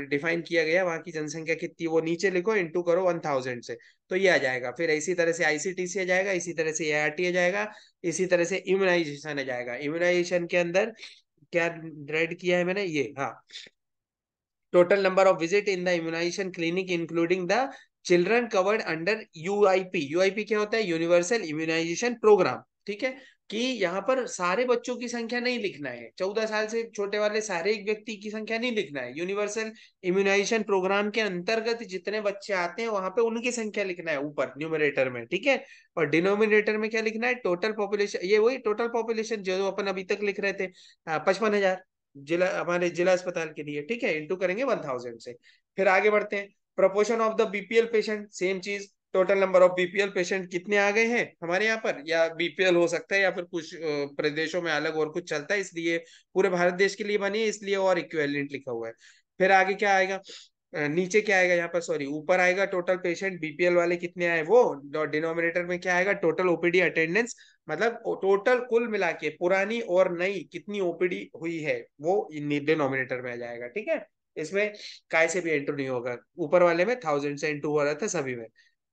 डिफाइन किया गया वहां की जनसंख्या कितनी वो नीचे लिखो इंटू करो वन थाउजेंड से तो ये आ जाएगा फिर इसी तरह से आईसीटीसी आ जाएगा इसी तरह से एआरटी आ जाएगा इसी तरह से इम्यूनाइजेशन आ जाएगा इम्यूनाइजेशन के अंदर क्या ड्रेड किया है मैंने ये हाँ total number of visit in the immunization clinic including the children covered under I P क्या होता है यूनिवर्सल इम्यूनाइजेशन प्रोग्राम ठीक है कि यहाँ पर सारे बच्चों की संख्या नहीं लिखना है चौदह साल से छोटे वाले सारे एक व्यक्ति की संख्या नहीं लिखना है यूनिवर्सल इम्यूनाइजेशन प्रोग्राम के अंतर्गत जितने बच्चे आते हैं वहां पे उनकी संख्या लिखना है ऊपर न्यूमिनेटर में ठीक है और डिनोमिनेटर में क्या लिखना है टोटल पॉपुलेशन ये वही टोटल पॉपुलेशन जो अपन अभी तक लिख रहे थे हाँ, पचपन हजार जिला हमारे जिला अस्पताल के लिए ठीक है इंटू करेंगे वन थाउजेंड से फिर आगे बढ़ते हैं proportion of the BPL patient same चीज total number of BPL patient कितने आ गए हैं हमारे यहाँ पर या बीपीएल हो सकता है या फिर कुछ प्रदेशों में अलग और कुछ चलता है इसलिए पूरे भारत देश के लिए बनी है इसलिए और इक्वेलेंट लिखा हुआ है फिर आगे क्या आएगा नीचे क्या आएगा यहाँ पर सॉरी ऊपर आएगा टोटल पेशेंट बीपीएल वाले कितने आए वो डिनोमिनेटर में क्या आएगा टोटल ओपीडी अटेंडेंस मतलब टोटल कुल मिला के पुरानी और नई कितनी ओपीडी हुई है वो डिनोमिनेटर में आ जाएगा ठीक है इसमें काय से भी एंट्री नहीं होगा ऊपर वाले में थाउजेंड से एंट्री हो रहा था सभी में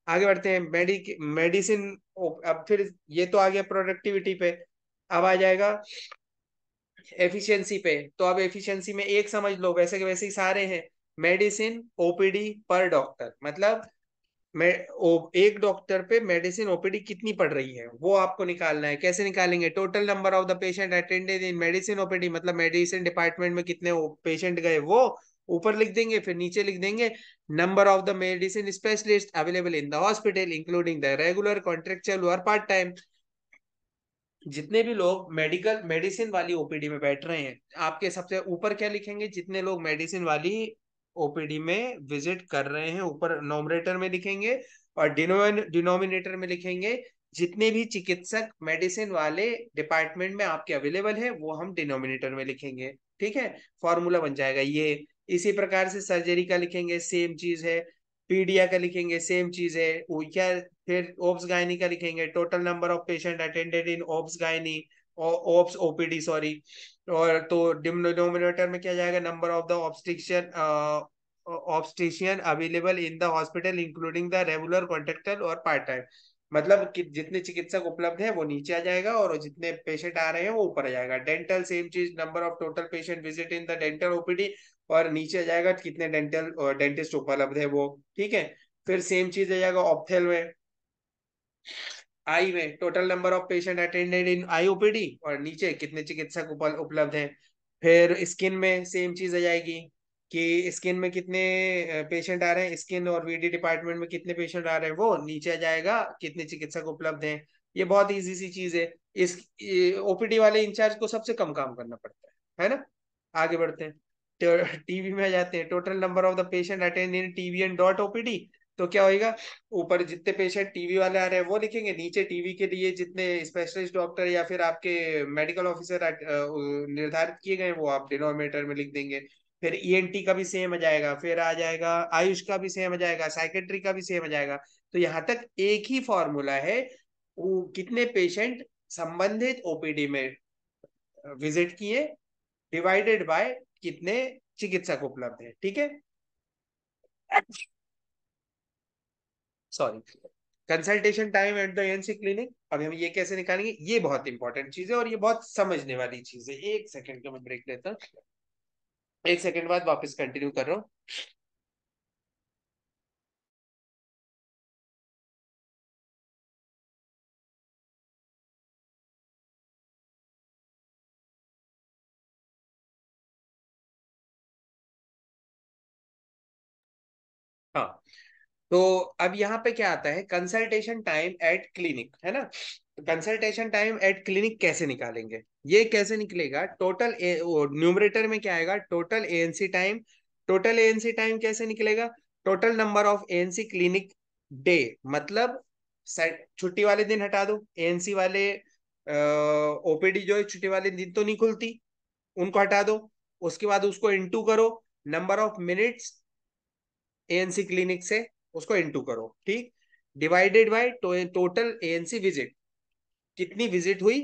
आगे बढ़ते हैं मेडिक मेडिसिन अब फिर ये तो आ गया प्रोडक्टिविटी पे अब आ जाएगा एफिशिएंसी पे तो अब एफिशिएंसी में एक समझ लो वैसे के वैसे ही सारे हैं मेडिसिन ओपीडी पर डॉक्टर मतलब मैं एक डॉक्टर पे मेडिसिन ओपीडी कितनी पड़ रही है वो आपको निकालना है कैसे निकालेंगे total number of the patient attended in medicine OPD मतलब मेडिसिन डिपार्टमेंट में कितने पेशेंट गए वो ऊपर लिख देंगे फिर नीचे लिख देंगे number of the medicine specialist available in the hospital including the regular contractual और पार्ट टाइम जितने भी लोग मेडिकल मेडिसिन वाली ओपीडी में बैठ रहे हैं आपके सबसे ऊपर क्या लिखेंगे जितने लोग मेडिसिन वाली ओपीडी में विजिट कर रहे हैं ऊपर नोमरेटर में लिखेंगे और डिनोमिनेटर में लिखेंगे जितने भी चिकित्सक मेडिसिन वाले डिपार्टमेंट में आपके अवेलेबल है वो हम डिनोमिनेटर में लिखेंगे ठीक है फॉर्मूला बन जाएगा ये इसी प्रकार से सर्जरी का लिखेंगे सेम चीज है पीडिया का लिखेंगे सेम चीज है क्या फिर ओब्स गायनी का लिखेंगे total number of patient attended in obs gynae ops OPD sorry और तो डिनोमिनेटर में क्या जाएगा number of the obstruction obstetrician available in the hospital including the regular contractor और पार्ट टाइम मतलब कि जितने चिकित्सक उपलब्ध है वो नीचे आ जाएगा और जितने पेशेंट आ रहे हैं वो ऊपर आ जाएगा डेंटल सेम चीज number of total patient visit in the dental OPD और नीचे आ जाएगा कितने डेंटल डेंटिस्ट uh, उपलब्ध है वो ठीक है फिर सेम चीज आ जाएगा ऑप्थेल में आई में total number of patient attended in eye OPD और नीचे कितने चिकित्सक उपलब्ध हैं फिर स्किन में सेम चीज आ जाएगी कि स्किन में कितने पेशेंट आ रहे हैं स्किन और वीडी डिपार्टमेंट में कितने पेशेंट आ रहे हैं वो नीचे आ जाएगा कितने चिकित्सक उपलब्ध हैं ये बहुत इजी सी चीज है इस ओपीडी वाले इंचार्ज को सबसे कम काम करना पड़ता है है ना आगे बढ़ते हैं टीवी तो में आ जाते हैं total number of the patient attend in TB and DOTS OPD तो क्या होगा ऊपर जितने पेशेंट टीवी वाले आ रहे हैं वो लिखेंगे नीचे टीवी के लिए जितने स्पेशलिस्ट डॉक्टर या फिर आपके मेडिकल ऑफिसर निर्धारित किए गए वो आप डिनोमिनेटर में लिख देंगे फिर ई e का भी सेम आ जाएगा फिर आ जाएगा आयुष का भी सेम आ जाएगा साइकेट्री का भी सेम आ जाएगा तो यहाँ तक एक ही फॉर्मूला है वो कितने पेशेंट संबंधित ओपीडी में विजिट किए डिवाइडेड बाय कितने चिकित्सक उपलब्ध है ठीक है sorry consultation time at the ANC clinic अभी हम ये कैसे निकालेंगे ये बहुत इंपॉर्टेंट चीज है और ये बहुत समझने वाली चीज है एक सेकंड का मैं ब्रेक लेता हूँ एक सेकंड बाद वापस कंटिन्यू कर रहा हूँ हाँ तो अब यहाँ पे क्या आता है कंसल्टेशन टाइम एट क्लिनिक है ना कंसल्टेशन टाइम एट क्लिनिक कैसे निकालेंगे ये कैसे निकलेगा टोटल न्यूमरेटर में क्या आएगा total ANC time total ANC time कैसे निकलेगा total number of ANC clinic day मतलब छुट्टी वाले दिन हटा दो एएनसी वाले ओपीडी जो है छुट्टी वाले दिन तो नहीं खुलती उनको हटा दो उसके बाद उसको इंटू करो number of minutes ANC clinic से उसको इनटू करो ठीक divided by total ANC visit कितनी विजिट हुई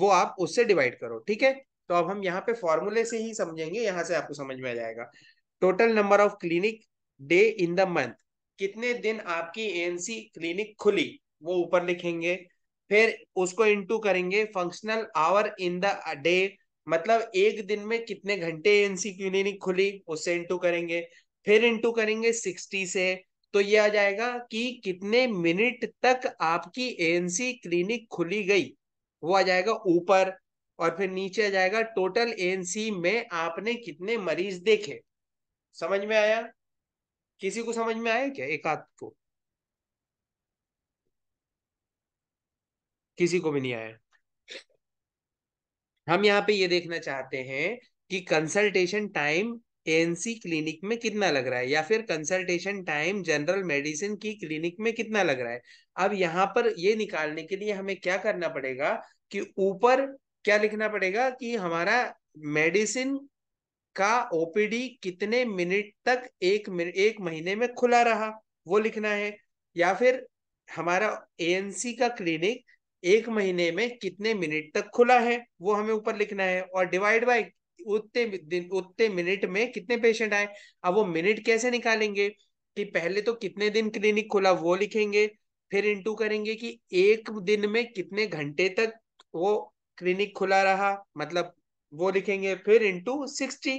वो आप उससे डिवाइड करो ठीक है तो अब हम यहाँ पे फॉर्मूले से ही समझेंगे यहाँ से आपको समझ में आ जाएगा total number of clinic day in the month कितने दिन आपकी एएनसी क्लिनिक खुली वो ऊपर लिखेंगे फिर उसको इनटू करेंगे functional hour in the day मतलब एक दिन में कितने घंटे एएनसी क्लिनिक खुली उससे इनटू करेंगे फिर इनटू करेंगे सिक्सटी से तो ये आ जाएगा कि कितने मिनट तक आपकी एएनसी क्लिनिक खुली गई वो आ जाएगा ऊपर और फिर नीचे आ जाएगा टोटल एएनसी में आपने कितने मरीज देखे समझ में आया किसी को समझ में आया क्या एक आध को किसी को भी नहीं आया हम यहाँ पे ये देखना चाहते हैं कि कंसल्टेशन टाइम एनसी क्लिनिक में कितना लग रहा है या फिर कंसल्टेशन टाइम जनरल मेडिसिन की क्लिनिक में कितना लग रहा है अब यहाँ पर ये निकालने के लिए हमें क्या करना पड़ेगा कि ऊपर क्या लिखना पड़ेगा कि हमारा मेडिसिन का ओपीडी कितने मिनट तक एक मिनट एक महीने में खुला रहा वो लिखना है या फिर हमारा एएनसी का क्लिनिक एक महीने में कितने मिनट तक खुला है वो हमें ऊपर लिखना है और डिवाइड बाई उतने दिन उतने मिनट में कितने पेशेंट आए अब वो मिनट कैसे निकालेंगे कि पहले तो कितने दिन क्लिनिक खुला वो लिखेंगे फिर इंटू करेंगे कि एक दिन में कितने घंटे तक वो क्लिनिक खुला रहा मतलब वो लिखेंगे फिर इंटू सिक्सटी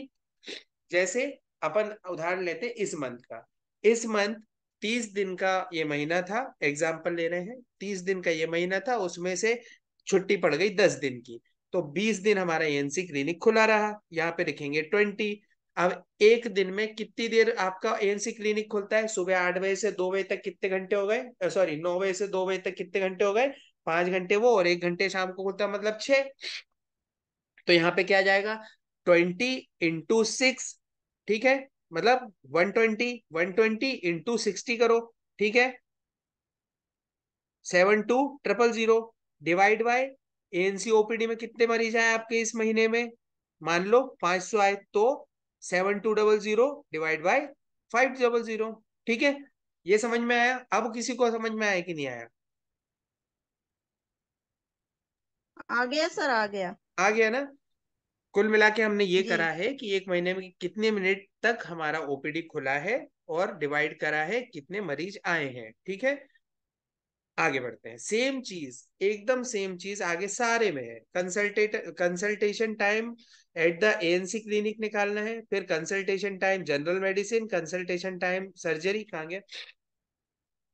जैसे अपन उदाहरण लेते इस मंथ का इस मंथ तीस दिन का ये महीना था एग्जाम्पल ले रहे हैं तीस दिन का ये महीना था उसमें से छुट्टी पड़ गई दस दिन की तो 20 दिन हमारा एनसी क्लिनिक खुला रहा यहाँ पे लिखेंगे 20 अब एक दिन में कितनी देर आपका एनसी क्लिनिक खुलता है सुबह आठ बजे से दो बजे तक कितने घंटे हो गए सॉरी नौ बजे से दो बजे तक कितने घंटे हो गए पांच घंटे वो और एक घंटे शाम को खुलता है मतलब छे तो यहाँ पे क्या जाएगा ट्वेंटी इंटू सिक्स ठीक है मतलब one twenty one twenty into sixty करो ठीक है seven two triple zero divide by ANC OPD में कितने मरीज आए आपके इस महीने में मान लो 500 आए तो seven two double zero divide by five double zero ठीक है ये समझ में आया अब किसी को समझ में आया कि नहीं आया आ गया सर आ गया आ गया ना कुल मिला के हमने ये करा है कि एक महीने में कितने मिनट तक हमारा ओपीडी खुला है और डिवाइड करा है कितने मरीज आए हैं ठीक है आगे बढ़ते हैं सेम चीज एकदम सेम चीज आगे सारे में है consult consultation time at the ANC clinic निकालना है फिर consultation time general medicine consultation time surgery कहाँ गया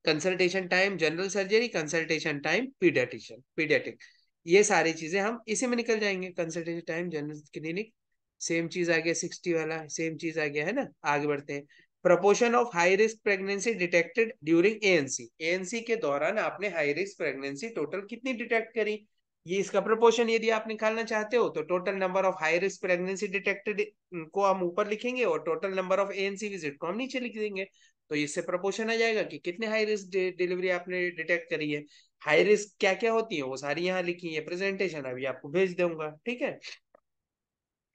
consultation time general surgery consultation time paediatrician paediatric ये सारी चीजें हम इसी में निकल जाएंगे consultation time general clinic same चीज आ गया सिक्सटी वाला सेम चीज आ गया है ना आगे बढ़ते हैं proportion of high risk pregnancy detected during ANC ANC के दौरान आपने हाई रिस्क प्रेगनेंसी टोटल कितनी डिटेक्ट करी ये इसका प्रपोर्शन यदि आप निकालना चाहते हो तो total number of high risk pregnancy detected को हम ऊपर लिखेंगे और total number of ANC visit को हम नीचे लिख देंगे तो इससे प्रपोर्शन आ जाएगा कि कितने हाई रिस्क डिलीवरी आपने डिटेक्ट करी है हाई रिस्क क्या क्या होती है वो सारी यहाँ लिखी है प्रेजेंटेशन अभी आपको भेज दूंगा ठीक है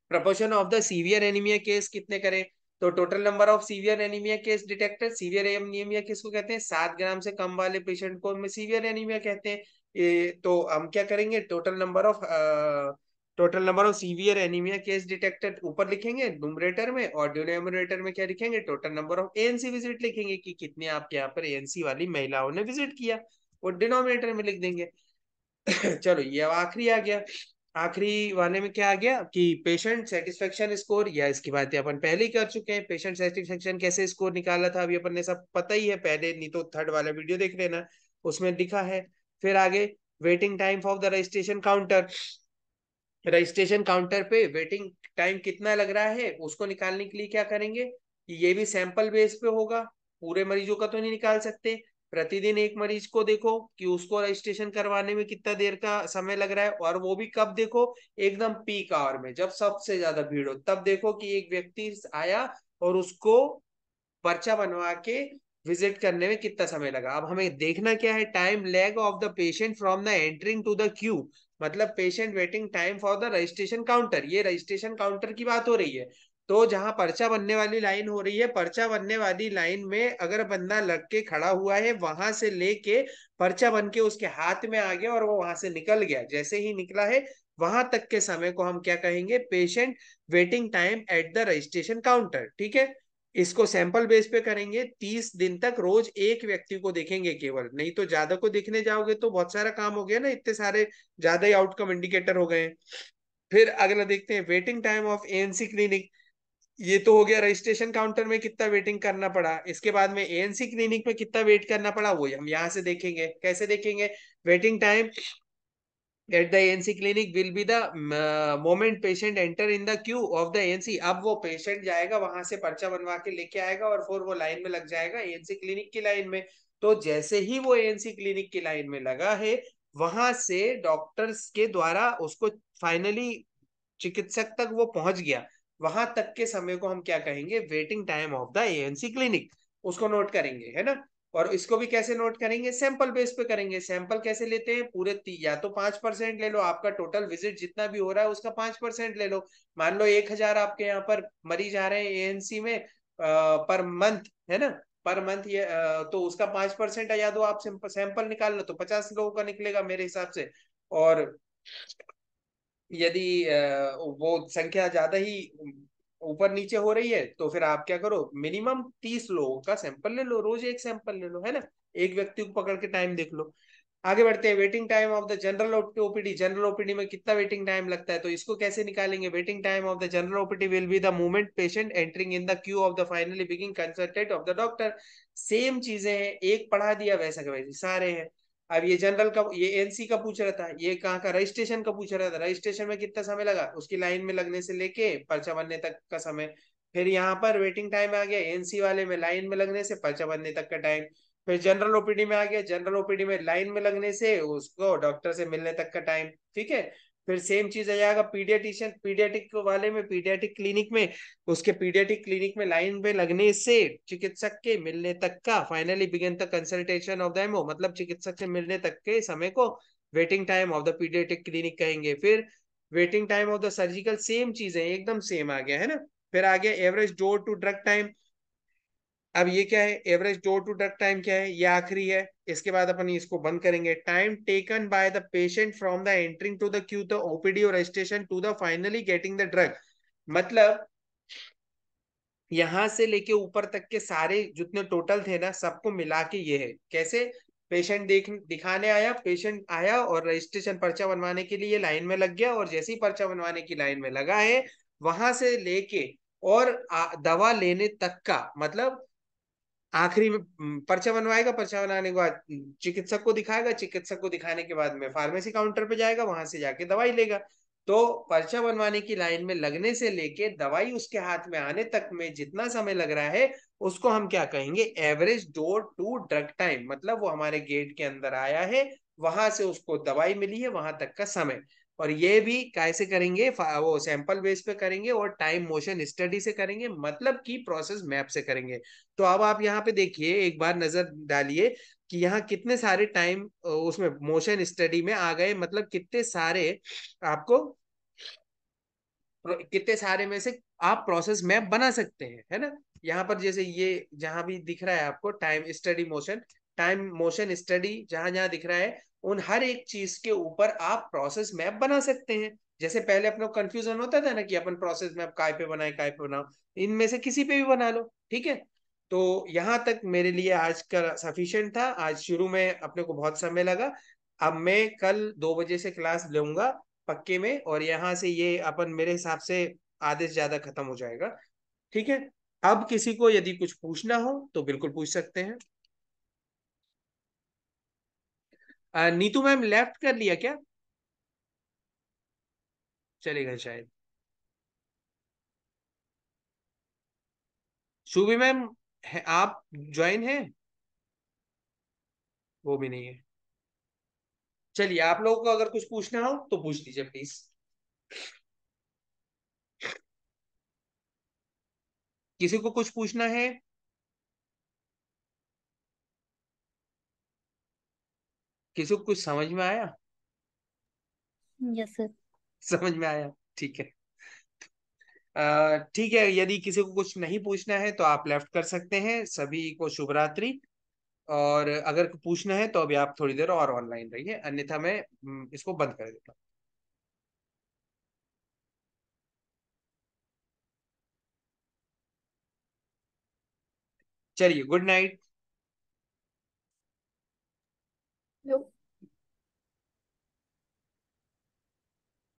proportion of the severe anaemia case कितने करें तो total number of severe anaemia case detected severe anaemia किसको कहते हैं सात ग्राम से कम वाले पेशेंट को हमें सीवियर एनीमिया कहते हैं तो हम क्या करेंगे total number of total number of severe anaemia case detected ऊपर लिखेंगे नुमरेटर में और डिनोमिनेटर में क्या लिखेंगे total number of ANC visit लिखेंगे कि कितने आपके यहाँ पर एएनसी वाली महिलाओं ने विजिट किया और डिनोमिनेटर में लिख देंगे [laughs] चलो ये अब आखिरी आ गया आखिरी वाले में क्या आ गया कि पेशेंट सेटिस्फेक्शन स्कोर या इसकी बातें अपन पहले ही कर चुके हैं पेशेंट सेटिस्फेक्शन कैसे स्कोर निकाला था अभी अपन ने सब पता ही है पहले नहीं तो थर्ड वाला वीडियो देख लेना उसमें लिखा है फिर आगे waiting time for the registration counter registration counter पे वेटिंग टाइम कितना लग रहा है उसको निकालने के लिए क्या करेंगे ये भी सैंपल बेस पे होगा पूरे मरीजों का तो नहीं निकाल सकते प्रतिदिन एक मरीज को देखो कि उसको रजिस्ट्रेशन करवाने में कितना देर का समय लग रहा है और वो भी कब देखो एकदम पीक आवर में जब सबसे ज्यादा भीड़ हो तब देखो कि एक व्यक्ति आया और उसको पर्चा बनवा के विजिट करने में कितना समय लगा अब हमें देखना क्या है time lag of the patient from the entering to the queue मतलब patient waiting time for the registration counter ये रजिस्ट्रेशन काउंटर की बात हो रही है तो जहां पर्चा बनने वाली लाइन हो रही है पर्चा बनने वाली लाइन में अगर बंदा लग के खड़ा हुआ है वहां से लेके पर्चा बन के उसके हाथ में आ गया और वो वहां से निकल गया जैसे ही निकला है वहां तक के समय को हम क्या कहेंगे patient waiting time at the registration counter ठीक है इसको सैंपल बेस पे करेंगे तीस दिन तक रोज एक व्यक्ति को देखेंगे केवल नहीं तो ज्यादा को देखने जाओगे तो बहुत सारा काम हो गया ना इतने सारे ज्यादा ही आउटकम इंडिकेटर हो गए फिर अगला देखते हैं waiting time of ANC clinic ये तो हो गया रजिस्ट्रेशन काउंटर में कितना वेटिंग करना पड़ा इसके बाद में एएनसी क्लिनिक में कितना वेट करना पड़ा वो हम यहाँ से देखेंगे कैसे देखेंगे waiting time at the ANC clinic will be the moment patient enter in the queue of the ANC अब वो पेशेंट जाएगा वहां से पर्चा बनवा के लेके आएगा और फिर वो लाइन में लग जाएगा एएनसी क्लिनिक की लाइन में तो जैसे ही वो एएनसी क्लिनिक की लाइन में लगा है वहां से डॉक्टर्स के द्वारा उसको फाइनली चिकित्सक तक वो पहुंच गया वहां तक के समय को हम क्या कहेंगे waiting time of the ANC clinic उसको नोट करेंगे है ना और इसको भी कैसे नोट करेंगे सैंपल बेस पे करेंगे सैंपल कैसे लेते हैं पूरे या तो पांच परसेंट ले लो आपका टोटल विजिट जितना भी हो रहा है उसका पांच परसेंट ले लो मान लो एक हजार आपके यहाँ पर मरीज आ रहे हैं एएनसी में आ, पर मंथ है ना पर मंथ ये आ, तो उसका पांच परसेंट या तो आप सैंपल निकाल लो तो पचास लोगों का निकलेगा मेरे हिसाब से और यदि वो संख्या ज्यादा ही ऊपर नीचे हो रही है तो फिर आप क्या करो मिनिमम तीस लोगों का सैंपल ले लो रोज एक सैंपल ले लो है ना एक व्यक्ति को पकड़ के टाइम देख लो आगे बढ़ते हैं waiting time of the general OPD general OPD में कितना वेटिंग टाइम लगता है तो इसको कैसे निकालेंगे waiting time of the general OPD will be the movement patient entering in the queue of the finally beginning consultant of the doctor same चीजें हैं एक पढ़ा दिया वैसा वैसे सारे हैं अब ये जनरल का ये एनसी का पूछ रहा था ये कहाँ का रजिस्ट्रेशन का पूछ रहा था रजिस्ट्रेशन में कितना समय लगा उसकी लाइन में लगने से लेके पर्चा बनने तक का समय फिर यहाँ पर वेटिंग टाइम आ गया एनसी वाले में लाइन में लगने से पर्चा बनने तक का टाइम फिर जनरल ओपीडी में आ गया जनरल ओपीडी में लाइन में लगने से उसको डॉक्टर से मिलने तक का टाइम ठीक है फिर सेम चीज आ जाएगा पीडियाटिशियन पीडियाटिक वाले में पीडियाटिक क्लिनिक में उसके पीडियाटिक क्लिनिक में लाइन में लगने से चिकित्सक के मिलने तक का finally begin the consultation of the MO मतलब चिकित्सक से मिलने तक के समय को waiting time of the paediatric clinic कहेंगे फिर waiting time of the surgical same चीज है एकदम सेम आ गया है ना फिर आ गया average door to drug time अब ये क्या है average door to drug time क्या है ये आखिरी है इसके बाद अपन इसको बंद करेंगे time taken by the patient from the entering to the queue the OPD और registration to the finally getting the drug मतलब यहां से लेके ऊपर तक के सारे जितने टोटल थे ना सबको मिला के ये है कैसे पेशेंट देख दिखाने आया पेशेंट आया और रजिस्ट्रेशन पर्चा बनवाने के लिए लाइन में लग गया और जैसे ही पर्चा बनवाने की लाइन में लगा है वहां से लेके और दवा लेने तक का मतलब आखिरी में पर्चा बनवाएगा पर्चा बनाने के बाद चिकित्सक को दिखाएगा चिकित्सक को दिखाने के बाद में फार्मेसी काउंटर पे जाएगा वहां से जाके दवाई लेगा तो पर्चा बनवाने की लाइन में लगने से लेके दवाई उसके हाथ में आने तक में जितना समय लग रहा है उसको हम क्या कहेंगे average door to drug time मतलब वो हमारे गेट के अंदर आया है वहां से उसको दवाई मिली है वहां तक का समय और ये भी कैसे करेंगे वो सैंपल बेस पे करेंगे और टाइम मोशन स्टडी से करेंगे मतलब की प्रोसेस मैप से करेंगे तो अब आप यहाँ पे देखिए एक बार नजर डालिए कि यहाँ कितने सारे टाइम उसमें मोशन स्टडी में आ गए मतलब कितने सारे आपको कितने सारे में से आप प्रोसेस मैप बना सकते हैं है ना यहाँ पर जैसे ये जहां भी दिख रहा है आपको time study motion time motion study जहां जहां दिख रहा है उन हर एक चीज के ऊपर आप प्रोसेस मैप बना सकते हैं जैसे पहले अपना कंफ्यूजन होता था ना कि अपन प्रोसेस मैप काय पे बनाए काय पे बनाओ इनमें से किसी पे भी बना लो ठीक है तो यहाँ तक मेरे लिए आज का सफिशियंट था आज शुरू में अपने को बहुत समय लगा अब मैं कल दो बजे से क्लास लूंगा पक्के में और यहाँ से ये अपन मेरे हिसाब से आदेश ज्यादा खत्म हो जाएगा ठीक है अब किसी को यदि कुछ पूछना हो तो बिल्कुल पूछ सकते हैं नीतू मैम लेफ्ट कर लिया क्या चले गए शायद शुभी मैम है आप ज्वाइन हैं वो भी नहीं है चलिए आप लोगों को अगर कुछ पूछना हो तो पूछ लीजिए प्लीज किसी को कुछ पूछना है किसी को कुछ समझ में आया यस yes, समझ में आया ठीक है ठीक है यदि किसी को कुछ नहीं पूछना है तो आप लेफ्ट कर सकते हैं सभी को शुभ रात्रि और अगर पूछना है तो अभी आप थोड़ी देर और ऑनलाइन रहिए अन्यथा मैं हम्म, इसको बंद कर देता हूँ चलिए गुड नाइट